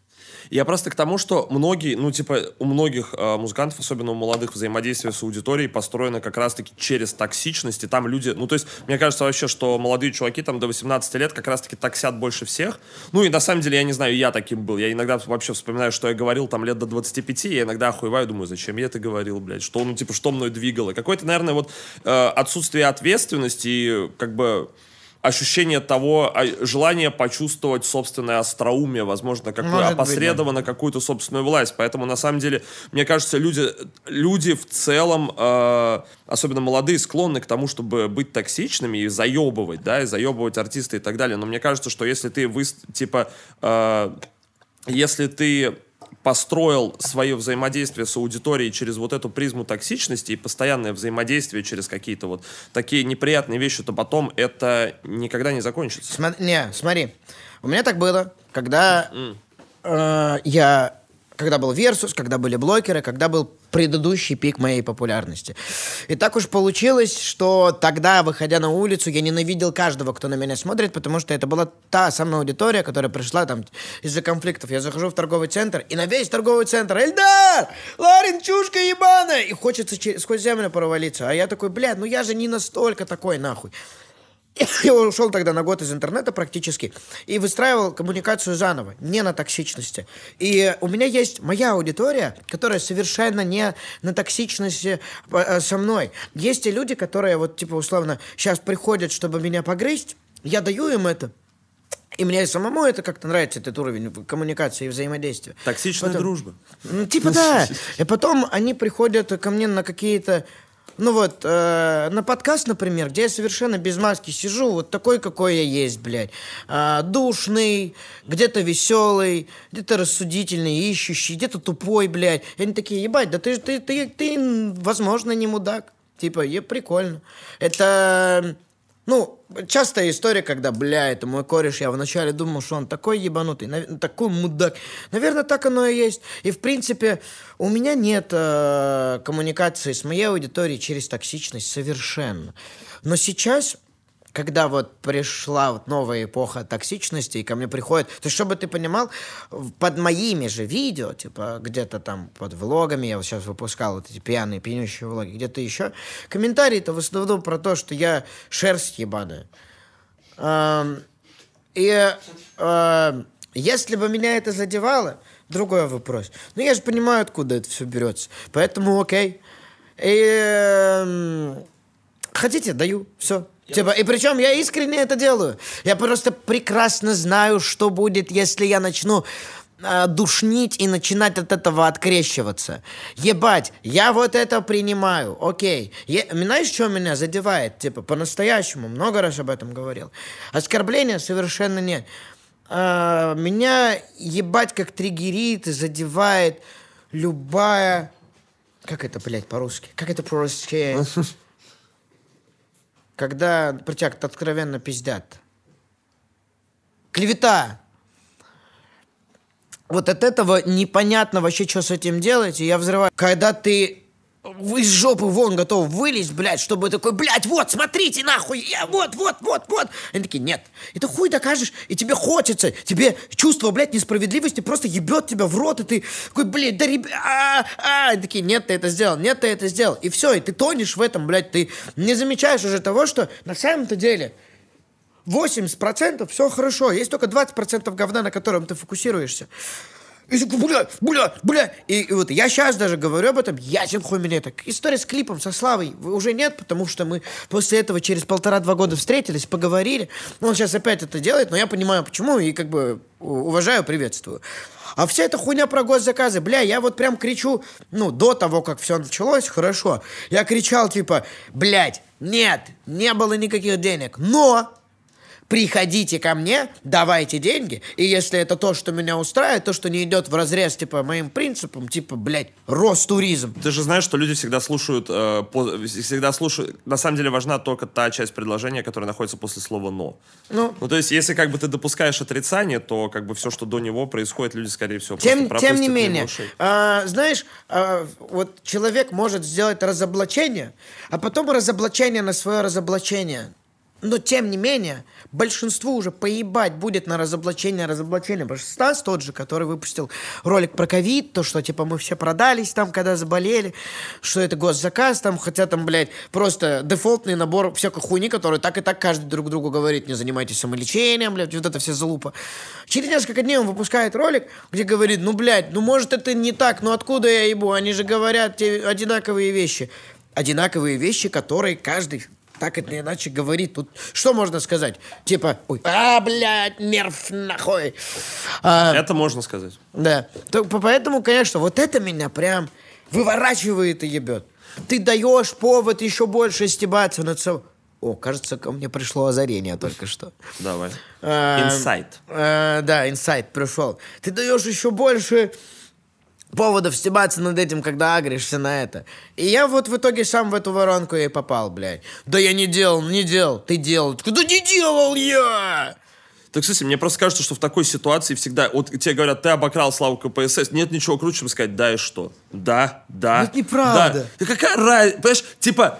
*laughs* Я просто к тому, что многие, ну, типа, у многих э, музыкантов, особенно у молодых, взаимодействие с аудиторией построено как раз-таки через токсичность, и там люди, ну, то есть, мне кажется вообще, что молодые чуваки там до 18 лет как раз-таки таксят больше всех. Ну, и на самом деле, я не знаю, я таким был. Я иногда вообще вспоминаю, что я говорил там лет до 25, я иногда охуеваю, думаю, зачем я это говорил, блядь, что, ну, типа, что мной двигало. Какое-то, наверное, вот э, отсутствие ответственности и, как бы, ощущение того, а, желание почувствовать собственное остроумие, возможно, какое, Может опосредованно какую-то собственную власть. Поэтому, на самом деле, мне кажется, люди, люди в целом, э, особенно молодые, склонны к тому, чтобы быть токсичными и заебывать, да, и заебывать артисты и так далее. Но мне кажется, что если ты, вы, типа, э, если ты построил свое взаимодействие с аудиторией через вот эту призму токсичности и постоянное взаимодействие через какие-то вот такие неприятные вещи, то потом это никогда не закончится. Смотри, не, смотри, у меня так было, когда mm. э, я, когда был Версус, когда были блокеры, когда был предыдущий пик моей популярности. И так уж получилось, что тогда, выходя на улицу, я ненавидел каждого, кто на меня смотрит, потому что это была та самая аудитория, которая пришла там из-за конфликтов. Я захожу в торговый центр, и на весь торговый центр «Эльдар! Ларин, чушка ебаная!» И хочется через, сквозь землю провалиться. А я такой, блядь, ну я же не настолько такой, нахуй. Я *coughs* ушел тогда на год из интернета практически и выстраивал коммуникацию заново, не на токсичности. И у меня есть моя аудитория, которая совершенно не на токсичности э, э, со мной. Есть и люди, которые вот типа условно сейчас приходят, чтобы меня погрызть, я даю им это, и мне самому это как-то нравится, этот уровень коммуникации и взаимодействия. Токсичная потом, дружба. Ну, типа да. *laughs* И потом они приходят ко мне на какие-то ну вот, э, на подкаст, например, где я совершенно без маски сижу, вот такой, какой я есть, блядь. Э, душный, где-то веселый, где-то рассудительный, ищущий, где-то тупой, блядь. И они такие, ебать, да ты, ты, ты, ты, возможно, не мудак. Типа, е, прикольно. Это, ну, частая история, когда, бля, это мой кореш, я вначале думал, что он такой ебанутый, нав... такой мудак. Наверное, так оно и есть. И, в принципе, у меня нет э, коммуникации с моей аудиторией через токсичность совершенно. Но сейчас когда вот пришла вот новая эпоха токсичности, и ко мне приходит, то чтобы ты понимал, под моими же видео, типа, где-то там под влогами, я вот сейчас выпускал вот эти пьяные, пьянющие влоги, где-то еще, комментарии-то в основном про то, что я шерсть ебаная. И если бы меня это задевало, другой вопрос. Но ну, я же понимаю, откуда это все берется. Поэтому окей. И хотите, даю. Все. Типа, и причем я искренне это делаю. Я просто прекрасно знаю, что будет, если я начну а, душнить и начинать от этого открещиваться. Ебать, я вот это принимаю, окей. Я, знаешь, что меня задевает? Типа, по-настоящему, много раз об этом говорил. Оскорбления совершенно нет. Э, меня ебать как триггерит и задевает любая... Как это, блядь, по-русски? Как это по-русски? *laughs* когда про тебя откровенно пиздят. Клевета! Вот от этого непонятно вообще, что с этим делать, и я взрываю. Когда ты из жопы вон готов вылезть, блядь, чтобы такой, блядь, вот, смотрите, нахуй, я, вот, вот, вот, вот. Они такие, нет, это хуй докажешь, и тебе хочется, тебе чувство, блядь, несправедливости просто ебет тебя в рот, и ты такой, блядь, да, ребя, а, а, они такие, нет, ты это сделал, нет, ты это сделал, и все, и ты тонешь в этом, блядь, ты не замечаешь уже того, что на самом-то деле 80% все хорошо, есть только 20% говна, на котором ты фокусируешься бля, бля, бля. И, и вот я сейчас даже говорю об этом, ясен хуй мне так. История с клипом, со Славой уже нет, потому что мы после этого через полтора-два года встретились, поговорили. Он сейчас опять это делает, но я понимаю, почему, и как бы уважаю, приветствую. А вся эта хуйня про госзаказы, бля, я вот прям кричу, ну, до того, как все началось, хорошо, я кричал типа, блядь, нет, не было никаких денег, но приходите ко мне, давайте деньги, и если это то, что меня устраивает, то, что не идет в разрез, типа, моим принципам, типа, блядь, Ростуризм. Ты же знаешь, что люди всегда слушают, э, по, всегда слушают, на самом деле важна только та часть предложения, которая находится после слова «но». Ну, ну то есть, если как бы ты допускаешь отрицание, то как бы все, что до него происходит, люди, скорее всего, тем, просто Тем не менее, э, знаешь, э, вот человек может сделать разоблачение, а потом разоблачение на свое разоблачение. Но, тем не менее, большинству уже поебать будет на разоблачение, разоблачение. Потому что Стас тот же, который выпустил ролик про ковид, то, что, типа, мы все продались там, когда заболели, что это госзаказ там, хотя там, блядь, просто дефолтный набор всякой хуйни, которую так и так каждый друг другу говорит, не занимайтесь самолечением, блядь, вот это все залупа. Через несколько дней он выпускает ролик, где говорит, ну, блядь, ну, может, это не так, ну, откуда я ебу, они же говорят те одинаковые вещи одинаковые вещи, которые каждый так это иначе говорит. Тут что можно сказать? Типа, ой, а, блядь, нерв нахуй. А, это можно сказать. Да. То, поэтому, конечно, вот это меня прям выворачивает и ебет. Ты даешь повод еще больше стебаться над собой. О, кажется, ко мне пришло озарение только что. Давай. Эм, инсайт. Э, да, инсайт пришел. Ты даешь еще больше поводов стебаться над этим, когда агришься на это. И я вот в итоге сам в эту воронку и попал, блядь. Да я не делал, не делал, ты делал. Куда не делал я? Так, кстати, мне просто кажется, что в такой ситуации всегда... Вот тебе говорят, ты обокрал Славу КПСС. Нет ничего круче, чем сказать, да и что? Да, да. Это неправда. Да. да какая разница? Понимаешь, типа,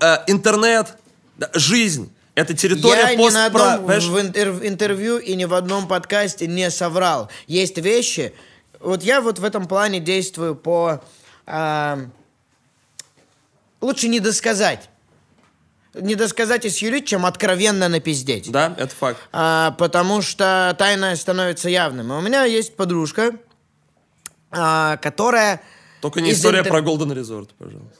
э, интернет, да, жизнь, это территория Я пост... ни на одном в интервью и ни в одном подкасте не соврал. Есть вещи, вот я вот в этом плане действую по... Э, лучше не досказать. Не досказать и сюрить, чем откровенно напиздеть. Да, это факт. А, потому что тайное становится явным. И у меня есть подружка, а, которая... Только не история интер... про Golden Resort, пожалуйста.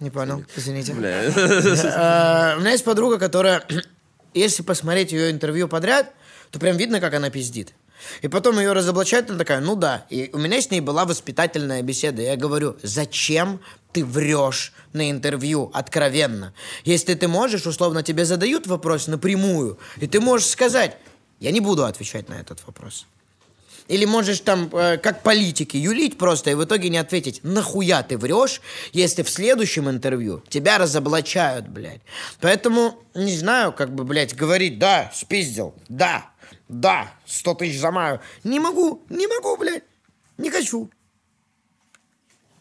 Не понял, извините. Бля. *laughs* А, у меня есть подруга, которая, *clears throat* если посмотреть ее интервью подряд, то прям видно, как она пиздит. И потом ее разоблачают, она такая, ну да. И у меня с ней была воспитательная беседа. Я говорю, зачем ты врешь на интервью откровенно? Если ты можешь, условно, тебе задают вопрос напрямую, и ты можешь сказать, я не буду отвечать на этот вопрос. Или можешь там, э, как политики, юлить просто и в итоге не ответить, нахуя ты врешь, если в следующем интервью тебя разоблачают, блядь. Поэтому, не знаю, как бы, блядь, говорить, да, спиздил, да, да, сто тысяч замаю. Не могу, не могу, блядь. Не хочу.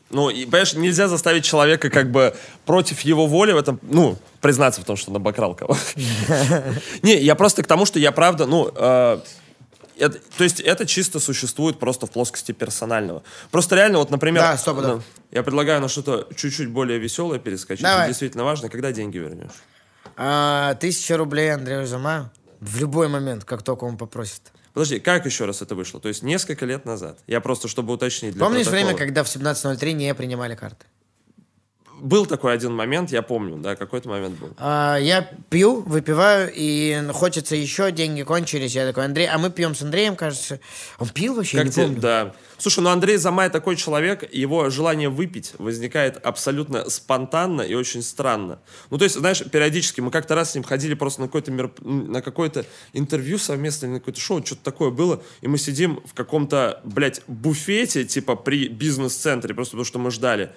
Ну, и, понимаешь, нельзя заставить человека как бы против его воли в этом, ну, признаться в том, что он обокрал кого *laughs* Не, я просто к тому, что я правда, ну, э, то есть это чисто существует просто в плоскости персонального. Просто реально, вот, например... Да, стоп, ну, Я предлагаю на что-то чуть-чуть более веселое перескочить. Действительно важно, когда деньги вернешь? А, тысяча рублей Андрей, Замаю. В любой момент, как только он попросит. Подожди, как еще раз это вышло? То есть несколько лет назад. Я просто, чтобы уточнить. Для Помнишь протокола. время, когда в 17.03 не принимали карты? был такой один момент, я помню, да, какой-то момент был. А, я пью, выпиваю, и хочется еще, деньги кончились. Я такой, Андрей, а мы пьем с Андреем, кажется. Он пил вообще, как я не тебе? помню. Да. Слушай, ну Андрей Замай такой человек, его желание выпить возникает абсолютно спонтанно и очень странно. Ну, то есть, знаешь, периодически мы как-то раз с ним ходили просто на какое-то мероп... на какое-то интервью совместное, на какое-то шоу, что-то такое было, и мы сидим в каком-то, блядь, буфете, типа при бизнес-центре, просто потому что мы ждали.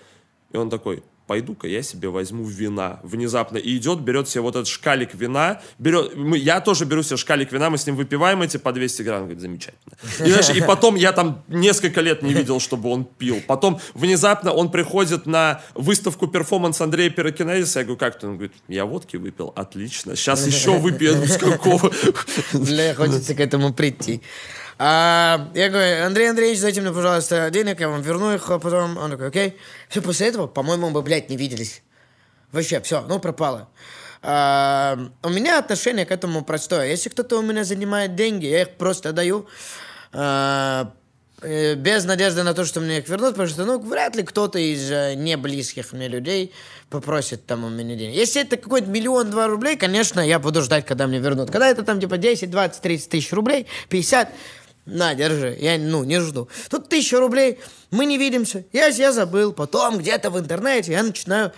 И он такой, пойду-ка я себе возьму вина. Внезапно. И идет, берет себе вот этот шкалик вина. Берет, мы, я тоже беру себе шкалик вина, мы с ним выпиваем эти по 200 грамм. Говорит, замечательно. И, знаешь, и потом я там несколько лет не видел, чтобы он пил. Потом внезапно он приходит на выставку перформанс Андрея Пирокинезиса. Я говорю, как ты? Он говорит, я водки выпил, отлично. Сейчас еще выпью. Какого? Бля, хочется к этому прийти. А, я говорю, Андрей Андреевич, дайте мне, пожалуйста, денег, я вам верну их, а потом... Он такой, окей. Все, после этого, по-моему, мы, блядь, не виделись. Вообще, все, ну, пропало. А, у меня отношение к этому простое. Если кто-то у меня занимает деньги, я их просто даю. А, э, без надежды на то, что мне их вернут, потому что, ну, вряд ли кто-то из э, не близких мне людей попросит там у меня денег. Если это какой-то миллион-два рублей, конечно, я буду ждать, когда мне вернут. Когда это там типа 10, 20, 30 тысяч рублей, 50, на, держи, я, ну, не жду. Тут тысяча рублей, мы не видимся. Я я забыл. Потом где-то в интернете я начинаю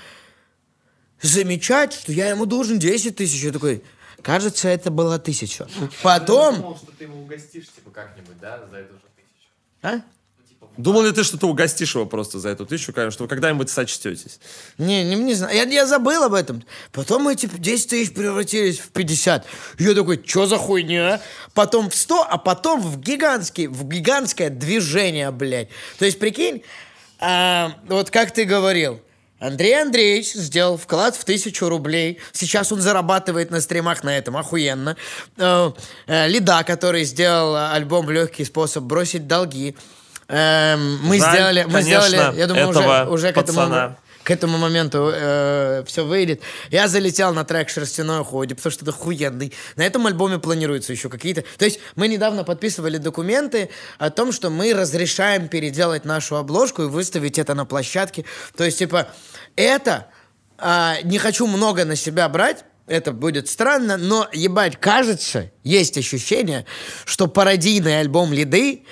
замечать, что я ему должен 10 тысяч. Я такой, кажется, это было тысяча. *laughs* Потом... Я думал, что ты его угостишь, типа, как-нибудь, да, за эту же тысячу. А? Думал ли ты, что ты угостишь его просто за эту тысячу, конечно, что вы когда-нибудь сочтетесь? Не, не, не знаю. Я, я забыл об этом. Потом эти типа, 10 тысяч превратились в 50. Я такой, что за хуйня? Потом в 100, а потом в гигантский, в гигантское движение, блядь. То есть, прикинь, а, вот как ты говорил, Андрей Андреевич сделал вклад в тысячу рублей. Сейчас он зарабатывает на стримах на этом, охуенно. Э, э, Лида, который сделал альбом «Легкий способ бросить долги», Эм, мы Жаль, сделали, мы конечно, сделали, я думаю, уже, уже к этому к этому моменту э, все выйдет. Я залетел на трек «Шерстяное ходи», потому что это хуенный. На этом альбоме планируются еще какие-то... То есть мы недавно подписывали документы о том, что мы разрешаем переделать нашу обложку и выставить это на площадке. То есть, типа, это... Э, не хочу много на себя брать, это будет странно, но, ебать, кажется, есть ощущение, что пародийный альбом «Лиды»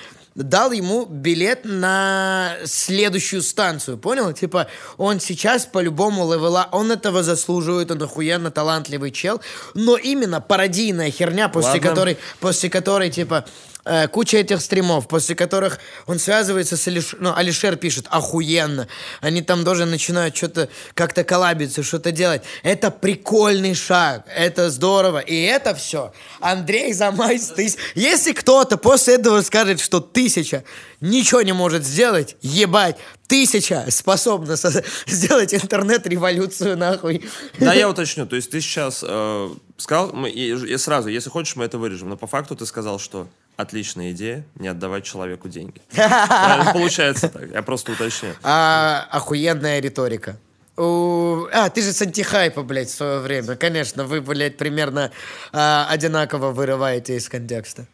дал ему билет на следующую станцию, понял? Типа, он сейчас по-любому левела, он этого заслуживает, он охуенно талантливый чел, но именно пародийная херня, после Ладно. которой, после которой, типа, Э, куча этих стримов, после которых он связывается с Алиш... ну, Алишер пишет охуенно. Они там тоже начинают что-то как-то коллабиться, что-то делать. Это прикольный шаг, это здорово. И это все. Андрей Замайс, тысяч. Если кто-то после этого скажет, что тысяча ничего не может сделать, ебать, тысяча способна сделать интернет-революцию нахуй. Да, я *laughs* уточню, то есть ты сейчас э, сказал, мы, и, и сразу, если хочешь, мы это вырежем, но по факту ты сказал, что отличная идея не отдавать человеку деньги. Э, получается так, я просто уточню. А, охуенная риторика. А, ты же с антихайпа, блядь, в свое время. Конечно, вы, блядь, примерно а, одинаково вырываете из контекста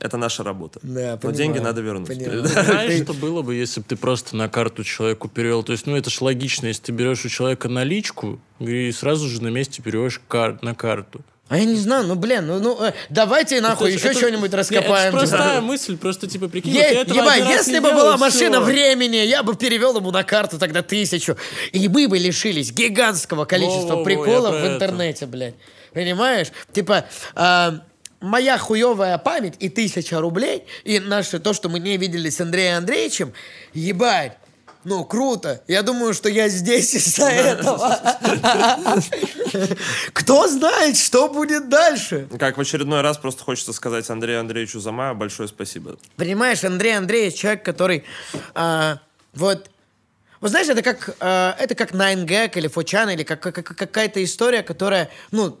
это наша работа. Да, понимаю, деньги надо вернуть. Понимаю. Знаешь, что было бы, если бы ты просто на карту человеку перевел? То есть, ну, это же логично, если ты берешь у человека наличку и сразу же на месте переводишь кар- на карту. А я не знаю, ну блин, ну, ну э, давайте ну, нахуй это, еще что-нибудь раскопаем. Нет, это простая да. *laughs* мысль, просто типа прикинь. Е- вот ебать, если бы делал, была машина времени, я бы перевел ему на карту тогда тысячу. И мы бы лишились гигантского количества Во-во-во, приколов в интернете, это. блядь. Понимаешь? Типа, э, моя хуевая память и тысяча рублей, и наше то, что мы не видели с Андреем Андреевичем, ебать, ну, круто. Я думаю, что я здесь из-за этого. Кто знает, что будет дальше? Как в очередной раз просто хочется сказать Андрею Андреевичу Замаю большое спасибо. Понимаешь, Андрей Андреевич человек, который а, вот вот знаешь, это как, э, это как 9 или Фочан, или как, как, какая-то история, которая, ну,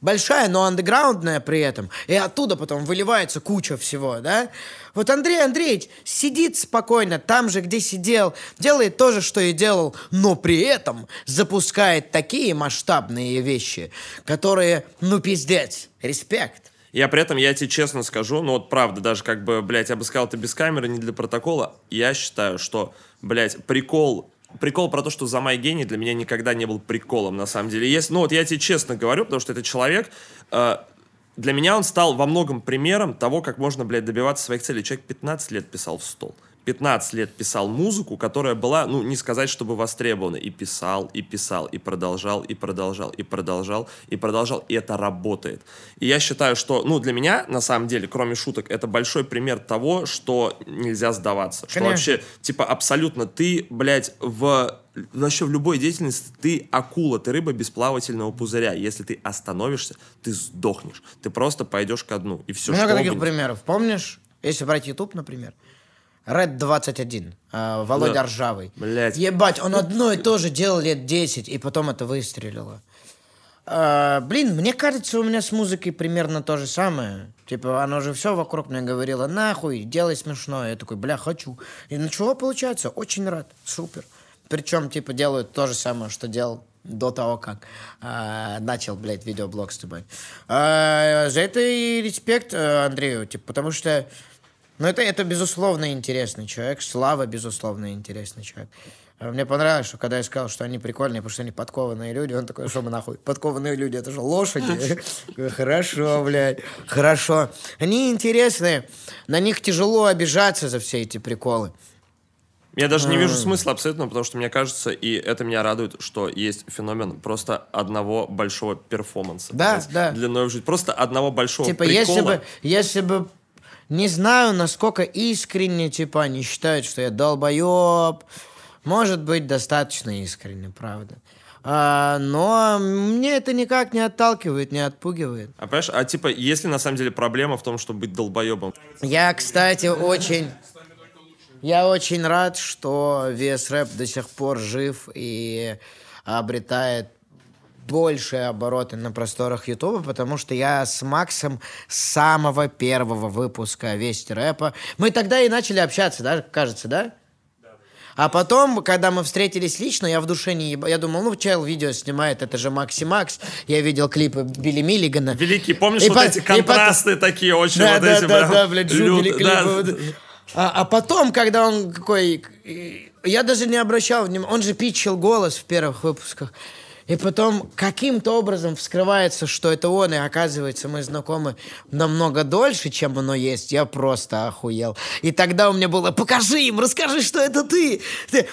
большая, но андеграундная при этом, и оттуда потом выливается куча всего, да? Вот Андрей Андреевич сидит спокойно там же, где сидел, делает то же, что и делал, но при этом запускает такие масштабные вещи, которые, ну, пиздец, респект. Я при этом, я тебе честно скажу, ну вот правда, даже как бы, блядь, я бы сказал это без камеры, не для протокола, я считаю, что, блядь, прикол прикол про то, что за май гений для меня никогда не был приколом, на самом деле. Есть, ну вот я тебе честно говорю, потому что это человек, э, для меня он стал во многом примером того, как можно, блядь, добиваться своих целей. Человек 15 лет писал в стол. Э, 15 лет писал музыку, которая была, ну, не сказать, чтобы востребована. И писал, и писал, и продолжал, и продолжал, и продолжал, и продолжал. И это работает. И я считаю, что, ну, для меня, на самом деле, кроме шуток, это большой пример того, что нельзя сдаваться. Конечно. Что вообще, типа, абсолютно ты, блядь, в вообще в любой деятельности ты акула, ты рыба без плавательного пузыря. Если ты остановишься, ты сдохнешь. Ты просто пойдешь ко дну. И все, Много таких примеров. Помнишь, если брать YouTube, например, Red 21, э, а, Володя да. Ржавый. Блять. Ебать, он одно и то же делал лет 10, и потом это выстрелило. Э, блин, мне кажется, у меня с музыкой примерно то же самое. Типа, оно же все вокруг мне говорило, нахуй, делай смешное. Я такой, бля, хочу. И ничего получается, очень рад, супер. Причем, типа, делают то же самое, что делал до того, как э, начал, блядь, видеоблог с тобой. Э, за это и респект э, Андрею, типа, потому что ну это, это безусловно интересный человек. Слава, безусловно, интересный человек. А мне понравилось, что когда я сказал, что они прикольные, потому что они подкованные люди, он такой, что мы нахуй, подкованные люди, это же лошади. *laughs* Хорошо, блядь, хорошо. Они интересные, на них тяжело обижаться за все эти приколы. Я даже не вижу а. смысла абсолютно, потому что мне кажется, и это меня радует, что есть феномен просто одного большого перформанса. Да, да. Длиной в жизнь. Просто одного большого типа, прикола. Типа, если бы, если бы не знаю, насколько искренне, типа, они считают, что я долбоеб. Может быть, достаточно искренне, правда. А, но мне это никак не отталкивает, не отпугивает. А понимаешь, а типа, есть ли на самом деле проблема в том, чтобы быть долбоебом? Я, кстати, очень... Я очень рад, что вес рэп до сих пор жив и обретает большие обороты на просторах Ютуба, потому что я с Максом с самого первого выпуска «Вести рэпа». Мы тогда и начали общаться, да, кажется, да? А потом, когда мы встретились лично, я в душе не еб... Я думал, ну, чел видео снимает, это же Макси Макс. Я видел клипы Билли Миллигана. Великий, помнишь, и вот по... эти контрасты по... такие очень да, вот да, эти, да, прям... да, блядь, люд... клипы. Да. А, а потом, когда он какой... Я даже не обращал внимания. Он же пичил голос в первых выпусках. И потом каким-то образом вскрывается, что это он, и оказывается, мы знакомы намного дольше, чем оно есть. Я просто охуел. И тогда у меня было «Покажи им, расскажи, что это ты!»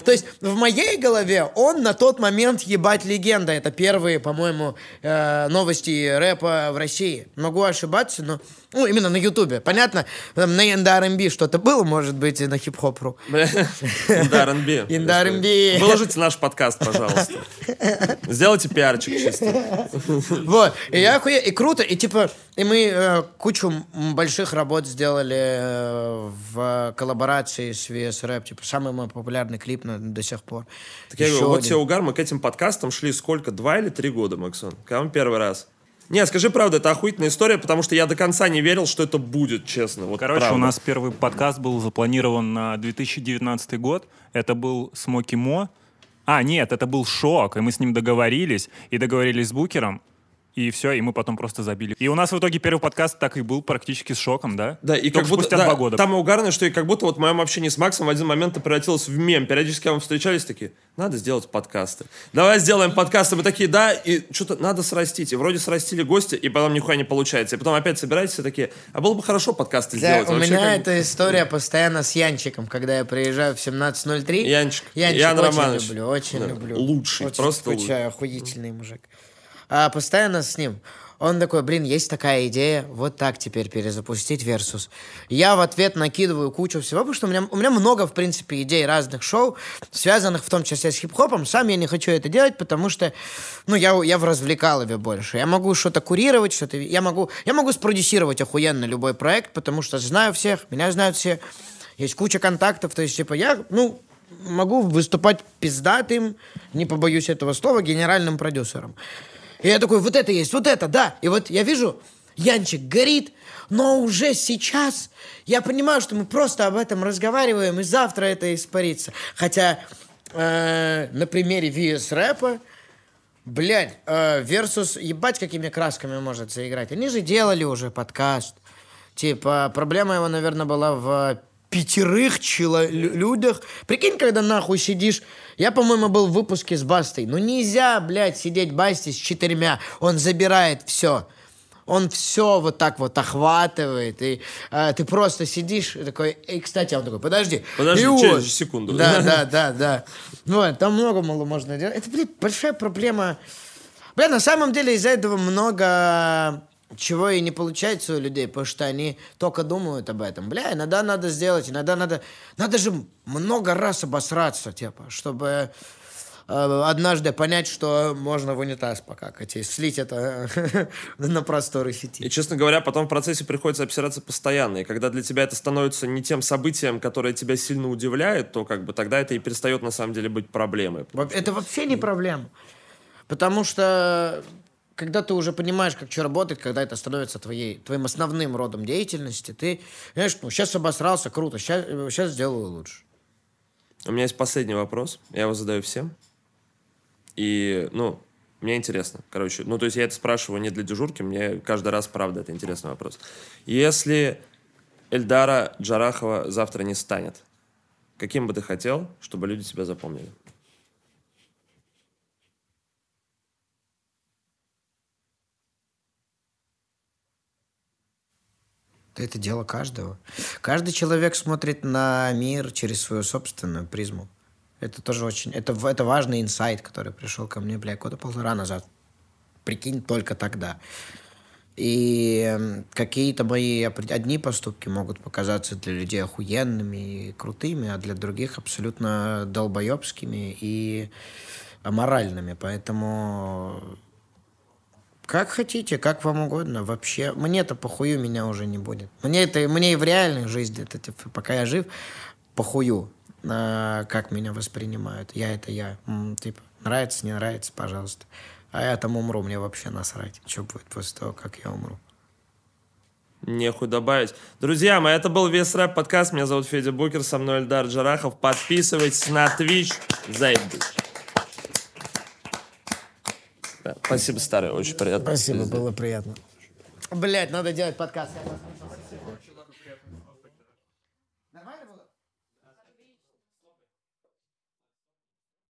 То есть в моей голове он на тот момент ебать легенда. Это первые, по-моему, э, новости рэпа в России. Могу ошибаться, но ну, именно на Ютубе. Понятно, там на Инда что-то было, может быть, и на хип Хоп Ру. Инда РНБ. Выложите наш подкаст, пожалуйста. Сделайте пиарчик чисто. Вот. И я охуе... И круто. И типа... И мы э, кучу больших работ сделали э, в коллаборации с VS Rap. Типа, самый мой популярный клип до сих пор. Так я говорю, вот тебе угар, мы к этим подкастам шли сколько? Два или три года, Максон? Кому первый раз? Не, скажи правду, это охуительная история, потому что я до конца не верил, что это будет, честно. Вот Короче, правда. у нас первый подкаст был запланирован на 2019 год. Это был Смоки Мо. А, нет, это был шок, и мы с ним договорились, и договорились с Букером, и все, и мы потом просто забили. И у нас в итоге первый подкаст так и был практически с шоком, да? Да, и Только как будто спустя да, два года. Там угарное, что и как будто вот в моем общении с Максом в один момент превратилось в мем. Периодически мы встречались такие, надо сделать подкасты. Давай сделаем подкасты. Мы такие, да, и что-то надо срастить. И вроде срастили гости, и потом нихуя не получается. И потом опять собираетесь и такие, а было бы хорошо подкасты да, сделать. У Вообще, меня как... эта история постоянно с Янчиком, когда я приезжаю в 17.03. Янчик. Янчик Ян очень Романович. люблю, очень да, люблю. Лучший, очень просто скучаю, лучший. охуительный мужик. А, постоянно с ним. Он такой, блин, есть такая идея, вот так теперь перезапустить Версус. Я в ответ накидываю кучу всего, потому что у меня, у меня много, в принципе, идей разных шоу, связанных в том числе с хип-хопом. Сам я не хочу это делать, потому что, ну, я, я в развлекалове больше. Я могу что-то курировать, что-то... Я могу, я могу спродюсировать охуенно любой проект, потому что знаю всех, меня знают все. Есть куча контактов, то есть, типа, я, ну, могу выступать пиздатым, не побоюсь этого слова, генеральным продюсером. И я такой, вот это есть, вот это, да. И вот я вижу, Янчик горит, но уже сейчас я понимаю, что мы просто об этом разговариваем, и завтра это испарится. Хотя э, на примере VS рэпа, блядь, э, ебать какими красками может заиграть. Они же делали уже подкаст. Типа, проблема его, наверное, была в пятерых чело- людях. Прикинь, когда нахуй сидишь. Я, по-моему, был в выпуске с Бастой. Ну нельзя, блядь, сидеть Басте с четырьмя. Он забирает все. Он все вот так вот охватывает. И э, ты просто сидишь и такой... И, кстати, он такой, подожди. Подожди, и через секунду. Да, да, да, да. Вот, там много мало можно делать. Это, блядь, большая проблема. Бля, на самом деле из-за этого много чего и не получается у людей, потому что они только думают об этом. Бля, иногда надо сделать, иногда надо... Надо же много раз обосраться, типа, чтобы э, однажды понять, что можно в унитаз покакать и слить это э, *laughs* на просторы сети. И, честно говоря, потом в процессе приходится обсираться постоянно. И когда для тебя это становится не тем событием, которое тебя сильно удивляет, то как бы тогда это и перестает на самом деле быть проблемой. Это вообще не ну. проблема. Потому что когда ты уже понимаешь, как что работает, когда это становится твоей, твоим основным родом деятельности, ты, знаешь, ну, сейчас обосрался, круто, сейчас, э, сейчас сделаю лучше. У меня есть последний вопрос, я его задаю всем. И, ну, мне интересно, короче. Ну, то есть я это спрашиваю не для дежурки, мне каждый раз, правда, это интересный вопрос. Если Эльдара Джарахова завтра не станет, каким бы ты хотел, чтобы люди тебя запомнили? Это дело каждого. Каждый человек смотрит на мир через свою собственную призму. Это тоже очень... Это, это важный инсайт, который пришел ко мне, бля, года полтора назад. Прикинь, только тогда. И эм, какие-то мои одни поступки могут показаться для людей охуенными и крутыми, а для других абсолютно долбоебскими и аморальными. Поэтому как хотите, как вам угодно. Вообще, мне-то похую меня уже не будет. Мне это, мне и в реальной жизни, это, типа, пока я жив, похую, э, как меня воспринимают. Я это я. М, типа, нравится, не нравится, пожалуйста. А я там умру, мне вообще насрать. Что будет после того, как я умру? Нехуй добавить. Друзья мои, это был весь Рэп подкаст. Меня зовут Федя Букер, со мной Эльдар Джарахов. Подписывайтесь на Twitch. Заебись. Спасибо, старый, очень приятно. Спасибо, было приятно. Блять, надо делать подкаст.